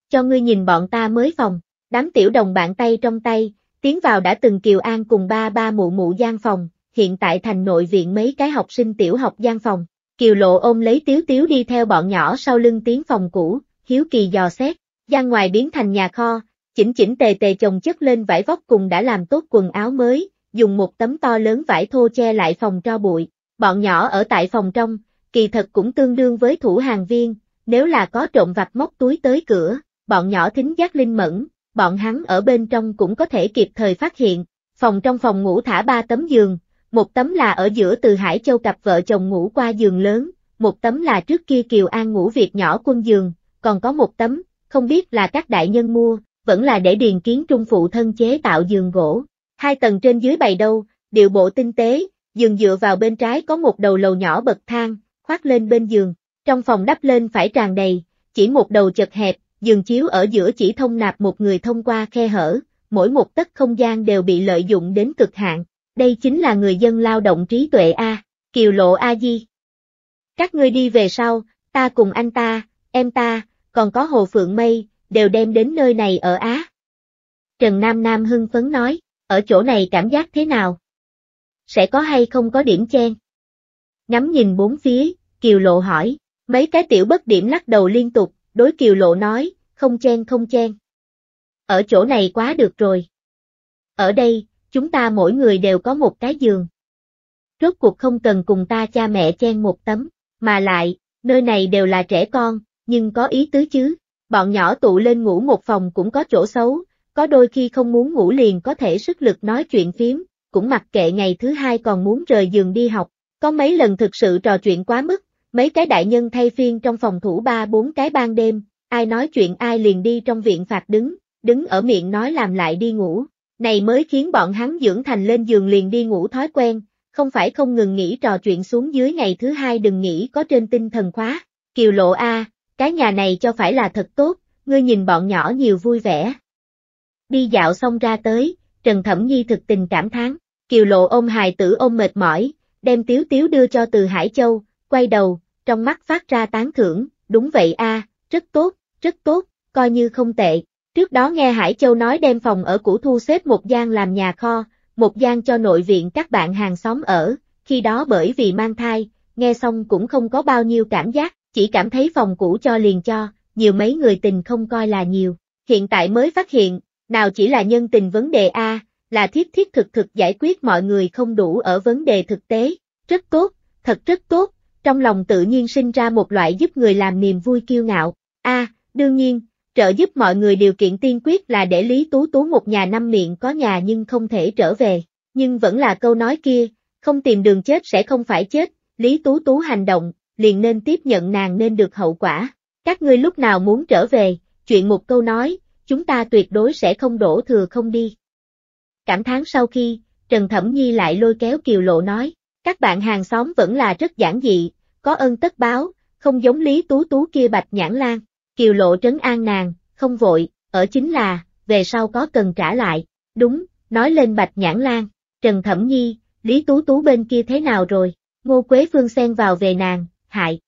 Cho ngươi nhìn bọn ta mới phòng, đám tiểu đồng bạn tay trong tay, tiến vào đã từng Kiều An cùng ba ba mụ mụ gian phòng, hiện tại thành nội viện mấy cái học sinh tiểu học gian phòng. Kiều Lộ ôm lấy Tiếu Tiếu đi theo bọn nhỏ sau lưng tiếng phòng cũ, hiếu kỳ dò xét, gian ngoài biến thành nhà kho, chỉnh chỉnh tề tề chồng chất lên vải vóc cùng đã làm tốt quần áo mới, dùng một tấm to lớn vải thô che lại phòng tro bụi. Bọn nhỏ ở tại phòng trong, kỳ thật cũng tương đương với thủ hàng viên, nếu là có trộm vặt móc túi tới cửa, bọn nhỏ thính giác linh mẫn, bọn hắn ở bên trong cũng có thể kịp thời phát hiện. Phòng trong phòng ngủ thả ba tấm giường, một tấm là ở giữa từ Hải Châu cặp vợ chồng ngủ qua giường lớn, một tấm là trước kia Kiều An ngủ việc nhỏ quân giường, còn có một tấm, không biết là các đại nhân mua, vẫn là để điền kiến trung phụ thân chế tạo giường gỗ, Hai tầng trên dưới bày đâu, điệu bộ tinh tế, giường dựa vào bên trái có một đầu lầu nhỏ bậc thang, khoác lên bên giường. Trong phòng đắp lên phải tràn đầy, chỉ một đầu chật hẹp, giường chiếu ở giữa chỉ thông nạp một người thông qua khe hở, mỗi một tấc không gian đều bị lợi dụng đến cực hạn. Đây chính là người dân lao động trí tuệ A, Kiều Lộ A Di. Các ngươi đi về sau, ta cùng anh ta, em ta, còn có Hồ Phượng Mây, đều đem đến nơi này ở Á. Trần Nam Nam hưng phấn nói ở chỗ này cảm giác thế nào? Sẽ có hay không có điểm chen? Ngắm nhìn bốn phía, Kiều Lộ hỏi, mấy cái tiểu bất điểm lắc đầu liên tục, đối Kiều Lộ nói, không chen không chen. Ở chỗ này quá được rồi. Ở đây, chúng ta mỗi người đều có một cái giường. Rốt cuộc không cần cùng ta cha mẹ chen một tấm, mà lại, nơi này đều là trẻ con, nhưng có ý tứ chứ, bọn nhỏ tụ lên ngủ một phòng cũng có chỗ xấu, có đôi khi không muốn ngủ liền có thể sức lực nói chuyện phím, cũng mặc kệ ngày thứ hai còn muốn rời giường đi học, có mấy lần thực sự trò chuyện quá mức, mấy cái đại nhân thay phiên trong phòng thủ ba bốn cái ban đêm, ai nói chuyện ai liền đi trong viện phạt đứng, đứng ở miệng nói làm lại đi ngủ, này mới khiến bọn hắn dưỡng thành lên giường liền đi ngủ thói quen, không phải không ngừng nghỉ trò chuyện xuống dưới ngày thứ hai đừng nghĩ có trên tinh thần khóa, kiều lộ A, cái nhà này cho phải là thật tốt, ngươi nhìn bọn nhỏ nhiều vui vẻ, Đi dạo xong ra tới, Trần Thẩm Nhi thực tình cảm thán, Kiều Lộ ôm hài tử ôm mệt mỏi, đem Tiếu Tiếu đưa cho từ Hải Châu, quay đầu, trong mắt phát ra tán thưởng, đúng vậy a, rất tốt, rất tốt, coi như không tệ. Trước đó nghe Hải Châu nói đem phòng ở cũ thu xếp một gian làm nhà kho, một gian cho nội viện các bạn hàng xóm ở, khi đó bởi vì mang thai, nghe xong cũng không có bao nhiêu cảm giác, chỉ cảm thấy phòng cũ cho liền cho, nhiều mấy người tình không coi là nhiều. Hiện tại mới phát hiện, nào chỉ là nhân tình vấn đề A, là thiết thiết thực thực giải quyết mọi người không đủ ở vấn đề thực tế, rất tốt, thật rất tốt, trong lòng tự nhiên sinh ra một loại giúp người làm niềm vui kiêu ngạo, A, đương nhiên, trợ giúp mọi người điều kiện tiên quyết là để Lý Tú Tú một nhà năm miệng có nhà nhưng không thể trở về, nhưng vẫn là câu nói kia, không tìm đường chết sẽ không phải chết, Lý Tú Tú hành động, liền nên tiếp nhận nàng nên được hậu quả, các ngươi lúc nào muốn trở về, chuyện một câu nói, chúng ta tuyệt đối sẽ không đổ thừa không đi. Cảm thán sau khi, Trần Thẩm Nhi lại lôi kéo Kiều Lộ nói, các bạn hàng xóm vẫn là rất giản dị, có ơn tất báo, không giống Lý Tú Tú kia bạch nhãn lan, Kiều Lộ trấn an nàng, không vội, ở chính là, về sau có cần trả lại, đúng, nói lên bạch nhãn lan, Trần Thẩm Nhi, Lý Tú Tú bên kia thế nào rồi, Ngô Quế Phương xen vào về nàng, hại.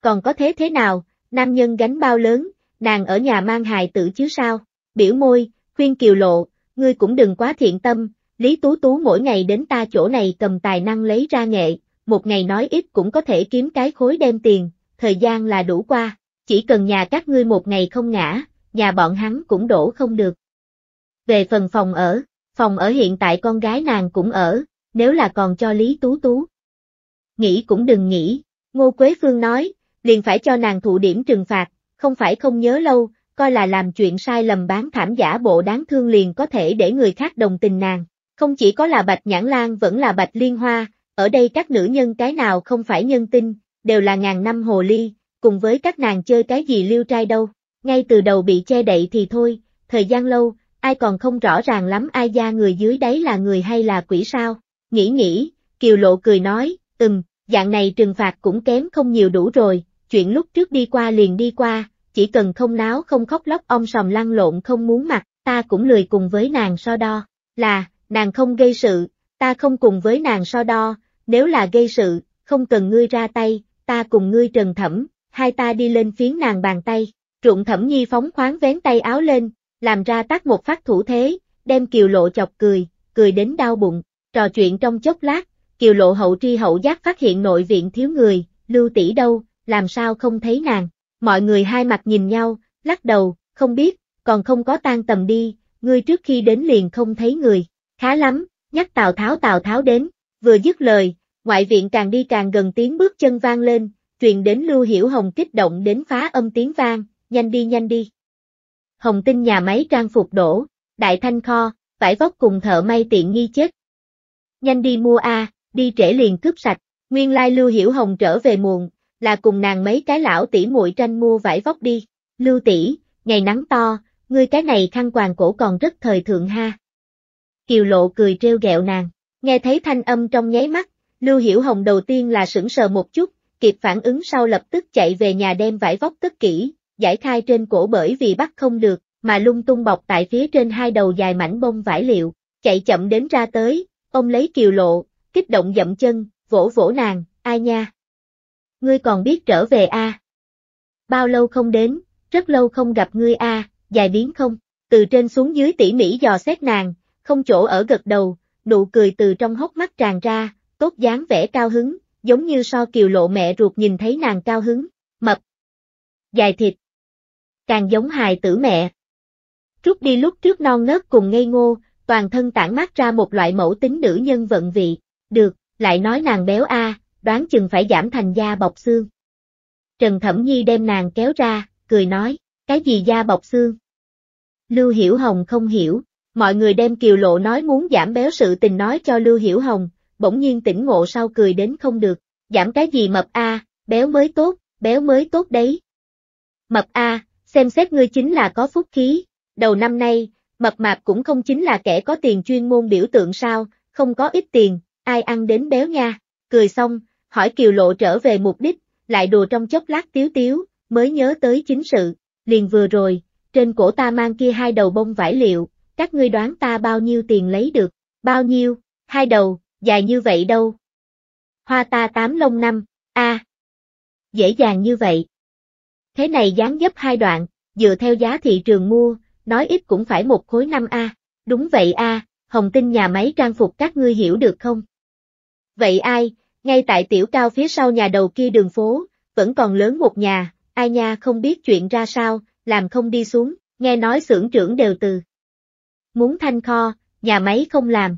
Còn có thế thế nào, nam nhân gánh bao lớn, nàng ở nhà mang hài tử chứ sao, biểu môi, khuyên kiều lộ, ngươi cũng đừng quá thiện tâm, Lý Tú Tú mỗi ngày đến ta chỗ này cầm tài năng lấy ra nghệ, một ngày nói ít cũng có thể kiếm cái khối đem tiền, thời gian là đủ qua, chỉ cần nhà các ngươi một ngày không ngã, nhà bọn hắn cũng đổ không được. Về phần phòng ở, phòng ở hiện tại con gái nàng cũng ở, nếu là còn cho Lý Tú Tú. Nghĩ cũng đừng nghĩ, Ngô Quế Phương nói, liền phải cho nàng thụ điểm trừng phạt, không phải không nhớ lâu, coi là làm chuyện sai lầm bán thảm giả bộ đáng thương liền có thể để người khác đồng tình nàng. Không chỉ có là Bạch Nhãn Lan vẫn là Bạch Liên Hoa, ở đây các nữ nhân cái nào không phải nhân tinh, đều là ngàn năm hồ ly, cùng với các nàng chơi cái gì lưu trai đâu. Ngay từ đầu bị che đậy thì thôi, thời gian lâu, ai còn không rõ ràng lắm ai da người dưới đấy là người hay là quỷ sao. Nghĩ nghĩ, Kiều Lộ cười nói, ừm, dạng này trừng phạt cũng kém không nhiều đủ rồi, chuyện lúc trước đi qua liền đi qua, chỉ cần không náo không khóc lóc ông sòm lăn lộn không muốn mặt, ta cũng lười cùng với nàng so đo, là, nàng không gây sự, ta không cùng với nàng so đo, nếu là gây sự, không cần ngươi ra tay, ta cùng ngươi trần thẩm, hai ta đi lên phiến nàng bàn tay, trụng thẩm nhi phóng khoáng vén tay áo lên, làm ra tác một phát thủ thế, đem kiều lộ chọc cười, cười đến đau bụng, trò chuyện trong chốc lát, kiều lộ hậu tri hậu giác phát hiện nội viện thiếu người, lưu tỷ đâu, làm sao không thấy nàng, Mọi người hai mặt nhìn nhau, lắc đầu, không biết, còn không có tan tầm đi, ngươi trước khi đến liền không thấy người. Khá lắm, nhắc Tào Tháo Tào Tháo đến, vừa dứt lời, ngoại viện càng đi càng gần tiếng bước chân vang lên, truyền đến Lưu Hiểu Hồng kích động đến phá âm tiếng vang, nhanh đi nhanh đi. Hồng tinh nhà máy trang phục đổ, đại thanh kho, phải vóc cùng thợ may tiện nghi chết. Nhanh đi mua a, đi trễ liền cướp sạch, nguyên lai Lưu Hiểu Hồng trở về muộn, là cùng nàng mấy cái lão tỷ muội tranh mua vải vóc đi. Lưu tỷ, ngày nắng to, ngươi cái này khăn quàng cổ còn rất thời thượng ha. Kiều lộ cười trêu ghẹo nàng, nghe thấy thanh âm trong nháy mắt, Lưu Hiểu Hồng đầu tiên là sững sờ một chút, kịp phản ứng sau lập tức chạy về nhà đem vải vóc tất kỹ, giải khai trên cổ bởi vì bắt không được, mà lung tung bọc tại phía trên hai đầu dài mảnh bông vải liệu, chạy chậm đến ra tới, ông lấy kiều lộ, kích động dậm chân, vỗ vỗ nàng, ai nha ngươi còn biết trở về a? À? Bao lâu không đến, rất lâu không gặp ngươi a, à, dài biến không? Từ trên xuống dưới tỉ mỉ dò xét nàng, không chỗ ở gật đầu, nụ cười từ trong hốc mắt tràn ra, tốt dáng vẻ cao hứng, giống như so kiều lộ mẹ ruột nhìn thấy nàng cao hứng, mập, dài thịt, càng giống hài tử mẹ. Trút đi lúc trước non nớt cùng ngây ngô, toàn thân tản mát ra một loại mẫu tính nữ nhân vận vị, được, lại nói nàng béo a, à, đoán chừng phải giảm thành da bọc xương. Trần Thẩm Nhi đem nàng kéo ra, cười nói, cái gì da bọc xương? Lưu Hiểu Hồng không hiểu, mọi người đem kiều lộ nói muốn giảm béo sự tình nói cho Lưu Hiểu Hồng, bỗng nhiên tỉnh ngộ sau cười đến không được, giảm cái gì mập a, béo mới tốt, béo mới tốt đấy. Mập a, xem xét ngươi chính là có phúc khí, đầu năm nay, mập mạp cũng không chính là kẻ có tiền chuyên môn biểu tượng sao, không có ít tiền, ai ăn đến béo nha, cười xong, hỏi Kiều Lộ trở về mục đích, lại đùa trong chốc lát tiếu tiếu, mới nhớ tới chính sự, liền vừa rồi, trên cổ ta mang kia hai đầu bông vải liệu, các ngươi đoán ta bao nhiêu tiền lấy được, bao nhiêu, hai đầu, dài như vậy đâu. Hoa ta tám lông năm, a dễ dàng như vậy. Thế này dán dấp hai đoạn, dựa theo giá thị trường mua, nói ít cũng phải một khối năm a đúng vậy a Hồng Tinh nhà máy trang phục các ngươi hiểu được không? Vậy ai, ngay tại tiểu cao phía sau nhà đầu kia đường phố, vẫn còn lớn một nhà, ai nha không biết chuyện ra sao, làm không đi xuống, nghe nói xưởng trưởng đều từ. Muốn thanh kho, nhà máy không làm.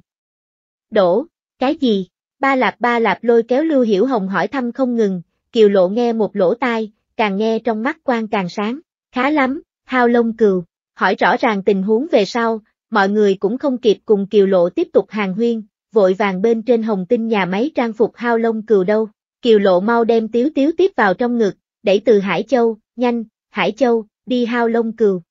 Đổ, cái gì? Ba lạp ba lạp lôi kéo Lưu Hiểu Hồng hỏi thăm không ngừng, Kiều Lộ nghe một lỗ tai, càng nghe trong mắt quan càng sáng, khá lắm, hao lông cừu, hỏi rõ ràng tình huống về sau, mọi người cũng không kịp cùng Kiều Lộ tiếp tục hàng huyên, vội vàng bên trên hồng tinh nhà máy trang phục hao lông cừu đâu. Kiều lộ mau đem tiếu tiếu tiếp vào trong ngực, đẩy từ Hải Châu, nhanh, Hải Châu, đi hao lông cừu.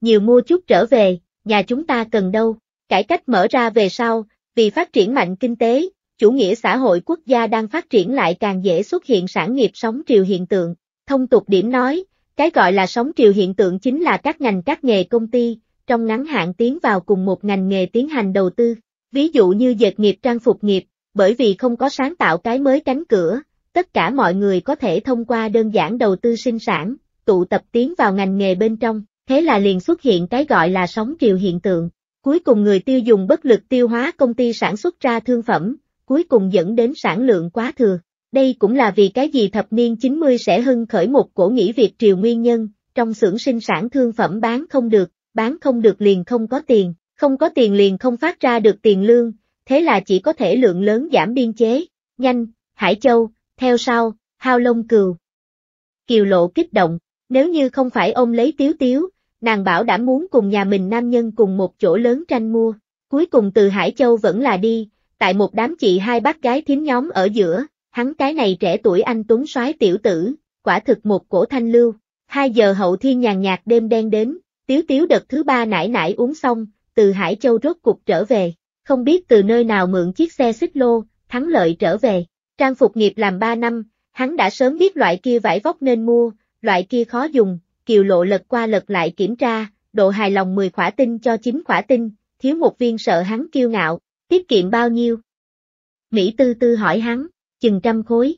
Nhiều mua chút trở về, nhà chúng ta cần đâu, cải cách mở ra về sau, vì phát triển mạnh kinh tế, chủ nghĩa xã hội quốc gia đang phát triển lại càng dễ xuất hiện sản nghiệp sóng triều hiện tượng. Thông tục điểm nói, cái gọi là sóng triều hiện tượng chính là các ngành các nghề công ty, trong ngắn hạn tiến vào cùng một ngành nghề tiến hành đầu tư ví dụ như dệt nghiệp trang phục nghiệp, bởi vì không có sáng tạo cái mới cánh cửa, tất cả mọi người có thể thông qua đơn giản đầu tư sinh sản, tụ tập tiến vào ngành nghề bên trong, thế là liền xuất hiện cái gọi là sóng triều hiện tượng. Cuối cùng người tiêu dùng bất lực tiêu hóa công ty sản xuất ra thương phẩm, cuối cùng dẫn đến sản lượng quá thừa. Đây cũng là vì cái gì thập niên 90 sẽ hưng khởi một cổ nghỉ việc triều nguyên nhân, trong xưởng sinh sản thương phẩm bán không được, bán không được liền không có tiền, không có tiền liền không phát ra được tiền lương, thế là chỉ có thể lượng lớn giảm biên chế, nhanh, Hải Châu, theo sau, hao lông cừu. Kiều lộ kích động, nếu như không phải ông lấy tiếu tiếu, nàng bảo đã muốn cùng nhà mình nam nhân cùng một chỗ lớn tranh mua, cuối cùng từ Hải Châu vẫn là đi, tại một đám chị hai bác gái thím nhóm ở giữa, hắn cái này trẻ tuổi anh tuấn soái tiểu tử, quả thực một cổ thanh lưu. Hai giờ hậu thiên nhàn nhạt đêm đen đến, tiếu tiếu đợt thứ ba nải nải uống xong, từ Hải Châu rốt cục trở về, không biết từ nơi nào mượn chiếc xe xích lô, thắng lợi trở về. Trang phục nghiệp làm 3 năm, hắn đã sớm biết loại kia vải vóc nên mua, loại kia khó dùng, kiều lộ lật qua lật lại kiểm tra, độ hài lòng 10 khỏa tinh cho 9 khỏa tinh, thiếu một viên sợ hắn kiêu ngạo, tiết kiệm bao nhiêu? Mỹ tư tư hỏi hắn, chừng trăm khối.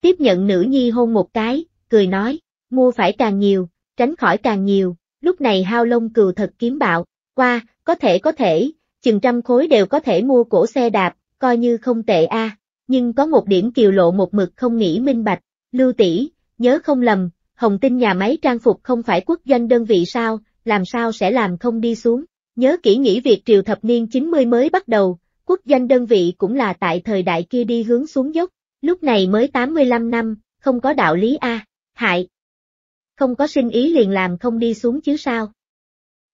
Tiếp nhận nữ nhi hôn một cái, cười nói, mua phải càng nhiều, tránh khỏi càng nhiều, lúc này hao lông cừu thật kiếm bạo. Qua, có thể có thể, chừng trăm khối đều có thể mua cổ xe đạp, coi như không tệ a. Nhưng có một điểm kiều lộ một mực không nghĩ minh bạch, lưu tỷ, nhớ không lầm, Hồng Tinh nhà máy trang phục không phải quốc doanh đơn vị sao, làm sao sẽ làm không đi xuống. Nhớ kỹ nghĩ việc triều thập niên 90 mới bắt đầu, quốc doanh đơn vị cũng là tại thời đại kia đi hướng xuống dốc, lúc này mới 85 năm, không có đạo lý a, hại. Không có sinh ý liền làm không đi xuống chứ sao.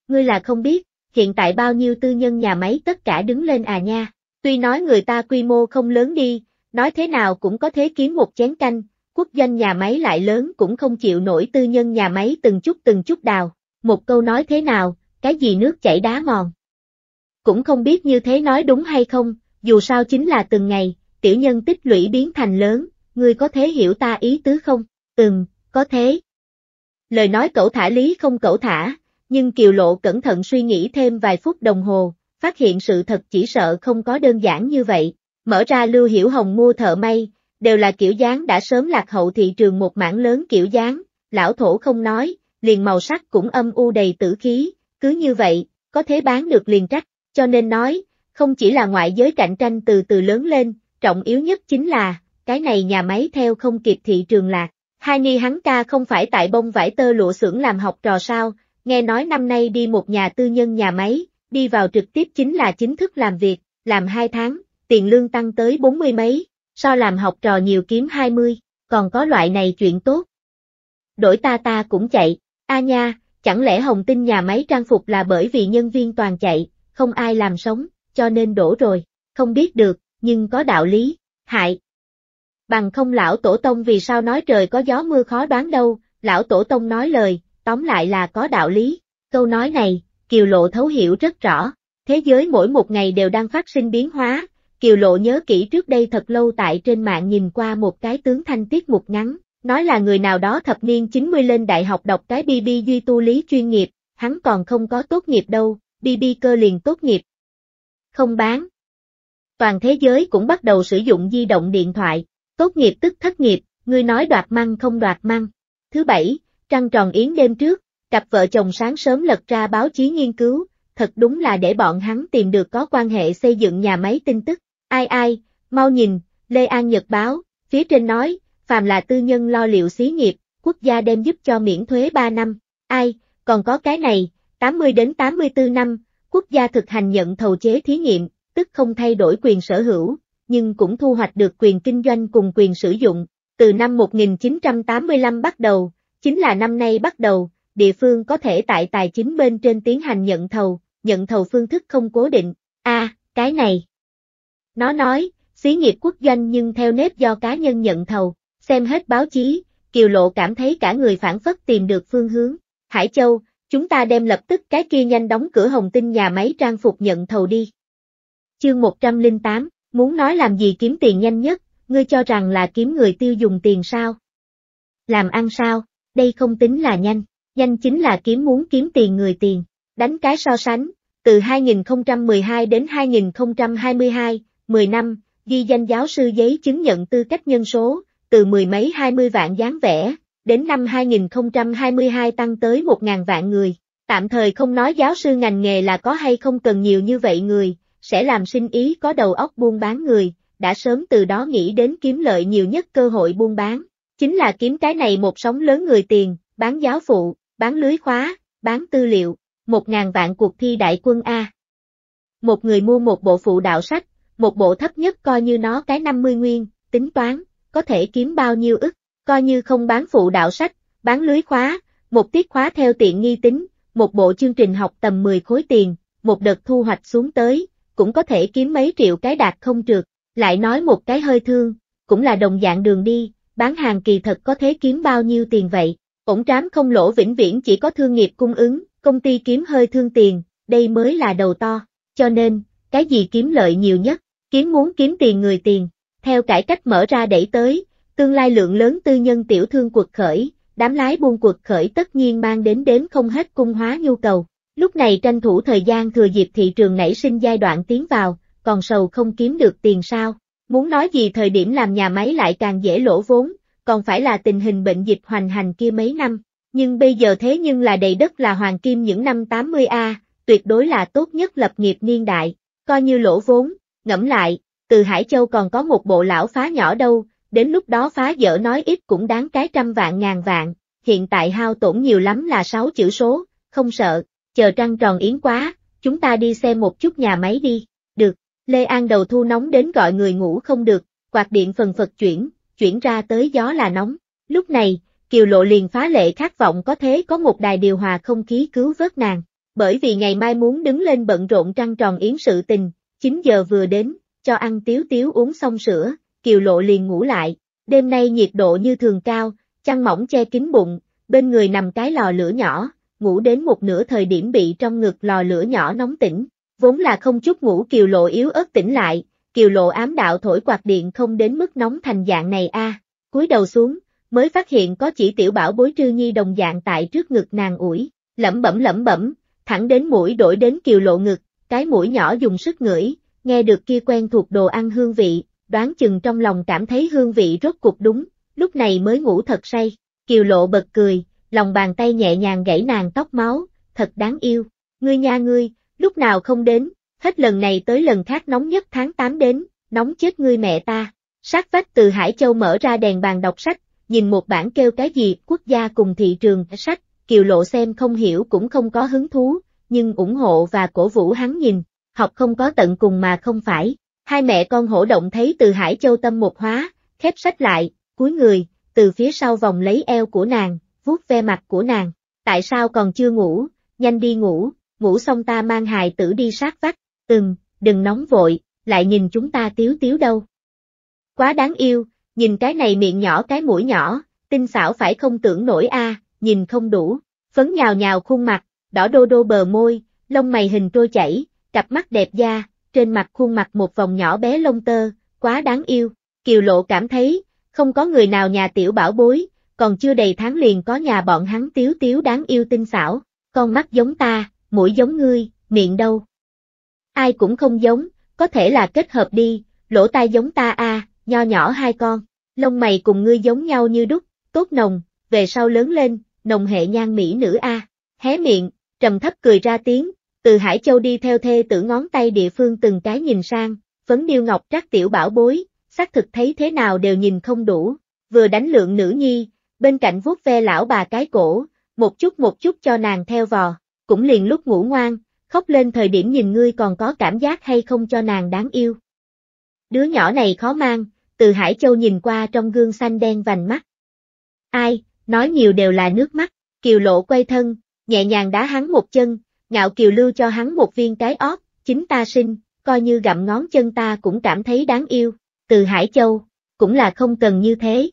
Ngươi là không biết, hiện tại bao nhiêu tư nhân nhà máy tất cả đứng lên à nha. Tuy nói người ta quy mô không lớn đi, nói thế nào cũng có thế kiếm một chén canh, quốc doanh nhà máy lại lớn cũng không chịu nổi tư nhân nhà máy từng chút từng chút đào. Một câu nói thế nào, cái gì nước chảy đá mòn. Cũng không biết như thế nói đúng hay không, dù sao chính là từng ngày, tiểu nhân tích lũy biến thành lớn, ngươi có thể hiểu ta ý tứ không? Ừm, có thế. Lời nói cẩu thả lý không cẩu thả, nhưng Kiều Lộ cẩn thận suy nghĩ thêm vài phút đồng hồ, phát hiện sự thật chỉ sợ không có đơn giản như vậy. Mở ra Lưu Hiểu Hồng mua thợ may, đều là kiểu dáng đã sớm lạc hậu thị trường một mảng lớn kiểu dáng, lão thổ không nói, liền màu sắc cũng âm u đầy tử khí, cứ như vậy, có thế bán được liền trách, cho nên nói, không chỉ là ngoại giới cạnh tranh từ từ lớn lên, trọng yếu nhất chính là, cái này nhà máy theo không kịp thị trường lạc. Hai ni hắn ca không phải tại bông vải tơ lụa xưởng làm học trò sao, nghe nói năm nay đi một nhà tư nhân nhà máy, đi vào trực tiếp chính là chính thức làm việc, làm 2 tháng, tiền lương tăng tới 40 mấy, so làm học trò nhiều kiếm 20, còn có loại này chuyện tốt. Đổi ta ta cũng chạy, a nha, chẳng lẽ Hồng Tinh nhà máy trang phục là bởi vì nhân viên toàn chạy, không ai làm sống, cho nên đổ rồi, không biết được, nhưng có đạo lý, hại. Bằng không lão tổ tông vì sao nói trời có gió mưa khó đoán đâu, lão tổ tông nói lời, tóm lại là có đạo lý. Câu nói này, Kiều Lộ thấu hiểu rất rõ, thế giới mỗi một ngày đều đang phát sinh biến hóa, Kiều Lộ nhớ kỹ trước đây thật lâu tại trên mạng nhìn qua một cái tướng thanh tiết mục ngắn, nói là người nào đó thập niên 90 lên đại học đọc cái BB duy tu lý chuyên nghiệp, hắn còn không có tốt nghiệp đâu, BB cơ liền tốt nghiệp. Không bán. Toàn thế giới cũng bắt đầu sử dụng di động điện thoại, tốt nghiệp tức thất nghiệp, người nói đoạt măng không đoạt măng. Thứ bảy, Trăng tròn yến đêm trước, cặp vợ chồng sáng sớm lật ra báo chí nghiên cứu, thật đúng là để bọn hắn tìm được có quan hệ xây dựng nhà máy tin tức. Ai ai, mau nhìn, Lê An Nhật báo, phía trên nói, phàm là tư nhân lo liệu xí nghiệp, quốc gia đem giúp cho miễn thuế 3 năm. Ai, còn có cái này, 80 đến 84 năm, quốc gia thực hành nhận thầu chế thí nghiệm, tức không thay đổi quyền sở hữu, nhưng cũng thu hoạch được quyền kinh doanh cùng quyền sử dụng. Từ năm 1985 bắt đầu, chính là năm nay bắt đầu, địa phương có thể tại tài chính bên trên tiến hành nhận thầu, nhận thầu phương thức không cố định. A, à, cái này. Nó nói, xí nghiệp quốc doanh nhưng theo nếp do cá nhân nhận thầu, xem hết báo chí, Kiều Lộ cảm thấy cả người phản phất tìm được phương hướng. Hải Châu, chúng ta đem lập tức cái kia nhanh đóng cửa Hồng Tinh nhà máy trang phục nhận thầu đi. Chương 108, muốn nói làm gì kiếm tiền nhanh nhất, ngươi cho rằng là kiếm người tiêu dùng tiền sao? Làm ăn sao? đây không tính là nhanh, nhanh chính là kiếm muốn kiếm tiền người tiền. Đánh cái so sánh, từ 2012 đến 2022, 10 năm, ghi danh giáo sư giấy chứng nhận tư cách nhân số, từ mười mấy 20 vạn dáng vẻ, đến năm 2022 tăng tới 1.000 vạn người. Tạm thời không nói giáo sư ngành nghề là có hay không cần nhiều như vậy người, sẽ làm sinh ý có đầu óc buôn bán người, đã sớm từ đó nghĩ đến kiếm lợi nhiều nhất cơ hội buôn bán. Chính là kiếm cái này một sóng lớn người tiền, bán giáo phụ, bán lưới khóa, bán tư liệu, một ngàn vạn cuộc thi đại quân A. Một người mua một bộ phụ đạo sách, một bộ thấp nhất coi như nó cái 50 nguyên, tính toán, có thể kiếm bao nhiêu ức, coi như không bán phụ đạo sách, bán lưới khóa, một tiết khóa theo tiện nghi tính, một bộ chương trình học tầm 10 khối tiền, một đợt thu hoạch xuống tới, cũng có thể kiếm mấy triệu cái đạt không trượt, lại nói một cái hơi thương, cũng là đồng dạng đường đi, bán hàng kỳ thật có thế kiếm bao nhiêu tiền vậy, ổn trám không lỗ vĩnh viễn chỉ có thương nghiệp cung ứng, công ty kiếm hơi thương tiền, đây mới là đầu to, cho nên, cái gì kiếm lợi nhiều nhất, kiếm muốn kiếm tiền người tiền, theo cải cách mở ra đẩy tới, tương lai lượng lớn tư nhân tiểu thương cuộc khởi, đám lái buôn cuộc khởi tất nhiên mang đến đến không hết cung hóa nhu cầu. Lúc này tranh thủ thời gian thừa dịp thị trường nảy sinh giai đoạn tiến vào, còn sầu không kiếm được tiền sao, Muốn nói gì thời điểm làm nhà máy lại càng dễ lỗ vốn, còn phải là tình hình bệnh dịch hoành hành kia mấy năm. Nhưng bây giờ thế nhưng là đầy đất là hoàng kim những năm 80A, tuyệt đối là tốt nhất lập nghiệp niên đại, coi như lỗ vốn, ngẫm lại, từ Hải Châu còn có một bộ lão phá nhỏ đâu, đến lúc đó phá dở nói ít cũng đáng cái trăm vạn ngàn vạn, hiện tại hao tổn nhiều lắm là sáu chữ số, không sợ, chờ trăng tròn yến quá, chúng ta đi xem một chút nhà máy đi. Lê An đầu thu nóng đến gọi người ngủ không được, quạt điện phần phật chuyển, chuyển ra tới gió là nóng. Lúc này, Kiều Lộ liền phá lệ khát vọng có thế có một đài điều hòa không khí cứu vớt nàng, bởi vì ngày mai muốn đứng lên bận rộn trăng tròn yến sự tình, 9 giờ vừa đến, cho ăn tiếu tiếu uống xong sữa, Kiều Lộ liền ngủ lại. Đêm nay nhiệt độ như thường cao, chăn mỏng che kín bụng, bên người nằm cái lò lửa nhỏ, ngủ đến một nửa thời điểm bị trong ngực lò lửa nhỏ nóng tỉnh, Vốn là không chút ngủ kiều lộ yếu ớt tỉnh lại, kiều lộ ám đạo thổi quạt điện không đến mức nóng thành dạng này a. cúi đầu xuống, mới phát hiện có chỉ tiểu bảo bối trư nhi đồng dạng tại trước ngực nàng ủi, lẩm bẩm lẩm bẩm, thẳng đến mũi đổi đến kiều lộ ngực, cái mũi nhỏ dùng sức ngửi, nghe được kia quen thuộc đồ ăn hương vị, đoán chừng trong lòng cảm thấy hương vị rất cục đúng, lúc này mới ngủ thật say, kiều lộ bật cười, lòng bàn tay nhẹ nhàng gãy nàng tóc máu, thật đáng yêu, ngươi nha ngươi, lúc nào không đến, hết lần này tới lần khác nóng nhất tháng 8 đến, nóng chết ngươi mẹ ta. Sát vách từ Hải Châu mở ra đèn bàn đọc sách, nhìn một bản kêu cái gì quốc gia cùng thị trường sách, Kiều Lộ xem không hiểu cũng không có hứng thú, nhưng ủng hộ và cổ vũ hắn nhìn, học không có tận cùng mà không phải. Hai mẹ con hổ động thấy từ Hải Châu tâm một hóa, khép sách lại, cúi người, từ phía sau vòng lấy eo của nàng, vuốt ve mặt của nàng. Tại sao còn chưa ngủ, nhanh đi ngủ, ngủ xong ta mang hài tử đi sát vách, từng, đừng nóng vội, lại nhìn chúng ta tiếu tiếu đâu. Quá đáng yêu, nhìn cái này miệng nhỏ cái mũi nhỏ, tinh xảo phải không tưởng nổi a, à, nhìn không đủ, phấn nhào nhào khuôn mặt, đỏ đô đô bờ môi, lông mày hình trôi chảy, cặp mắt đẹp da, trên mặt khuôn mặt một vòng nhỏ bé lông tơ, quá đáng yêu, Kiều Lộ cảm thấy, không có người nào nhà tiểu bảo bối, còn chưa đầy tháng liền có nhà bọn hắn tiếu tiếu đáng yêu tinh xảo, con mắt giống ta, mũi giống ngươi, miệng đâu. Ai cũng không giống, có thể là kết hợp đi, lỗ tai giống ta a, nho nhỏ hai con, lông mày cùng ngươi giống nhau như đúc, tốt nồng, về sau lớn lên, nồng hệ nhan mỹ nữ a. Hé miệng, trầm thấp cười ra tiếng, từ Hải Châu đi theo thê tử ngón tay địa phương từng cái nhìn sang, phấn điêu ngọc trắc tiểu bảo bối, xác thực thấy thế nào đều nhìn không đủ, vừa đánh lượng nữ nhi, bên cạnh vuốt ve lão bà cái cổ, một chút một chút cho nàng theo vò cũng liền lúc ngủ ngoan, khóc lên thời điểm nhìn ngươi còn có cảm giác hay không cho nàng đáng yêu. Đứa nhỏ này khó mang, từ Hải Châu nhìn qua trong gương xanh đen vành mắt. Ai, nói nhiều đều là nước mắt, Kiều Lộ quay thân, nhẹ nhàng đá hắn một chân, ngạo Kiều Lưu cho hắn một viên cái ót, chính ta sinh, coi như gặm ngón chân ta cũng cảm thấy đáng yêu, từ Hải Châu, cũng là không cần như thế.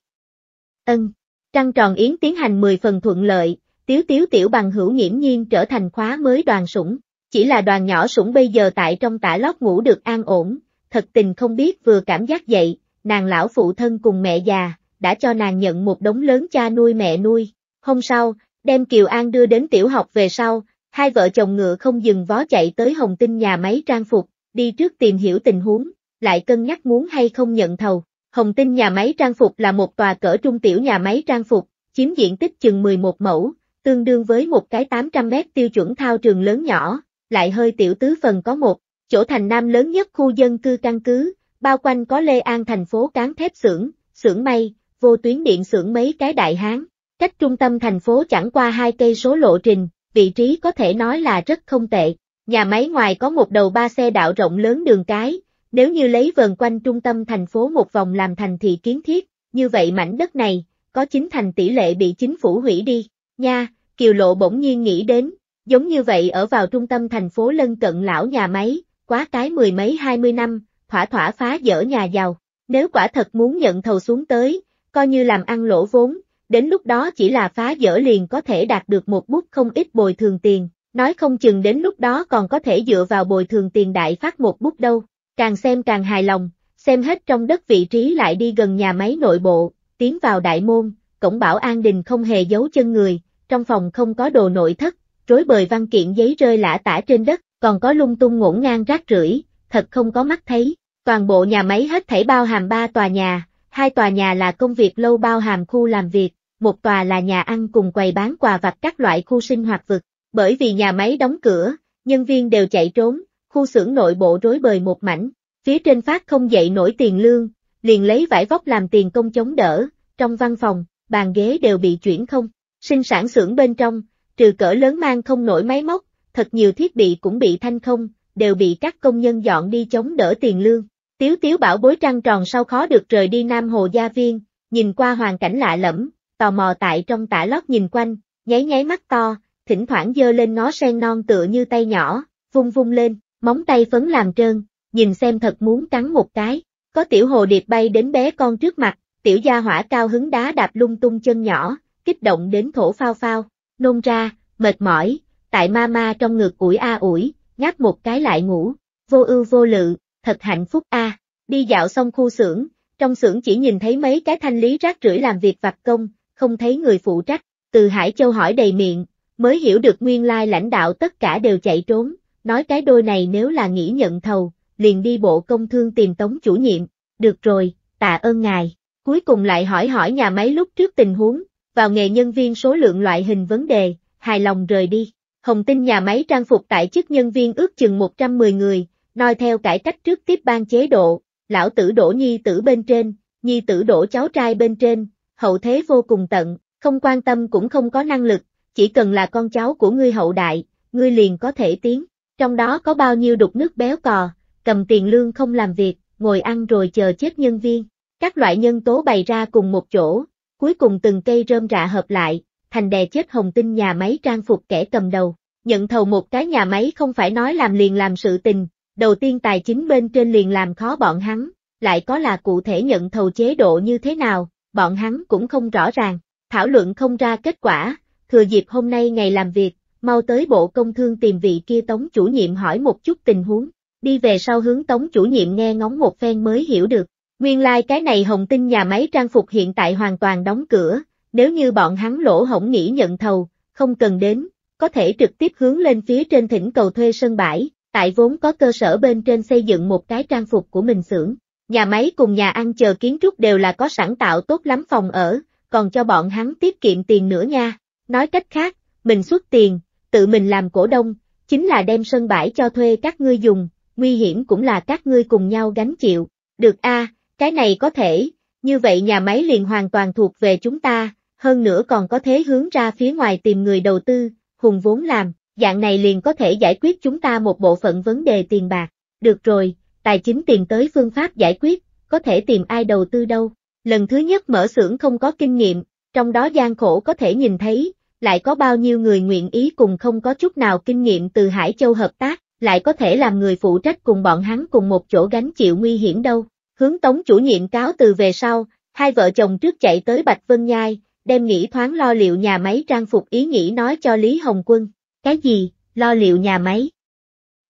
Ân, trăng tròn yến tiến hành 10 phần thuận lợi, tiếu tiếu tiểu bằng hữu nghiễm nhiên trở thành khóa mới đoàn sủng, chỉ là đoàn nhỏ sủng bây giờ tại trong tả lót ngủ được an ổn, thật tình không biết vừa cảm giác dậy, nàng lão phụ thân cùng mẹ già, đã cho nàng nhận một đống lớn cha nuôi mẹ nuôi, hôm sau, đem Kiều An đưa đến tiểu học về sau, hai vợ chồng ngựa không dừng vó chạy tới Hồng Tinh nhà máy trang phục, đi trước tìm hiểu tình huống, lại cân nhắc muốn hay không nhận thầu. Hồng Tinh nhà máy trang phục là một tòa cỡ trung tiểu nhà máy trang phục, chiếm diện tích chừng 11 mẫu, tương đương với một cái 800 mét tiêu chuẩn thao trường lớn nhỏ, lại hơi tiểu tứ phần có một, chỗ thành nam lớn nhất khu dân cư căn cứ, bao quanh có Lê An thành phố cán thép xưởng, xưởng may, vô tuyến điện xưởng mấy cái đại hán, cách trung tâm thành phố chẳng qua hai cây số lộ trình, vị trí có thể nói là rất không tệ. Nhà máy ngoài có một đầu ba xe đạo rộng lớn đường cái, nếu như lấy vần quanh trung tâm thành phố một vòng làm thành thị kiến thiết, như vậy mảnh đất này, có chính thành tỷ lệ bị chính phủ hủy đi. Nha, Kiều Lộ bỗng nhiên nghĩ đến, giống như vậy ở vào trung tâm thành phố lân cận lão nhà máy, quá cái mười mấy hai mươi năm, thỏa thỏa phá dở nhà giàu. Nếu quả thật muốn nhận thầu xuống tới, coi như làm ăn lỗ vốn, đến lúc đó chỉ là phá dở liền có thể đạt được một bút không ít bồi thường tiền, nói không chừng đến lúc đó còn có thể dựa vào bồi thường tiền đại phát một bút đâu. Càng xem càng hài lòng, xem hết trong đất vị trí lại đi gần nhà máy nội bộ, tiến vào đại môn, cổng bảo an đình không hề giấu chân người, trong phòng không có đồ nội thất, rối bời văn kiện giấy rơi lả tả trên đất, còn có lung tung ngổn ngang rác rưởi, thật không có mắt thấy. Toàn bộ nhà máy hết thảy bao hàm ba tòa nhà, hai tòa nhà là công việc lâu bao hàm khu làm việc, một tòa là nhà ăn cùng quầy bán quà vặt các loại khu sinh hoạt vực. Bởi vì nhà máy đóng cửa, nhân viên đều chạy trốn, khu xưởng nội bộ rối bời một mảnh, phía trên phát không dậy nổi tiền lương, liền lấy vải vóc làm tiền công chống đỡ, trong văn phòng, bàn ghế đều bị chuyển không, Sinh sản xưởng bên trong, trừ cỡ lớn mang không nổi máy móc, thật nhiều thiết bị cũng bị thanh không, đều bị các công nhân dọn đi chống đỡ tiền lương. Tiếu tiếu bảo bối trăng tròn sau khó được rời đi Nam Hồ Gia Viên, nhìn qua hoàn cảnh lạ lẫm, tò mò tại trong tả lót nhìn quanh, nháy nháy mắt to, thỉnh thoảng dơ lên nó sen non tựa như tay nhỏ, vung vung lên, móng tay phấn làm trơn, nhìn xem thật muốn cắn một cái. Có tiểu hồ điệp bay đến bé con trước mặt, tiểu gia hỏa cao hứng đá đạp lung tung chân nhỏ, kích động đến thổ phao phao, nôn ra, mệt mỏi, tại mama trong ngực ủi a ủi, ngáp một cái lại ngủ, vô ưu vô lự, thật hạnh phúc a. Đi dạo xong khu xưởng, trong xưởng chỉ nhìn thấy mấy cái thanh lý rác rưởi làm việc vặt công, không thấy người phụ trách, từ Hải Châu hỏi đầy miệng, mới hiểu được nguyên lai lãnh đạo tất cả đều chạy trốn, nói cái đôi này nếu là nghĩ nhận thầu, liền đi bộ công thương tìm tống chủ nhiệm, được rồi, tạ ơn ngài, cuối cùng lại hỏi hỏi nhà máy lúc trước tình huống, vào nghề nhân viên số lượng loại hình vấn đề, hài lòng rời đi. Hồng tin nhà máy trang phục tại chức nhân viên ước chừng 110 người, nói theo cải cách trước tiếp ban chế độ, lão tử đổ nhi tử bên trên, nhi tử đổ cháu trai bên trên, hậu thế vô cùng tận, không quan tâm cũng không có năng lực, chỉ cần là con cháu của ngươi hậu đại, ngươi liền có thể tiến, trong đó có bao nhiêu đục nước béo cò, cầm tiền lương không làm việc, ngồi ăn rồi chờ chết nhân viên, các loại nhân tố bày ra cùng một chỗ, cuối cùng từng cây rơm rạ hợp lại, thành đè chết hồng tinh nhà máy trang phục kẻ cầm đầu. Nhận thầu một cái nhà máy không phải nói làm liền làm sự tình, đầu tiên tài chính bên trên liền làm khó bọn hắn, lại có là cụ thể nhận thầu chế độ như thế nào, bọn hắn cũng không rõ ràng, thảo luận không ra kết quả, thừa dịp hôm nay ngày làm việc, mau tới Bộ Công Thương tìm vị kia Tống chủ nhiệm hỏi một chút tình huống, đi về sau hướng Tống chủ nhiệm nghe ngóng một phen mới hiểu được, Nguyên lai like cái này hồng tinh nhà máy trang phục hiện tại hoàn toàn đóng cửa, nếu như bọn hắn lỗ hổng nghĩ nhận thầu, không cần đến, có thể trực tiếp hướng lên phía trên thỉnh cầu thuê sân bãi, tại vốn có cơ sở bên trên xây dựng một cái trang phục của mình xưởng. Nhà máy cùng nhà ăn chờ kiến trúc đều là có sẵn tạo tốt lắm phòng ở, còn cho bọn hắn tiết kiệm tiền nữa nha. Nói cách khác, mình xuất tiền, tự mình làm cổ đông, chính là đem sân bãi cho thuê các ngươi dùng, nguy hiểm cũng là các ngươi cùng nhau gánh chịu. Được a, à, cái này có thể, như vậy nhà máy liền hoàn toàn thuộc về chúng ta, hơn nữa còn có thế hướng ra phía ngoài tìm người đầu tư, hùng vốn làm, dạng này liền có thể giải quyết chúng ta một bộ phận vấn đề tiền bạc. Được rồi, tài chính tìm tới phương pháp giải quyết, có thể tìm ai đầu tư đâu. Lần thứ nhất mở xưởng không có kinh nghiệm, trong đó gian khổ có thể nhìn thấy, lại có bao nhiêu người nguyện ý cùng không có chút nào kinh nghiệm từ Hải Châu hợp tác, lại có thể làm người phụ trách cùng bọn hắn cùng một chỗ gánh chịu nguy hiểm đâu. Hướng tống chủ nhiệm cáo từ về sau, hai vợ chồng trước chạy tới Bạch Vân Nhai, đem nghĩ thoáng lo liệu nhà máy trang phục ý nghĩ nói cho Lý Hồng Quân. Cái gì, lo liệu nhà máy?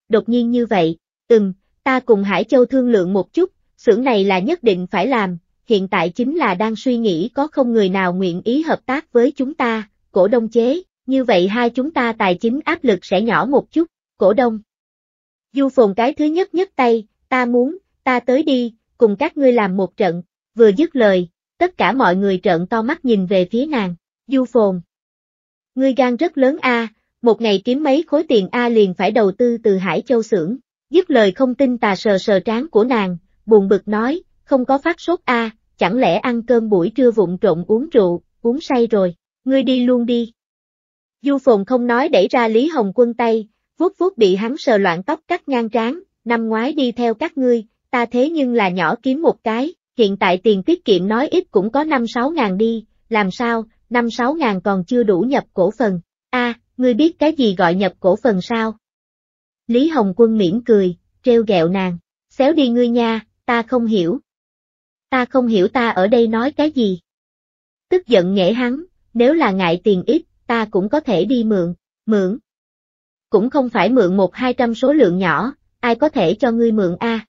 Đột nhiên như vậy, ừm, ta cùng Hải Châu thương lượng một chút, xưởng này là nhất định phải làm, hiện tại chính là đang suy nghĩ có không người nào nguyện ý hợp tác với chúng ta, cổ đông chế, như vậy hai chúng ta tài chính áp lực sẽ nhỏ một chút, cổ đông. Du phồn cái thứ nhất nhất tay, ta muốn, ta tới đi, cùng các ngươi làm một trận, vừa dứt lời, tất cả mọi người trợn to mắt nhìn về phía nàng, du phồn. Ngươi gan rất lớn a, một ngày kiếm mấy khối tiền a liền phải đầu tư từ Hải Châu xưởng, dứt lời không tin tà sờ sờ trán của nàng, buồn bực nói, không có phát sốt a, chẳng lẽ ăn cơm buổi trưa vụng trộn uống rượu, uống say rồi, ngươi đi luôn đi. Du phồn không nói đẩy ra Lý Hồng quân tay, vuốt vuốt bị hắn sờ loạn tóc cắt ngang trán, năm ngoái đi theo các ngươi, ta thế nhưng là nhỏ kiếm một cái, hiện tại tiền tiết kiệm nói ít cũng có 5-6 ngàn đi, làm sao, 5-6 ngàn còn chưa đủ nhập cổ phần. a ngươi biết cái gì gọi nhập cổ phần sao? Lý Hồng Quân mỉm cười, treo gẹo nàng, xéo đi ngươi nha, ta không hiểu. Ta không hiểu ta ở đây nói cái gì. Tức giận nghệ hắn, nếu là ngại tiền ít, ta cũng có thể đi mượn, mượn. Cũng không phải mượn một hai trăm số lượng nhỏ, ai có thể cho ngươi mượn a?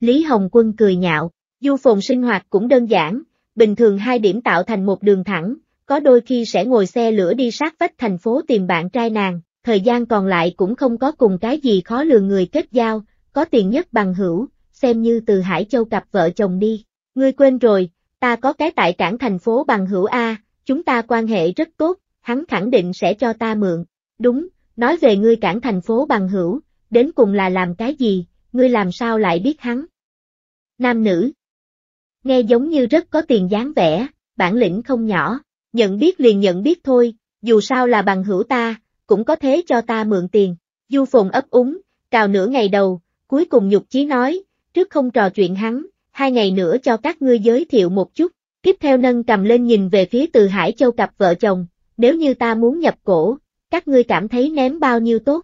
Lý Hồng Quân cười nhạo, du phồn sinh hoạt cũng đơn giản, bình thường hai điểm tạo thành một đường thẳng, có đôi khi sẽ ngồi xe lửa đi sát vách thành phố tìm bạn trai nàng, thời gian còn lại cũng không có cùng cái gì khó lường người kết giao, có tiền nhất bằng hữu, xem như từ Hải Châu cặp vợ chồng đi. Ngươi quên rồi, ta có cái tại cảng thành phố bằng hữu A, chúng ta quan hệ rất tốt, hắn khẳng định sẽ cho ta mượn. Đúng, nói về ngươi cản thành phố bằng hữu, đến cùng là làm cái gì, ngươi làm sao lại biết hắn? Nam nữ. Nghe giống như rất có tiền dáng vẻ, bản lĩnh không nhỏ, nhận biết liền nhận biết thôi, dù sao là bằng hữu ta, cũng có thế cho ta mượn tiền. Du Phùng ấp úng, cào nửa ngày đầu, cuối cùng nhục chí nói, trước không trò chuyện hắn, hai ngày nữa cho các ngươi giới thiệu một chút. Tiếp theo nâng cầm lên nhìn về phía từ Hải Châu cặp vợ chồng, nếu như ta muốn nhập cổ, các ngươi cảm thấy ném bao nhiêu tốt.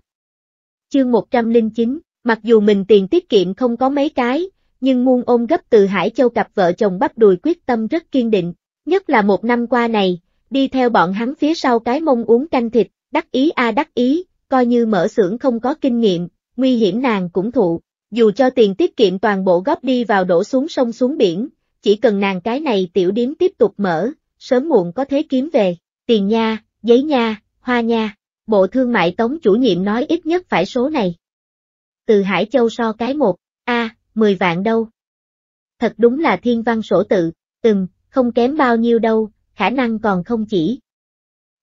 Chương 109, Mặc dù mình tiền tiết kiệm không có mấy cái, nhưng muôn ôm gấp từ Hải Châu cặp vợ chồng bắp đùi quyết tâm rất kiên định, nhất là một năm qua này, đi theo bọn hắn phía sau cái mông uống canh thịt, đắc ý a à đắc ý, coi như mở xưởng không có kinh nghiệm, nguy hiểm nàng cũng thụ, dù cho tiền tiết kiệm toàn bộ góp đi vào đổ xuống sông xuống biển, chỉ cần nàng cái này tiểu điếm tiếp tục mở, sớm muộn có thế kiếm về, tiền nha, giấy nha, hoa nha, bộ thương mại tống chủ nhiệm nói ít nhất phải số này từ Hải Châu so cái một, a, à, 10 vạn đâu. Thật đúng là thiên văn sổ tự, từng, không kém bao nhiêu đâu, khả năng còn không chỉ.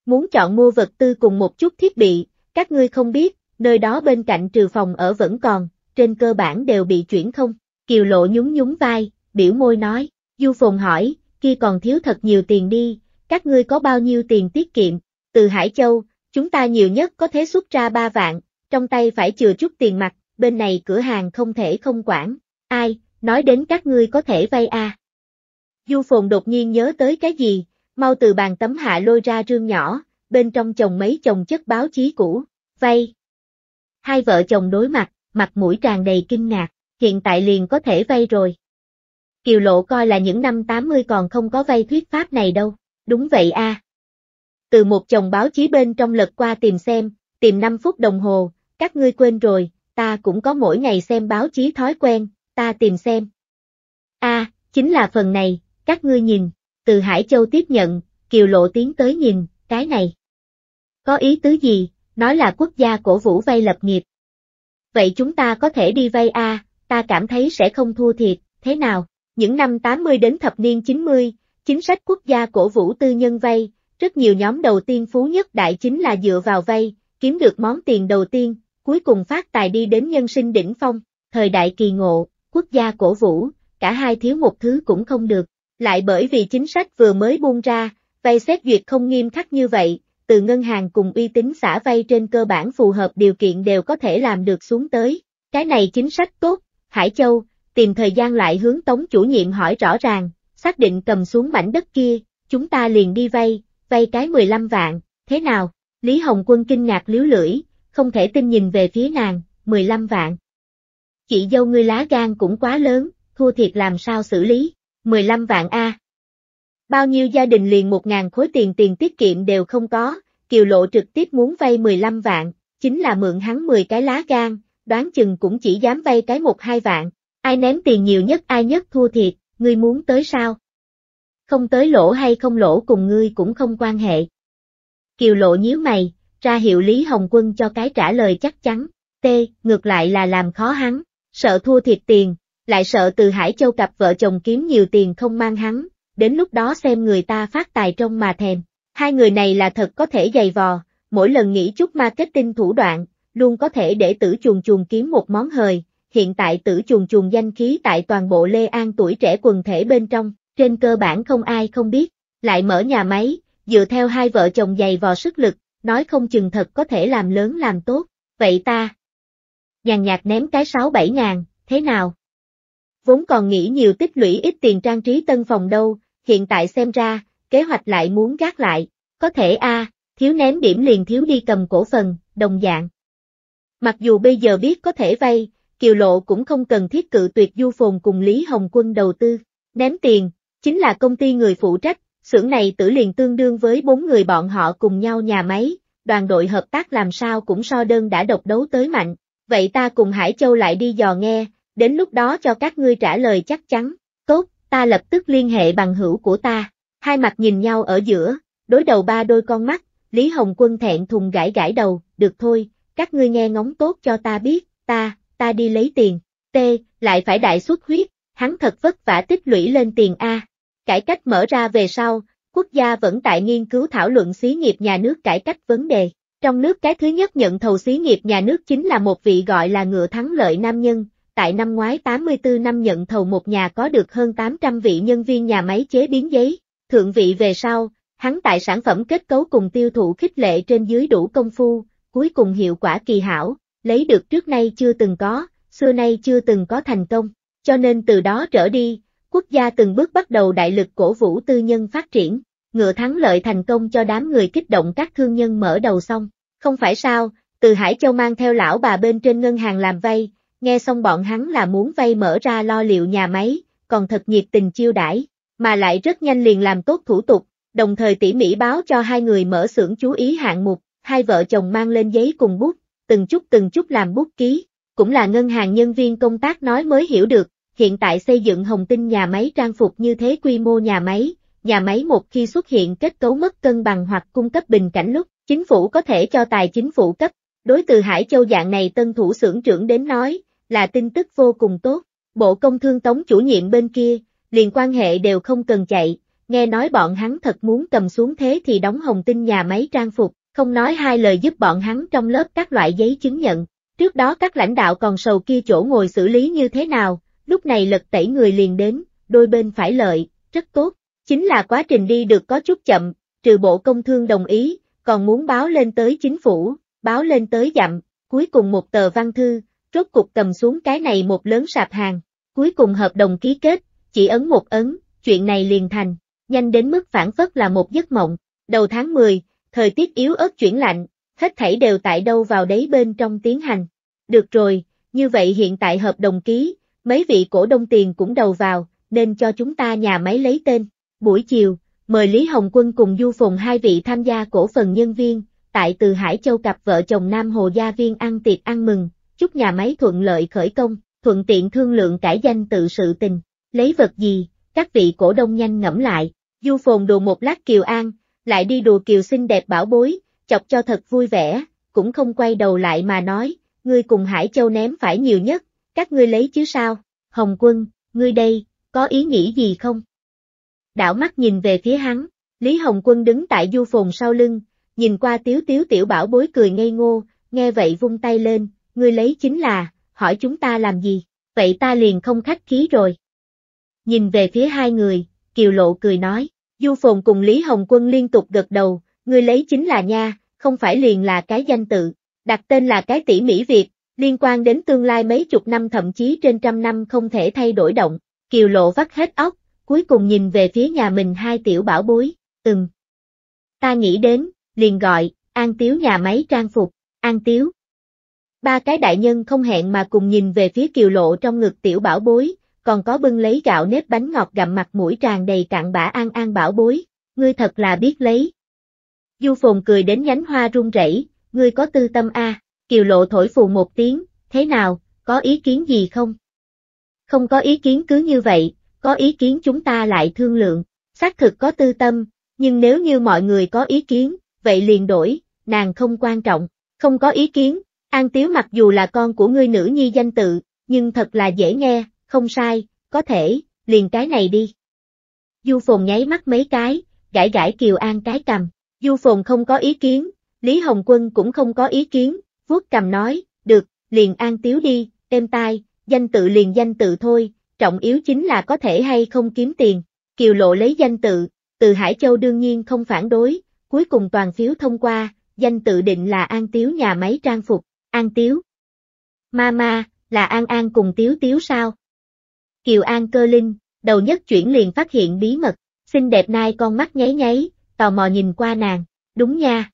Muốn chọn mua vật tư cùng một chút thiết bị, các ngươi không biết, nơi đó bên cạnh trừ phòng ở vẫn còn, trên cơ bản đều bị chuyển không. Kiều lộ nhún nhún vai, biểu môi nói, Du Phồn hỏi, kia còn thiếu thật nhiều tiền đi, các ngươi có bao nhiêu tiền tiết kiệm, từ Hải Châu, chúng ta nhiều nhất có thể xuất ra 3 vạn, trong tay phải chừa chút tiền mặt, bên này cửa hàng không thể không quản, ai, nói đến các ngươi có thể vay à. Du Phồn đột nhiên nhớ tới cái gì, mau từ bàn tấm hạ lôi ra rương nhỏ, bên trong chồng mấy chồng chất báo chí cũ, vay. Hai vợ chồng đối mặt, mặt mũi tràn đầy kinh ngạc, hiện tại liền có thể vay rồi. Kiều Lộ coi là những năm 80 còn không có vay thuyết pháp này đâu, đúng vậy a. À. Từ một chồng báo chí bên trong lật qua tìm xem, tìm 5 phút đồng hồ, các ngươi quên rồi, ta cũng có mỗi ngày xem báo chí thói quen, ta tìm xem. A, à, chính là phần này, các ngươi nhìn, từ Hải Châu tiếp nhận, Kiều Lộ tiến tới nhìn, cái này. Có ý tứ gì, nói là quốc gia cổ vũ vay lập nghiệp. Vậy chúng ta có thể đi vay A, à, ta cảm thấy sẽ không thua thiệt, thế nào? Những năm 80 đến thập niên 90, chính sách quốc gia cổ vũ tư nhân vay, rất nhiều nhóm đầu tiên phú nhất đại chính là dựa vào vay, kiếm được món tiền đầu tiên, cuối cùng phát tài đi đến nhân sinh đỉnh phong, thời đại kỳ ngộ, quốc gia cổ vũ, cả hai thiếu một thứ cũng không được, lại bởi vì chính sách vừa mới buông ra, vay xét duyệt không nghiêm khắc như vậy, từ ngân hàng cùng uy tín xã vay trên cơ bản phù hợp điều kiện đều có thể làm được xuống tới, cái này chính sách tốt, Hải Châu, tìm thời gian lại hướng tống chủ nhiệm hỏi rõ ràng, xác định cầm xuống mảnh đất kia, chúng ta liền đi vay, vay cái 15 vạn, thế nào? Lý Hồng Quân kinh ngạc liếu lưỡi, không thể tin nhìn về phía nàng, 15 vạn. Chị dâu ngươi lá gan cũng quá lớn, thua thiệt làm sao xử lý, 15 vạn A. Bao nhiêu gia đình liền 1.000 khối tiền tiền tiết kiệm đều không có, Kiều Lộ trực tiếp muốn vay 15 vạn, chính là mượn hắn 10 cái lá gan, đoán chừng cũng chỉ dám vay cái 1-2 vạn, ai ném tiền nhiều nhất ai nhất thua thiệt, ngươi muốn tới sao? Không tới lỗ hay không lỗ cùng ngươi cũng không quan hệ. Kiều Lộ nhíu mày, ra hiệu Lý Hồng Quân cho cái trả lời chắc chắn, T, ngược lại là làm khó hắn, sợ thua thiệt tiền, lại sợ từ Hải Châu cặp vợ chồng kiếm nhiều tiền không mang hắn, đến lúc đó xem người ta phát tài trong mà thèm. Hai người này là thật có thể dày vò, mỗi lần nghĩ chút marketing thủ đoạn, luôn có thể để tử chuồng chuồng kiếm một món hời, hiện tại tử chuồng chuồng danh khí tại toàn bộ Lê An tuổi trẻ quần thể bên trong, trên cơ bản không ai không biết, lại mở nhà máy, dựa theo hai vợ chồng dày vò sức lực, nói không chừng thật có thể làm lớn làm tốt, vậy ta. Nhàn nhạt ném cái sáu bảy ngàn, thế nào? Vốn còn nghĩ nhiều tích lũy ít tiền trang trí tân phòng đâu, hiện tại xem ra, kế hoạch lại muốn gác lại, có thể a thiếu ném điểm liền thiếu đi cầm cổ phần, đồng dạng. Mặc dù bây giờ biết có thể vay, Kiều Lộ cũng không cần thiết cự tuyệt Du Phồn cùng Lý Hồng Quân đầu tư, ném tiền, chính là công ty người phụ trách, xưởng này tử liền tương đương với bốn người bọn họ cùng nhau nhà máy, đoàn đội hợp tác làm sao cũng so đơn đã độc đấu tới mạnh, vậy ta cùng Hải Châu lại đi dò nghe, đến lúc đó cho các ngươi trả lời chắc chắn, tốt, ta lập tức liên hệ bằng hữu của ta, hai mặt nhìn nhau ở giữa, đối đầu ba đôi con mắt, Lý Hồng Quân thẹn thùng gãi gãi đầu, được thôi, các ngươi nghe ngóng tốt cho ta biết, ta, ta đi lấy tiền, T, lại phải đại xuất huyết, hắn thật vất vả tích lũy lên tiền A. Cải cách mở ra về sau, quốc gia vẫn tại nghiên cứu thảo luận xí nghiệp nhà nước cải cách vấn đề. Trong nước cái thứ nhất nhận thầu xí nghiệp nhà nước chính là một vị gọi là ngựa thắng lợi nam nhân, tại năm ngoái 84 năm nhận thầu một nhà có được hơn 800 vị nhân viên nhà máy chế biến giấy, thượng vị về sau, hắn tại sản phẩm kết cấu cùng tiêu thụ khích lệ trên dưới đủ công phu, cuối cùng hiệu quả kỳ hảo, lấy được trước nay chưa từng có, xưa nay chưa từng có thành công, cho nên từ đó trở đi, quốc gia từng bước bắt đầu đại lực cổ vũ tư nhân phát triển, ngựa thắng lợi thành công cho đám người kích động các thương nhân mở đầu xong. Không phải sao, từ Hải Châu mang theo lão bà bên trên ngân hàng làm vay, nghe xong bọn hắn là muốn vay mở ra lo liệu nhà máy, còn thật nhiệt tình chiêu đãi, mà lại rất nhanh liền làm tốt thủ tục, đồng thời tỉ mỉ báo cho hai người mở xưởng chú ý hạng mục, hai vợ chồng mang lên giấy cùng bút, từng chút từng chút làm bút ký, cũng là ngân hàng nhân viên công tác nói mới hiểu được, hiện tại xây dựng hồng tinh nhà máy trang phục như thế quy mô nhà máy, nhà máy một khi xuất hiện kết cấu mất cân bằng hoặc cung cấp bình cảnh lúc, chính phủ có thể cho tài chính phụ cấp. Đối từ Hải Châu dạng này tân thủ xưởng trưởng đến nói, là tin tức vô cùng tốt. Bộ công thương tống chủ nhiệm bên kia, liền quan hệ đều không cần chạy, nghe nói bọn hắn thật muốn cầm xuống thế thì đóng hồng tinh nhà máy trang phục, không nói hai lời giúp bọn hắn trong lớp các loại giấy chứng nhận. Trước đó các lãnh đạo còn sầu kia chỗ ngồi xử lý như thế nào, Lúc này lật tẩy người liền đến, đôi bên phải lợi, rất tốt. Chính là quá trình đi được có chút chậm, trừ bộ công thương đồng ý, còn muốn báo lên tới chính phủ, báo lên tới dặm, cuối cùng một tờ văn thư, rốt cục cầm xuống cái này một lớn sạp hàng, cuối cùng hợp đồng ký kết, chỉ ấn một ấn, chuyện này liền thành, nhanh đến mức phản phất là một giấc mộng. Đầu tháng 10, thời tiết yếu ớt chuyển lạnh, hết thảy đều tại đâu vào đấy bên trong tiến hành. Được rồi, như vậy hiện tại hợp đồng ký, Mấy vị cổ đông tiền cũng đầu vào, nên cho chúng ta nhà máy lấy tên. Buổi chiều, mời Lý Hồng Quân cùng Du Phùng hai vị tham gia cổ phần nhân viên, tại từ Hải Châu cặp vợ chồng Nam Hồ Gia Viên ăn tiệc ăn mừng, chúc nhà máy thuận lợi khởi công, thuận tiện thương lượng cải danh tự sự tình. Lấy vật gì, các vị cổ đông nhanh ngẫm lại, Du Phùng đùa một lát Kiều An, lại đi đùa Kiều xinh đẹp bảo bối, chọc cho thật vui vẻ, cũng không quay đầu lại mà nói, ngươi cùng Hải Châu ném phải nhiều nhất, các ngươi lấy chứ sao, Hồng Quân, ngươi đây, có ý nghĩ gì không? Đảo mắt nhìn về phía hắn, Lý Hồng Quân đứng tại du phồn sau lưng, nhìn qua tiếu tiếu tiểu bảo bối cười ngây ngô, nghe vậy vung tay lên, ngươi lấy chính là, hỏi chúng ta làm gì, vậy ta liền không khách khí rồi. Nhìn về phía hai người, Kiều Lộ cười nói, du phồn cùng Lý Hồng Quân liên tục gật đầu, ngươi lấy chính là nha, không phải liền là cái danh tự, đặt tên là cái tỉ mỹ Việt, liên quan đến tương lai mấy chục năm thậm chí trên trăm năm không thể thay đổi động, Kiều Lộ vắt hết óc, cuối cùng nhìn về phía nhà mình hai tiểu bảo bối, ừm. Ta nghĩ đến, liền gọi, An Tiếu nhà máy trang phục, An Tiếu. Ba cái đại nhân không hẹn mà cùng nhìn về phía Kiều Lộ trong ngực tiểu bảo bối, còn có bưng lấy gạo nếp bánh ngọt gặm mặt mũi tràn đầy cạn bã An An bảo bối, ngươi thật là biết lấy. Du Phồn cười đến nhánh hoa run rẩy, ngươi có tư tâm a. À. Kiều Lộ thổi phù một tiếng, thế nào, có ý kiến gì không? Không có ý kiến cứ như vậy, có ý kiến chúng ta lại thương lượng, xác thực có tư tâm, nhưng nếu như mọi người có ý kiến, vậy liền đổi, nàng không quan trọng, không có ý kiến, An Tiếu mặc dù là con của ngươi nữ nhi danh tự, nhưng thật là dễ nghe, không sai, có thể, liền cái này đi. Du Phồn nháy mắt mấy cái, gãi gãi Kiều An cái cầm, Du Phồn không có ý kiến, Lý Hồng Quân cũng không có ý kiến, vuốt cầm nói, được, liền an tiếu đi, êm tai, danh tự liền danh tự thôi, trọng yếu chính là có thể hay không kiếm tiền. Kiều Lộ lấy danh tự, từ Hải Châu đương nhiên không phản đối, cuối cùng toàn phiếu thông qua, danh tự định là An Tiếu nhà máy trang phục, An Tiếu. Mama, là An An cùng Tiếu Tiếu sao? Kiều An cơ linh, đầu nhất chuyển liền phát hiện bí mật, xinh đẹp nai con mắt nháy nháy, tò mò nhìn qua nàng, đúng nha,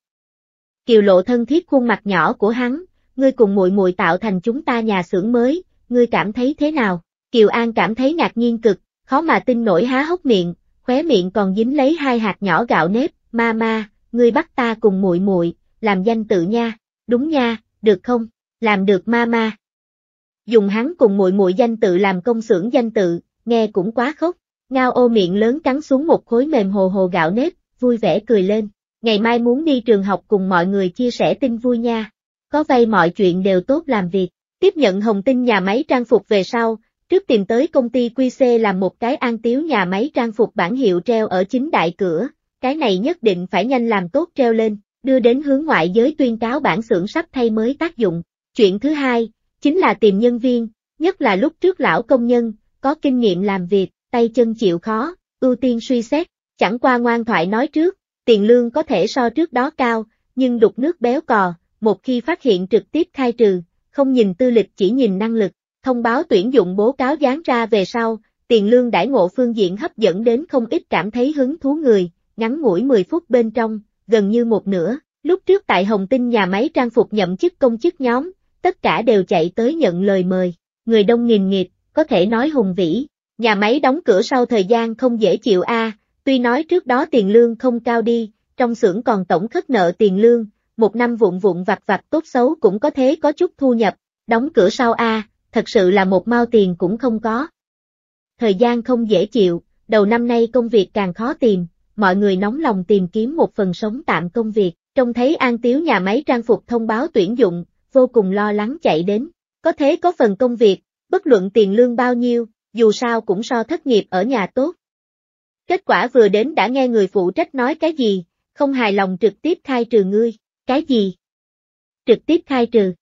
Kiều Lộ thân thiết khuôn mặt nhỏ của hắn, ngươi cùng muội muội tạo thành chúng ta nhà xưởng mới, ngươi cảm thấy thế nào? Kiều An cảm thấy ngạc nhiên cực, khó mà tin nổi há hốc miệng, khóe miệng còn dính lấy hai hạt nhỏ gạo nếp, ma ma, ngươi bắt ta cùng muội muội, làm danh tự nha, đúng nha, được không? Làm được ma ma. Dùng hắn cùng muội muội danh tự làm công xưởng danh tự, nghe cũng quá khốc. Ngao ô miệng lớn cắn xuống một khối mềm hồ hồ gạo nếp, vui vẻ cười lên ngày mai muốn đi trường học cùng mọi người chia sẻ tin vui nha. Có vay mọi chuyện đều tốt làm việc. Tiếp nhận hồng tin nhà máy trang phục về sau, trước tìm tới công ty QC làm một cái an tiếu nhà máy trang phục bản hiệu treo ở chính đại cửa, cái này nhất định phải nhanh làm tốt treo lên, đưa đến hướng ngoại giới tuyên cáo bản xưởng sắp thay mới tác dụng. Chuyện thứ hai, chính là tìm nhân viên, nhất là lúc trước lão công nhân, có kinh nghiệm làm việc, tay chân chịu khó, ưu tiên suy xét, chẳng qua ngoan thoại nói trước, tiền lương có thể so trước đó cao, nhưng đục nước béo cò, một khi phát hiện trực tiếp khai trừ, không nhìn tư lịch chỉ nhìn năng lực, thông báo tuyển dụng bố cáo dán ra về sau, tiền lương đãi ngộ phương diện hấp dẫn đến không ít cảm thấy hứng thú người, ngắn ngủi 10 phút bên trong, gần như một nửa, lúc trước tại Hồng Tinh nhà máy trang phục nhậm chức công chức nhóm, tất cả đều chạy tới nhận lời mời, người đông nghìn nghịt, có thể nói hùng vĩ, nhà máy đóng cửa sau thời gian không dễ chịu a à, Tuy nói trước đó tiền lương không cao đi, trong xưởng còn tổng khất nợ tiền lương, một năm vụn vụn vặt vặt tốt xấu cũng có thế có chút thu nhập, đóng cửa sau A, thật sự là một mao tiền cũng không có. Thời gian không dễ chịu, đầu năm nay công việc càng khó tìm, mọi người nóng lòng tìm kiếm một phần sống tạm công việc, trông thấy An Tiếu nhà máy trang phục thông báo tuyển dụng, vô cùng lo lắng chạy đến, có thế có phần công việc, bất luận tiền lương bao nhiêu, dù sao cũng so thất nghiệp ở nhà tốt. Kết quả vừa đến đã nghe người phụ trách nói cái gì, không hài lòng trực tiếp khai trừ ngươi, cái gì? Trực tiếp khai trừ.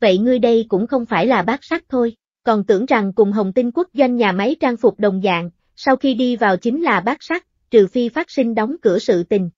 Vậy ngươi đây cũng không phải là bác sắc thôi, còn tưởng rằng cùng Hồng Tinh quốc doanh nhà máy trang phục đồng dạng, sau khi đi vào chính là bác sắc, trừ phi phát sinh đóng cửa sự tình.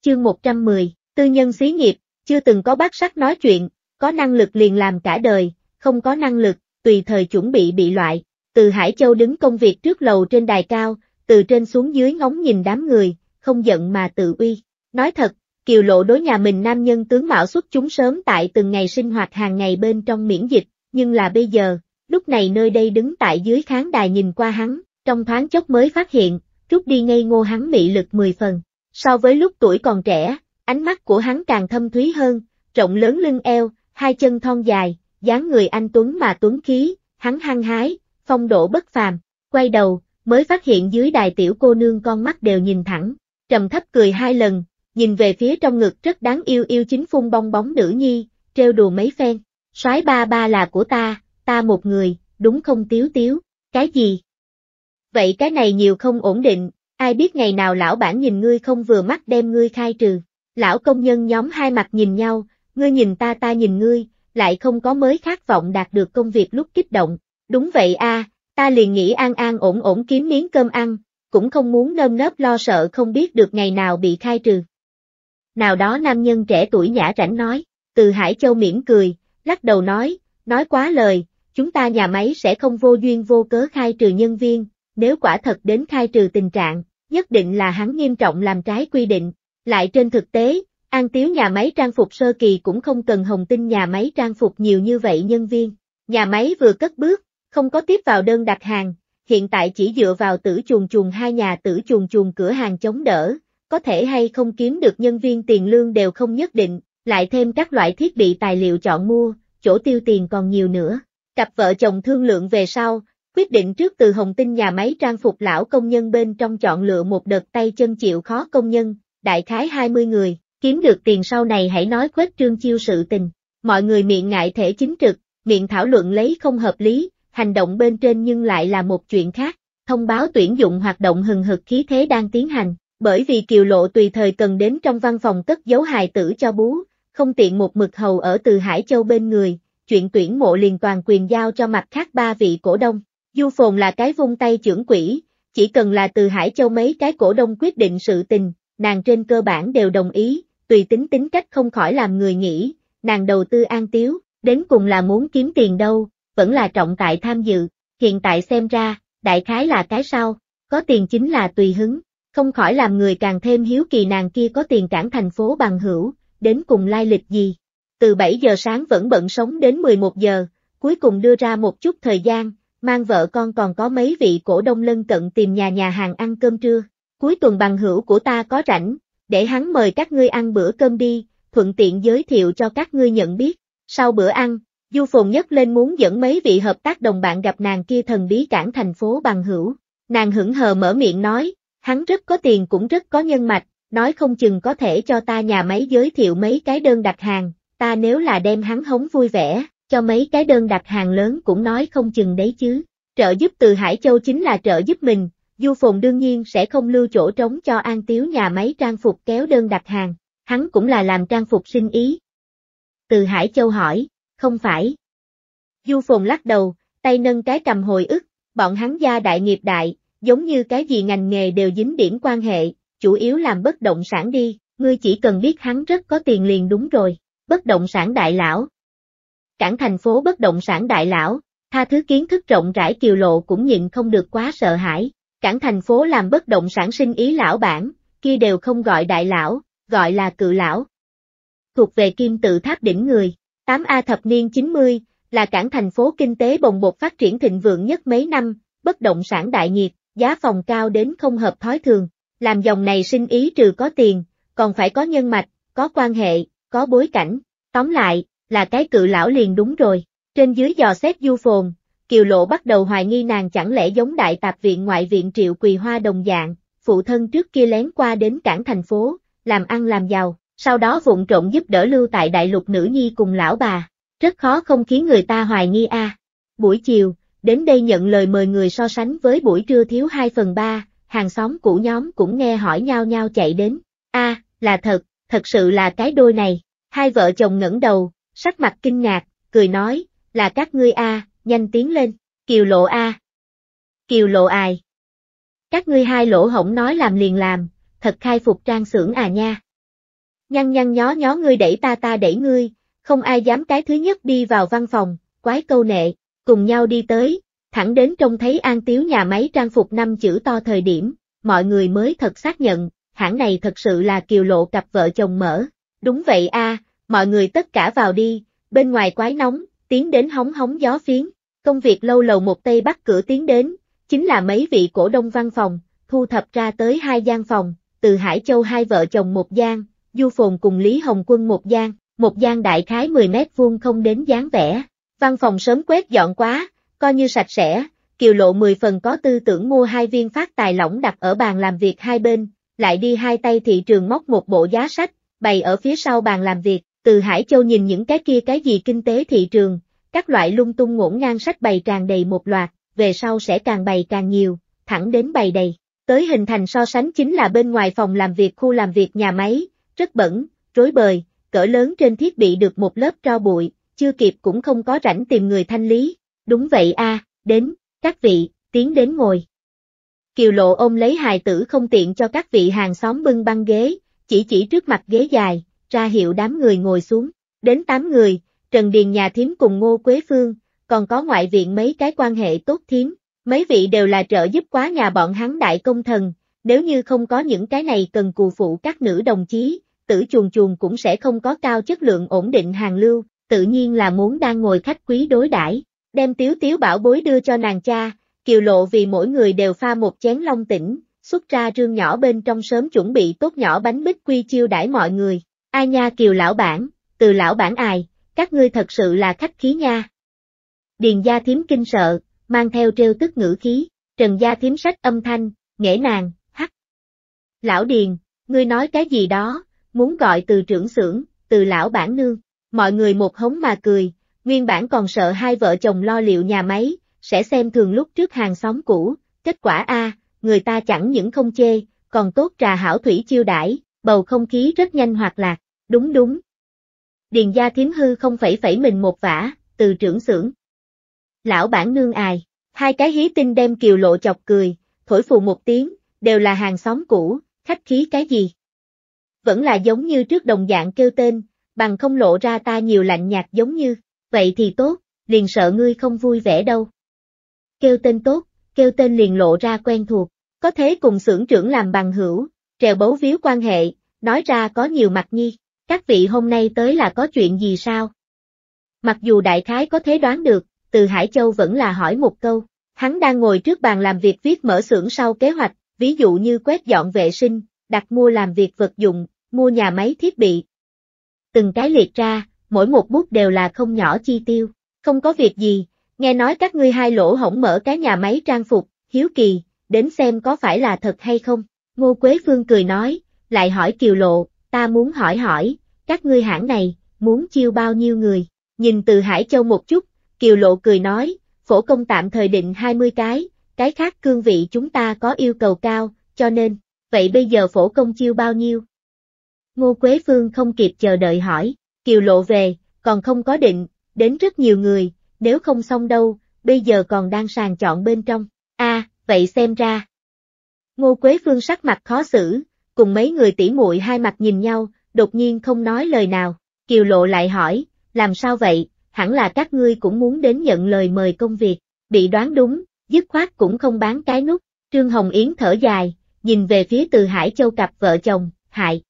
Chương 110, tư nhân xí nghiệp, chưa từng có bác sắc nói chuyện, có năng lực liền làm cả đời, không có năng lực, tùy thời chuẩn bị bị loại. Từ Hải Châu đứng công việc trước lầu trên đài cao, từ trên xuống dưới ngóng nhìn đám người, không giận mà tự uy. Nói thật, Kiều Lộ đối nhà mình nam nhân tướng mạo xuất chúng sớm tại từng ngày sinh hoạt hàng ngày bên trong miễn dịch, nhưng là bây giờ, lúc này nơi đây đứng tại dưới khán đài nhìn qua hắn, trong thoáng chốc mới phát hiện, rút đi ngay ngô hắn mị lực mười phần. So với lúc tuổi còn trẻ, ánh mắt của hắn càng thâm thúy hơn, rộng lớn lưng eo, hai chân thon dài, dáng người anh Tuấn mà Tuấn khí, hắn hăng hái, phong độ bất phàm, quay đầu, mới phát hiện dưới đài tiểu cô nương con mắt đều nhìn thẳng, trầm thấp cười hai lần, nhìn về phía trong ngực rất đáng yêu yêu chính phun bong bóng nữ nhi, trêu đùa mấy phen, soái ba ba là của ta, ta một người, đúng không tiếu tiếu, cái gì? Vậy cái này nhiều không ổn định, ai biết ngày nào lão bản nhìn ngươi không vừa mắt đem ngươi khai trừ, lão công nhân nhóm hai mặt nhìn nhau, ngươi nhìn ta ta nhìn ngươi, lại không có mới khát vọng đạt được công việc lúc kích động, đúng vậy a à, Ta liền nghĩ an an ổn ổn kiếm miếng cơm ăn, cũng không muốn nơm nớp lo sợ không biết được ngày nào bị khai trừ. Nào đó nam nhân trẻ tuổi nhã rảnh nói, từ Hải Châu mỉm cười, lắc đầu nói, nói quá lời, chúng ta nhà máy sẽ không vô duyên vô cớ khai trừ nhân viên, nếu quả thật đến khai trừ tình trạng, nhất định là hắn nghiêm trọng làm trái quy định. Lại trên thực tế, An Tiếu nhà máy trang phục sơ kỳ cũng không cần hồng tinh nhà máy trang phục nhiều như vậy nhân viên. Nhà máy vừa cất bước, không có tiếp vào đơn đặt hàng, hiện tại chỉ dựa vào tử chuồng chuồng hai nhà tử chuồng chuồng cửa hàng chống đỡ, có thể hay không kiếm được nhân viên tiền lương đều không nhất định, lại thêm các loại thiết bị tài liệu chọn mua, chỗ tiêu tiền còn nhiều nữa. Cặp vợ chồng thương lượng về sau, quyết định trước từ Hồng Tinh nhà máy trang phục lão công nhân bên trong chọn lựa một đợt tay chân chịu khó công nhân, đại khái 20 người, kiếm được tiền sau này hãy nói khuếch trương chiêu sự tình. Mọi người miệng ngại thể chính trực, miệng thảo luận lấy không hợp lý, hành động bên trên nhưng lại là một chuyện khác. Thông báo tuyển dụng hoạt động hừng hực khí thế đang tiến hành, bởi vì Kiều Lộ tùy thời cần đến trong văn phòng cất giấu hài tử cho bú, không tiện một mực hầu ở từ Hải Châu bên người, chuyện tuyển mộ liền toàn quyền giao cho mặt khác ba vị cổ đông. Du Phồn là cái vung tay trưởng quỹ, chỉ cần là từ Hải Châu mấy cái cổ đông quyết định sự tình, nàng trên cơ bản đều đồng ý, tùy tính tính cách không khỏi làm người nghĩ, nàng đầu tư an tiếu, đến cùng là muốn kiếm tiền đâu, vẫn là trọng tại tham dự, hiện tại xem ra, đại khái là cái sau, có tiền chính là tùy hứng, không khỏi làm người càng thêm hiếu kỳ nàng kia có tiền cản thành phố bằng hữu, đến cùng lai lịch gì. Từ 7 giờ sáng vẫn bận sống đến 11 giờ, cuối cùng đưa ra một chút thời gian, mang vợ con còn có mấy vị cổ đông lân cận tìm nhà nhà hàng ăn cơm trưa. Cuối tuần bằng hữu của ta có rảnh, để hắn mời các ngươi ăn bữa cơm đi, thuận tiện giới thiệu cho các ngươi nhận biết. Sau bữa ăn, Du Phùng nhất lên muốn dẫn mấy vị hợp tác đồng bạn gặp nàng kia thần bí cảng thành phố bằng hữu. Nàng hững hờ mở miệng nói, hắn rất có tiền cũng rất có nhân mạch, nói không chừng có thể cho ta nhà máy giới thiệu mấy cái đơn đặt hàng, ta nếu là đem hắn hống vui vẻ, cho mấy cái đơn đặt hàng lớn cũng nói không chừng đấy chứ. Trợ giúp từ Hải Châu chính là trợ giúp mình, Du Phùng đương nhiên sẽ không lưu chỗ trống cho An Tiếu nhà máy trang phục kéo đơn đặt hàng, hắn cũng là làm trang phục sinh ý. Từ Hải Châu hỏi, không phải. Du Phùng lắc đầu, tay nâng cái cầm hồi ức, bọn hắn gia đại nghiệp đại, giống như cái gì ngành nghề đều dính điểm quan hệ, chủ yếu làm bất động sản đi, ngươi chỉ cần biết hắn rất có tiền liền đúng rồi, bất động sản đại lão. Cảng thành phố bất động sản đại lão, tha thứ kiến thức rộng rãi kiều lộ cũng nhịn không được quá sợ hãi, cảng thành phố làm bất động sản sinh ý lão bản, kia đều không gọi đại lão, gọi là cự lão. Thuộc về kim tự tháp đỉnh người, 8A thập niên 90, là cảng thành phố kinh tế bồng bột phát triển thịnh vượng nhất mấy năm, bất động sản đại nhiệt, giá phòng cao đến không hợp thói thường, làm dòng này sinh ý trừ có tiền, còn phải có nhân mạch, có quan hệ, có bối cảnh, tóm lại, là cái cự lão liền đúng rồi, trên dưới dò xét du phồn, Kiều Lộ bắt đầu hoài nghi nàng chẳng lẽ giống đại tạp viện ngoại viện Triệu Quỳ Hoa đồng dạng, phụ thân trước kia lén qua đến cảng thành phố, làm ăn làm giàu, sau đó vụng trộn giúp đỡ lưu tại đại lục nữ nhi cùng lão bà, rất khó không khiến người ta hoài nghi a. Buổi chiều, đến đây nhận lời mời người so sánh với buổi trưa thiếu 2 phần 3, hàng xóm cũ nhóm cũng nghe hỏi nhau nhau chạy đến, a, là thật, thật sự là cái đôi này, hai vợ chồng ngẩng đầu, sắc mặt kinh ngạc, cười nói, là các ngươi a, nhanh tiến lên, kiều lộ a. Kiều lộ ai? Các ngươi hai lỗ hổng nói làm liền làm, thật khai phục trang xưởng à nha, Nhăn nhăn nhó nhó ngươi đẩy ta ta đẩy ngươi, không ai dám cái thứ nhất đi vào văn phòng, quái câu nệ, cùng nhau đi tới, thẳng đến trông thấy An Tiếu nhà máy trang phục năm chữ to thời điểm, mọi người mới thật xác nhận, hãng này thật sự là kiều lộ cặp vợ chồng mở. Đúng vậy a, mọi người tất cả vào đi, bên ngoài quái nóng, tiến đến hóng hóng gió phiến, công việc lâu lầu một tay bắt cửa tiến đến, chính là mấy vị cổ đông văn phòng, thu thập ra tới hai gian phòng, từ Hải Châu hai vợ chồng một gian, Du Phồn cùng Lý Hồng Quân một gian, một gian đại khái 10 mét vuông không đến dáng vẻ. Văn phòng sớm quét dọn quá, coi như sạch sẽ, Kiều Lộ 10 phần có tư tưởng mua hai viên phát tài lỏng đặt ở bàn làm việc hai bên, lại đi hai tay thị trường móc một bộ giá sách, bày ở phía sau bàn làm việc, từ Hải Châu nhìn những cái kia cái gì kinh tế thị trường, các loại lung tung ngổn ngang sách bày tràn đầy một loạt, về sau sẽ càng bày càng nhiều, thẳng đến bày đầy. Tới hình thành so sánh chính là bên ngoài phòng làm việc khu làm việc nhà máy, rất bẩn, rối bời, cỡ lớn trên thiết bị được một lớp tro bụi, chưa kịp cũng không có rảnh tìm người thanh lý. Đúng vậy a, à, đến, các vị, tiến đến ngồi. Kiều lộ ôm lấy hài tử không tiện cho các vị hàng xóm bưng băng ghế, chỉ chỉ trước mặt ghế dài, ra hiệu đám người ngồi xuống, đến tám người, Trần Điền nhà thím cùng Ngô Quế Phương, còn có ngoại viện mấy cái quan hệ tốt thím, mấy vị đều là trợ giúp quá nhà bọn hắn đại công thần, nếu như không có những cái này cần cù phụ các nữ đồng chí, tử chuồng chuồng cũng sẽ không có cao chất lượng ổn định hàng lưu, tự nhiên là muốn đang ngồi khách quý đối đãi đem tiếu tiếu bảo bối đưa cho nàng cha, kiều lộ vì mỗi người đều pha một chén long tỉnh, xuất ra rương nhỏ bên trong sớm chuẩn bị tốt nhỏ bánh bích quy chiêu đãi mọi người, ai nha kiều lão bản, từ lão bản ài, các ngươi thật sự là khách khí nha. Điền gia thím kinh sợ, mang theo trêu tức ngữ khí, trần gia thím sách âm thanh, nghệ nàng, hắc. Lão Điền, ngươi nói cái gì đó, muốn gọi từ trưởng xưởng, từ lão bản nương. Mọi người một hống mà cười, nguyên bản còn sợ hai vợ chồng lo liệu nhà máy, sẽ xem thường lúc trước hàng xóm cũ, kết quả a, người ta chẳng những không chê, còn tốt trà hảo thủy chiêu đãi, bầu không khí rất nhanh hoạt lạc, đúng đúng. Điền gia thiếm hư không phải phẩy mình một vả, từ trưởng xưởng. Lão bản nương ai, hai cái hí tinh đem kiều lộ chọc cười, thổi phù một tiếng, đều là hàng xóm cũ, khách khí cái gì, vẫn là giống như trước đồng dạng kêu tên, bằng không lộ ra ta nhiều lạnh nhạt giống như, vậy thì tốt, liền sợ ngươi không vui vẻ đâu. Kêu tên tốt, kêu tên liền lộ ra quen thuộc, có thế cùng xưởng trưởng làm bằng hữu, trèo bấu víu quan hệ, nói ra có nhiều mặt nhi, các vị hôm nay tới là có chuyện gì sao? Mặc dù đại khái có thế đoán được, từ Hải Châu vẫn là hỏi một câu, hắn đang ngồi trước bàn làm việc viết mở xưởng sau kế hoạch, ví dụ như quét dọn vệ sinh, đặt mua làm việc vật dụng, mua nhà máy thiết bị. Từng cái liệt ra, mỗi một bút đều là không nhỏ chi tiêu, không có việc gì, nghe nói các ngươi hai lỗ hổng mở cái nhà máy trang phục, hiếu kỳ, đến xem có phải là thật hay không. Ngô Quế Phương cười nói, lại hỏi Kiều Lộ, ta muốn hỏi hỏi, các ngươi hãng này, muốn chiêu bao nhiêu người, nhìn từ Hải Châu một chút, Kiều Lộ cười nói, phổ công tạm thời định 20 cái, cái khác cương vị chúng ta có yêu cầu cao, cho nên, vậy bây giờ phổ công chiêu bao nhiêu? Ngô Quế Phương không kịp chờ đợi hỏi, kiều lộ về, còn không có định, đến rất nhiều người, nếu không xong đâu, bây giờ còn đang sàng chọn bên trong, a vậy xem ra. Ngô Quế Phương sắc mặt khó xử, cùng mấy người tỉ muội hai mặt nhìn nhau, đột nhiên không nói lời nào, kiều lộ lại hỏi, làm sao vậy, hẳn là các ngươi cũng muốn đến nhận lời mời công việc, bị đoán đúng, dứt khoát cũng không bán cái nút, Trương Hồng Yến thở dài, nhìn về phía từ Hải Châu cặp vợ chồng, hại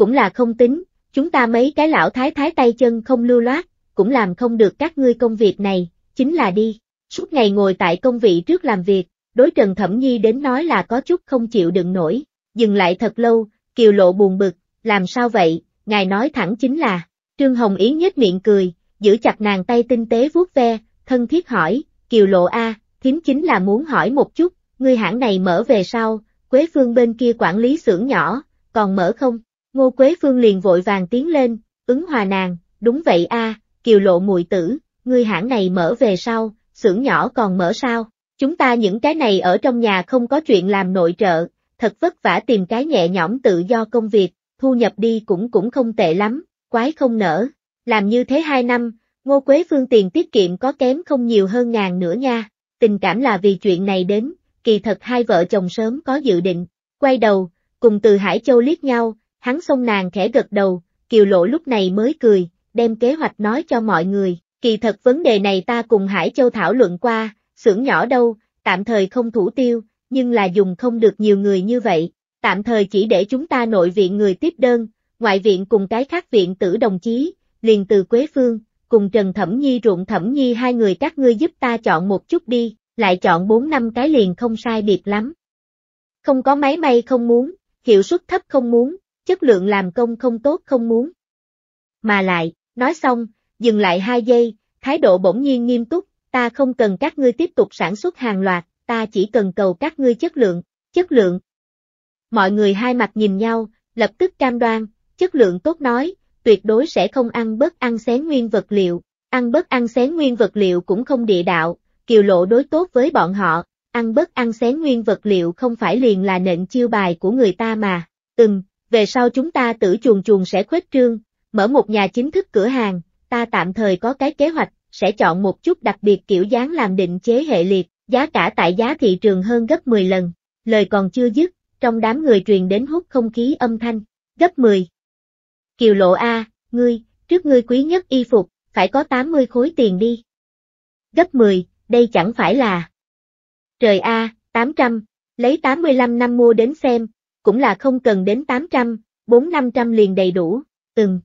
cũng là không tính, chúng ta mấy cái lão thái thái tay chân không lưu loát, cũng làm không được các ngươi công việc này, chính là đi, suốt ngày ngồi tại công vị trước làm việc, đối Trần Thẩm Nhi đến nói là có chút không chịu đựng nổi, dừng lại thật lâu, kiều lộ buồn bực, làm sao vậy, ngài nói thẳng chính là, Trương Hồng Yến nhếch miệng cười, giữ chặt nàng tay tinh tế vuốt ve, thân thiết hỏi, kiều lộ A, thím chính là muốn hỏi một chút, ngươi hãng này mở về sau, Quế Phương bên kia quản lý xưởng nhỏ, còn mở không? Ngô Quế Phương liền vội vàng tiến lên, ứng hòa nàng, đúng vậy a, kiều lộ Mùi tử, ngươi hãng này mở về sau, xưởng nhỏ còn mở sao, chúng ta những cái này ở trong nhà không có chuyện làm nội trợ, thật vất vả tìm cái nhẹ nhõm tự do công việc, thu nhập đi cũng cũng không tệ lắm, quái không nở, làm như thế hai năm, Ngô Quế Phương tiền tiết kiệm có kém không nhiều hơn ngàn nữa nha, tình cảm là vì chuyện này đến, kỳ thật hai vợ chồng sớm có dự định, quay đầu, cùng từ Hải Châu liếc nhau, hắn xông nàng khẽ gật đầu, kiều lộ lúc này mới cười, đem kế hoạch nói cho mọi người, kỳ thật vấn đề này ta cùng Hải Châu thảo luận qua, xưởng nhỏ đâu, tạm thời không thủ tiêu, nhưng là dùng không được nhiều người như vậy, tạm thời chỉ để chúng ta nội viện người tiếp đơn, ngoại viện cùng cái khác viện tử đồng chí, liền từ Quế Phương, cùng Trần Thẩm Nhi ruộng Thẩm Nhi hai người các ngươi giúp ta chọn một chút đi, lại chọn 4 năm cái liền không sai biệt lắm. Không có máy may không muốn, hiệu suất thấp không muốn, chất lượng làm công không tốt không muốn. Mà lại, nói xong, dừng lại 2 giây, thái độ bỗng nhiên nghiêm túc, ta không cần các ngươi tiếp tục sản xuất hàng loạt, ta chỉ cần cầu các ngươi chất lượng, chất lượng. Mọi người hai mặt nhìn nhau, lập tức cam đoan, chất lượng tốt nói, tuyệt đối sẽ không ăn bớt ăn xén nguyên vật liệu, ăn bớt ăn xén nguyên vật liệu cũng không địa đạo, kiều lộ đối tốt với bọn họ, ăn bớt ăn xén nguyên vật liệu không phải liền là nệnh chiêu bài của người ta mà, từng, về sau chúng ta tử chuồn chuồn sẽ khuếch trương, mở một nhà chính thức cửa hàng, ta tạm thời có cái kế hoạch, sẽ chọn một chút đặc biệt kiểu dáng làm định chế hệ liệt, giá cả tại giá thị trường hơn gấp 10 lần. Lời còn chưa dứt, trong đám người truyền đến hút không khí âm thanh, gấp 10. Kiều lộ A, ngươi, trước ngươi quý nhất y phục, phải có 80 khối tiền đi. Gấp 10, đây chẳng phải là... Trời A, 800, lấy 85 năm mua đến xem, cũng là không cần đến 800, 4-500 liền đầy đủ, Từng.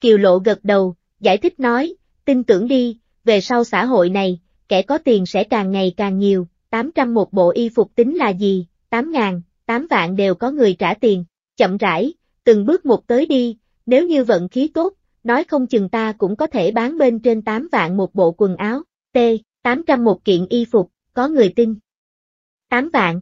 Kiều Lộ gật đầu, giải thích nói, tin tưởng đi, về sau xã hội này, kẻ có tiền sẽ càng ngày càng nhiều, 800 một bộ y phục tính là gì, 8 ngàn, 8 vạn đều có người trả tiền, chậm rãi, từng bước một tới đi, nếu như vận khí tốt, nói không chừng ta cũng có thể bán bên trên 8 vạn một bộ quần áo, T, 800 một kiện y phục, có người tin. 8 vạn.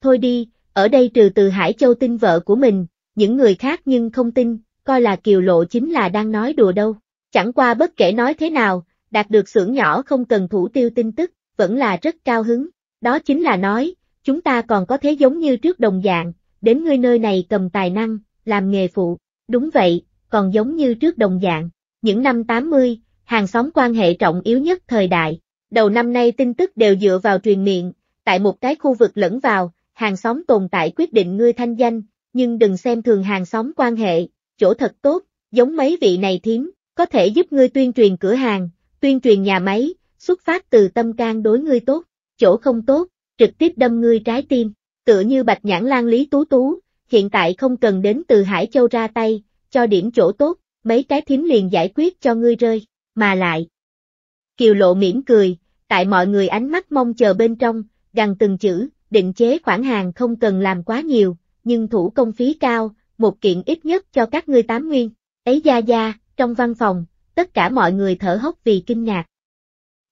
Thôi đi, ở đây trừ từ Hải Châu tin vợ của mình, những người khác nhưng không tin, coi là kiều lộ chính là đang nói đùa đâu. Chẳng qua bất kể nói thế nào, đạt được xưởng nhỏ không cần thủ tiêu tin tức, vẫn là rất cao hứng. Đó chính là nói, chúng ta còn có thế giống như trước đồng dạng, đến ngươi nơi này cầm tài năng, làm nghề phụ. Đúng vậy, còn giống như trước đồng dạng. Những năm 80, hàng xóm quan hệ trọng yếu nhất thời đại. Đầu năm nay tin tức đều dựa vào truyền miệng, tại một cái khu vực lẫn vào, hàng xóm tồn tại quyết định ngươi thanh danh, nhưng đừng xem thường hàng xóm quan hệ, chỗ thật tốt, giống mấy vị này thím, có thể giúp ngươi tuyên truyền cửa hàng, tuyên truyền nhà máy, xuất phát từ tâm can đối ngươi tốt, chỗ không tốt, trực tiếp đâm ngươi trái tim, tựa như bạch nhãn lan lý tú tú, hiện tại không cần đến từ Hải Châu ra tay, cho điểm chỗ tốt, mấy cái thím liền giải quyết cho ngươi rơi, mà lại. Kiều lộ mỉm cười, tại mọi người ánh mắt mong chờ bên trong, gần từng chữ, định chế khoản hàng không cần làm quá nhiều, nhưng thủ công phí cao, một kiện ít nhất cho các ngươi tám nguyên. Ấy gia gia, trong văn phòng, tất cả mọi người thở hốc vì kinh ngạc.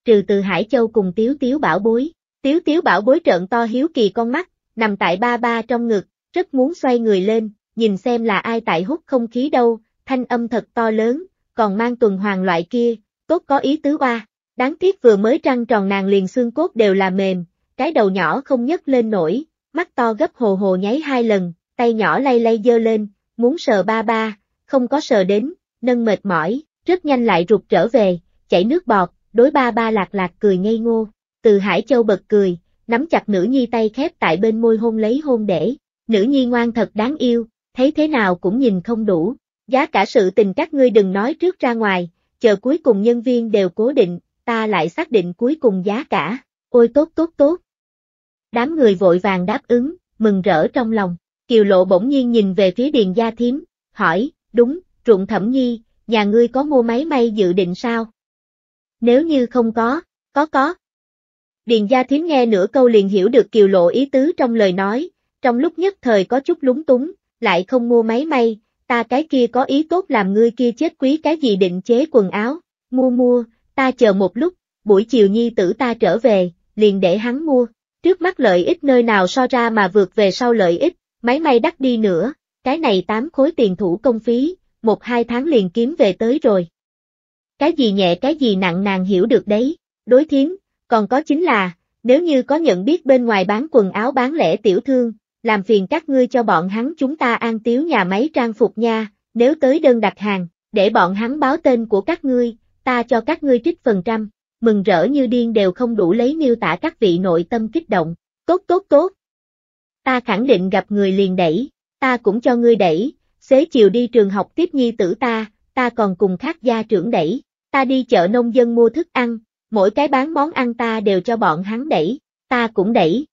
Trừ từ Hải Châu cùng Tiếu Tiếu bảo bối, Tiếu Tiếu bảo bối trợn to hiếu kỳ con mắt, nằm tại ba ba trong ngực, rất muốn xoay người lên, nhìn xem là ai tại hút không khí đâu, thanh âm thật to lớn, còn mang tuần hoàng loại kia, tốt có ý tứ oa. Đáng tiếc vừa mới trăng tròn nàng liền xương cốt đều là mềm, cái đầu nhỏ không nhấc lên nổi, mắt to gấp hồ hồ nháy hai lần, tay nhỏ lay lay dơ lên, muốn sờ ba ba, không có sờ đến, nâng mệt mỏi, rất nhanh lại rụt trở về, chảy nước bọt, đối ba ba lạc lạc cười ngây ngô, từ Hải Châu bật cười, nắm chặt nữ nhi tay khép tại bên môi hôn lấy hôn để, nữ nhi ngoan thật đáng yêu, thấy thế nào cũng nhìn không đủ, giá cả sự tình các ngươi đừng nói trước ra ngoài, chờ cuối cùng nhân viên đều cố định, ta lại xác định cuối cùng giá cả, ôi tốt tốt tốt, Đám người vội vàng đáp ứng, mừng rỡ trong lòng. Kiều lộ bỗng nhiên nhìn về phía Điền Gia Thiếm, hỏi, đúng, trụng thẩm nhi, nhà ngươi có mua máy may dự định sao? Nếu như không có, có có. Điền Gia Thiếm nghe nửa câu liền hiểu được Kiều lộ ý tứ trong lời nói, trong lúc nhất thời có chút lúng túng, lại không mua máy may, ta cái kia có ý tốt làm ngươi kia chết quý cái gì định chế quần áo, mua mua, ta chờ một lúc, buổi chiều nhi tử ta trở về, liền để hắn mua. Trước mắt lợi ích nơi nào so ra mà vượt về sau lợi ích, máy may đắt đi nữa, cái này 8 khối tiền thủ công phí, một hai tháng liền kiếm về tới rồi. Cái gì nhẹ cái gì nặng nàng hiểu được đấy, đối thiến, còn có chính là, nếu như có nhận biết bên ngoài bán quần áo bán lẻ tiểu thương, làm phiền các ngươi cho bọn hắn chúng ta an tiếu nhà máy trang phục nha, nếu tới đơn đặt hàng, để bọn hắn báo tên của các ngươi, ta cho các ngươi trích phần trăm mừng rỡ như điên đều không đủ lấy miêu tả các vị nội tâm kích động, tốt tốt tốt. Ta khẳng định gặp người liền đẩy, ta cũng cho ngươi đẩy, xế chiều đi trường học tiếp nhi tử ta, ta còn cùng khác gia trưởng đẩy, ta đi chợ nông dân mua thức ăn, mỗi cái bán món ăn ta đều cho bọn hắn đẩy, ta cũng đẩy.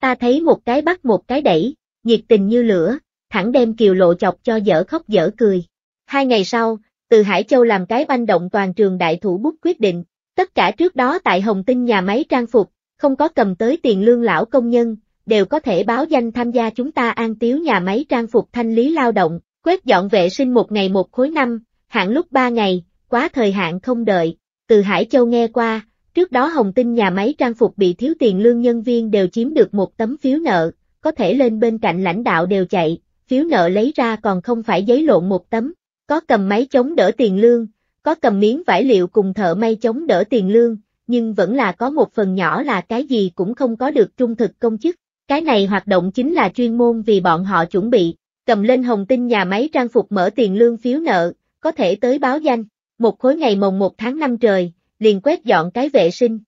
Ta thấy một cái bắt một cái đẩy, nhiệt tình như lửa, thẳng đem kiều lộ chọc cho dở khóc dở cười. Hai ngày sau, từ Hải Châu làm cái banh động toàn trường đại thủ bút quyết định, Tất cả trước đó tại Hồng Tinh nhà máy trang phục, không có cầm tới tiền lương lão công nhân, đều có thể báo danh tham gia chúng ta an tiếu nhà máy trang phục thanh lý lao động, quét dọn vệ sinh một ngày một khối năm, hạn lúc ba ngày, quá thời hạn không đợi. Từ Hải Châu nghe qua, trước đó Hồng Tinh nhà máy trang phục bị thiếu tiền lương nhân viên đều chiếm được một tấm phiếu nợ, có thể lên bên cạnh lãnh đạo đều chạy, phiếu nợ lấy ra còn không phải giấy lộn một tấm, có cầm máy chống đỡ tiền lương, có cầm miếng vải liệu cùng thợ may chống đỡ tiền lương, nhưng vẫn là có một phần nhỏ là cái gì cũng không có được trung thực công chức. Cái này hoạt động chính là chuyên môn vì bọn họ chuẩn bị, cầm lên hồng tinh nhà máy trang phục mở tiền lương phiếu nợ, có thể tới báo danh, một khối ngày mồng 1 tháng 5 trời, liền quét dọn cái vệ sinh.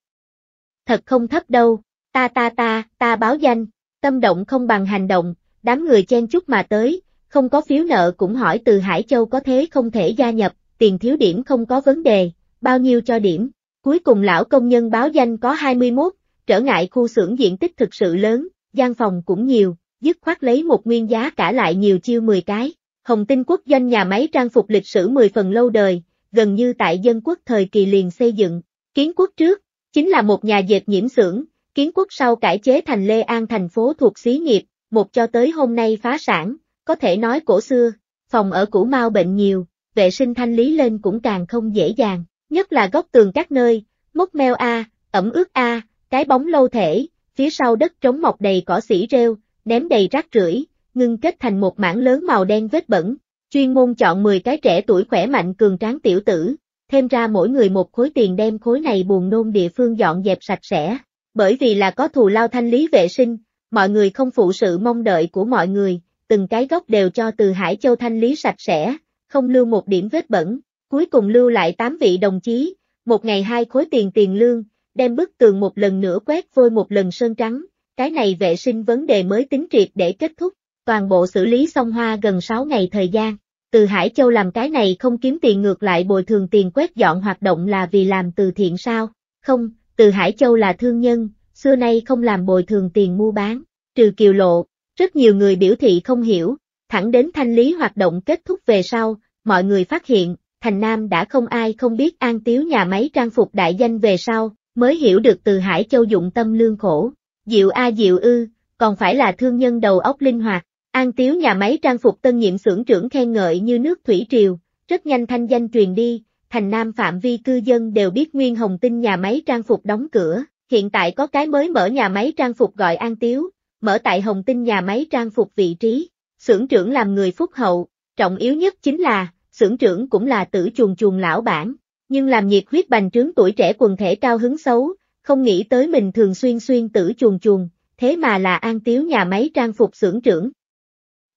Thật không thấp đâu, ta ta ta, ta báo danh, tâm động không bằng hành động, đám người chen chút mà tới, không có phiếu nợ cũng hỏi từ Hải Châu có thế không thể gia nhập, tiền thiếu điểm không có vấn đề, bao nhiêu cho điểm. Cuối cùng lão công nhân báo danh có 21, trở ngại khu xưởng diện tích thực sự lớn, gian phòng cũng nhiều, dứt khoát lấy một nguyên giá cả lại nhiều chiêu 10 cái. Hồng Tinh quốc doanh nhà máy trang phục lịch sử 10 phần lâu đời, gần như tại dân quốc thời kỳ liền xây dựng. Kiến quốc trước, chính là một nhà dệt nhiễm xưởng, kiến quốc sau cải chế thành Lê An thành phố thuộc xí nghiệp, một cho tới hôm nay phá sản, có thể nói cổ xưa, phòng ở cũ mau bệnh nhiều, vệ sinh thanh lý lên cũng càng không dễ dàng, nhất là góc tường các nơi, mốc meo a, ẩm ướt a, cái bóng lâu thể, phía sau đất trống mọc đầy cỏ xỉ rêu, ném đầy rác rưởi, ngưng kết thành một mảng lớn màu đen vết bẩn, chuyên môn chọn 10 cái trẻ tuổi khỏe mạnh cường tráng tiểu tử, thêm ra mỗi người một khối tiền đem khối này buồn nôn địa phương dọn dẹp sạch sẽ, bởi vì là có thù lao thanh lý vệ sinh, mọi người không phụ sự mong đợi của mọi người, từng cái góc đều cho từ Hải Châu thanh lý sạch sẽ, không lưu một điểm vết bẩn, cuối cùng lưu lại 8 vị đồng chí, một ngày hai khối tiền tiền lương, đem bức tường một lần nữa quét vôi một lần sơn trắng, cái này vệ sinh vấn đề mới tính triệt để kết thúc, toàn bộ xử lý xong hoa gần 6 ngày thời gian. Từ Hải Châu làm cái này không kiếm tiền ngược lại bồi thường tiền quét dọn hoạt động là vì làm từ thiện sao? Không, từ Hải Châu là thương nhân, xưa nay không làm bồi thường tiền mua bán, trừ kiều lộ, rất nhiều người biểu thị không hiểu, Thẳng đến thanh lý hoạt động kết thúc về sau, mọi người phát hiện, thành Nam đã không ai không biết an tiếu nhà máy trang phục đại danh về sau, mới hiểu được từ Hải Châu dụng tâm lương khổ. Diệu A Diệu Ư, còn phải là thương nhân đầu óc linh hoạt. An tiếu nhà máy trang phục tân nhiệm xưởng trưởng khen ngợi như nước thủy triều, rất nhanh thanh danh truyền đi, thành Nam phạm vi cư dân đều biết Nguyên Hồng Tinh nhà máy trang phục đóng cửa, hiện tại có cái mới mở nhà máy trang phục gọi An Tiếu, mở tại Hồng Tinh nhà máy trang phục vị trí xưởng trưởng làm người phúc hậu, trọng yếu nhất chính là, xưởng trưởng cũng là tử chuồn chuồn lão bản, nhưng làm nhiệt huyết bành trướng tuổi trẻ quần thể cao hứng xấu, không nghĩ tới mình thường xuyên xuyên tử chuồn chuồn, thế mà là an tiếu nhà máy trang phục xưởng trưởng.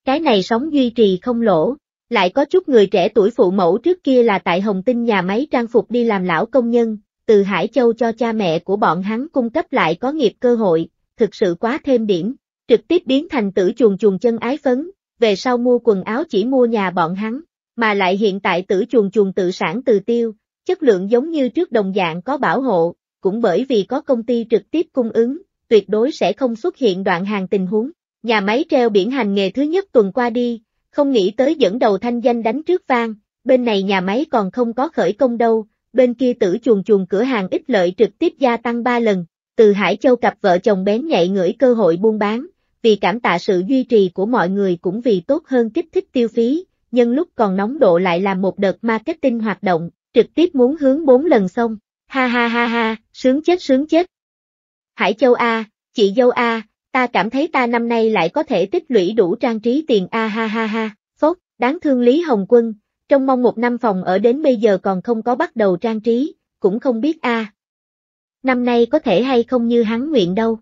Cái này sống duy trì không lỗ, lại có chút người trẻ tuổi phụ mẫu trước kia là tại Hồng Tinh nhà máy trang phục đi làm lão công nhân, từ Hải Châu cho cha mẹ của bọn hắn cung cấp lại có nghiệp cơ hội, thực sự quá thêm điểm, trực tiếp biến thành tử chuồn chuồn chân ái phấn, về sau mua quần áo chỉ mua nhà bọn hắn, mà lại hiện tại tử chuồng chuồng tự sản từ tiêu, chất lượng giống như trước đồng dạng có bảo hộ, cũng bởi vì có công ty trực tiếp cung ứng, tuyệt đối sẽ không xuất hiện đoạn hàng tình huống. Nhà máy treo biển hành nghề thứ nhất tuần qua đi, không nghĩ tới dẫn đầu thanh danh đánh trước vang, bên này nhà máy còn không có khởi công đâu, bên kia tử chuồng chuồng cửa hàng ít lợi trực tiếp gia tăng 3 lần, từ Hải Châu cặp vợ chồng bén nhạy ngửi cơ hội buôn bán, vì cảm tạ sự duy trì của mọi người cũng vì tốt hơn kích thích tiêu phí, nhân lúc còn nóng độ lại là một đợt marketing hoạt động, trực tiếp muốn hướng 4 lần xong. Ha ha ha ha, sướng chết sướng chết. Hải Châu A, chị dâu A, ta cảm thấy ta năm nay lại có thể tích lũy đủ trang trí tiền A ha ha ha, phốt, đáng thương Lý Hồng Quân, trong mong một năm phòng ở đến bây giờ còn không có bắt đầu trang trí, cũng không biết A. Năm nay có thể hay không như hắn nguyện đâu.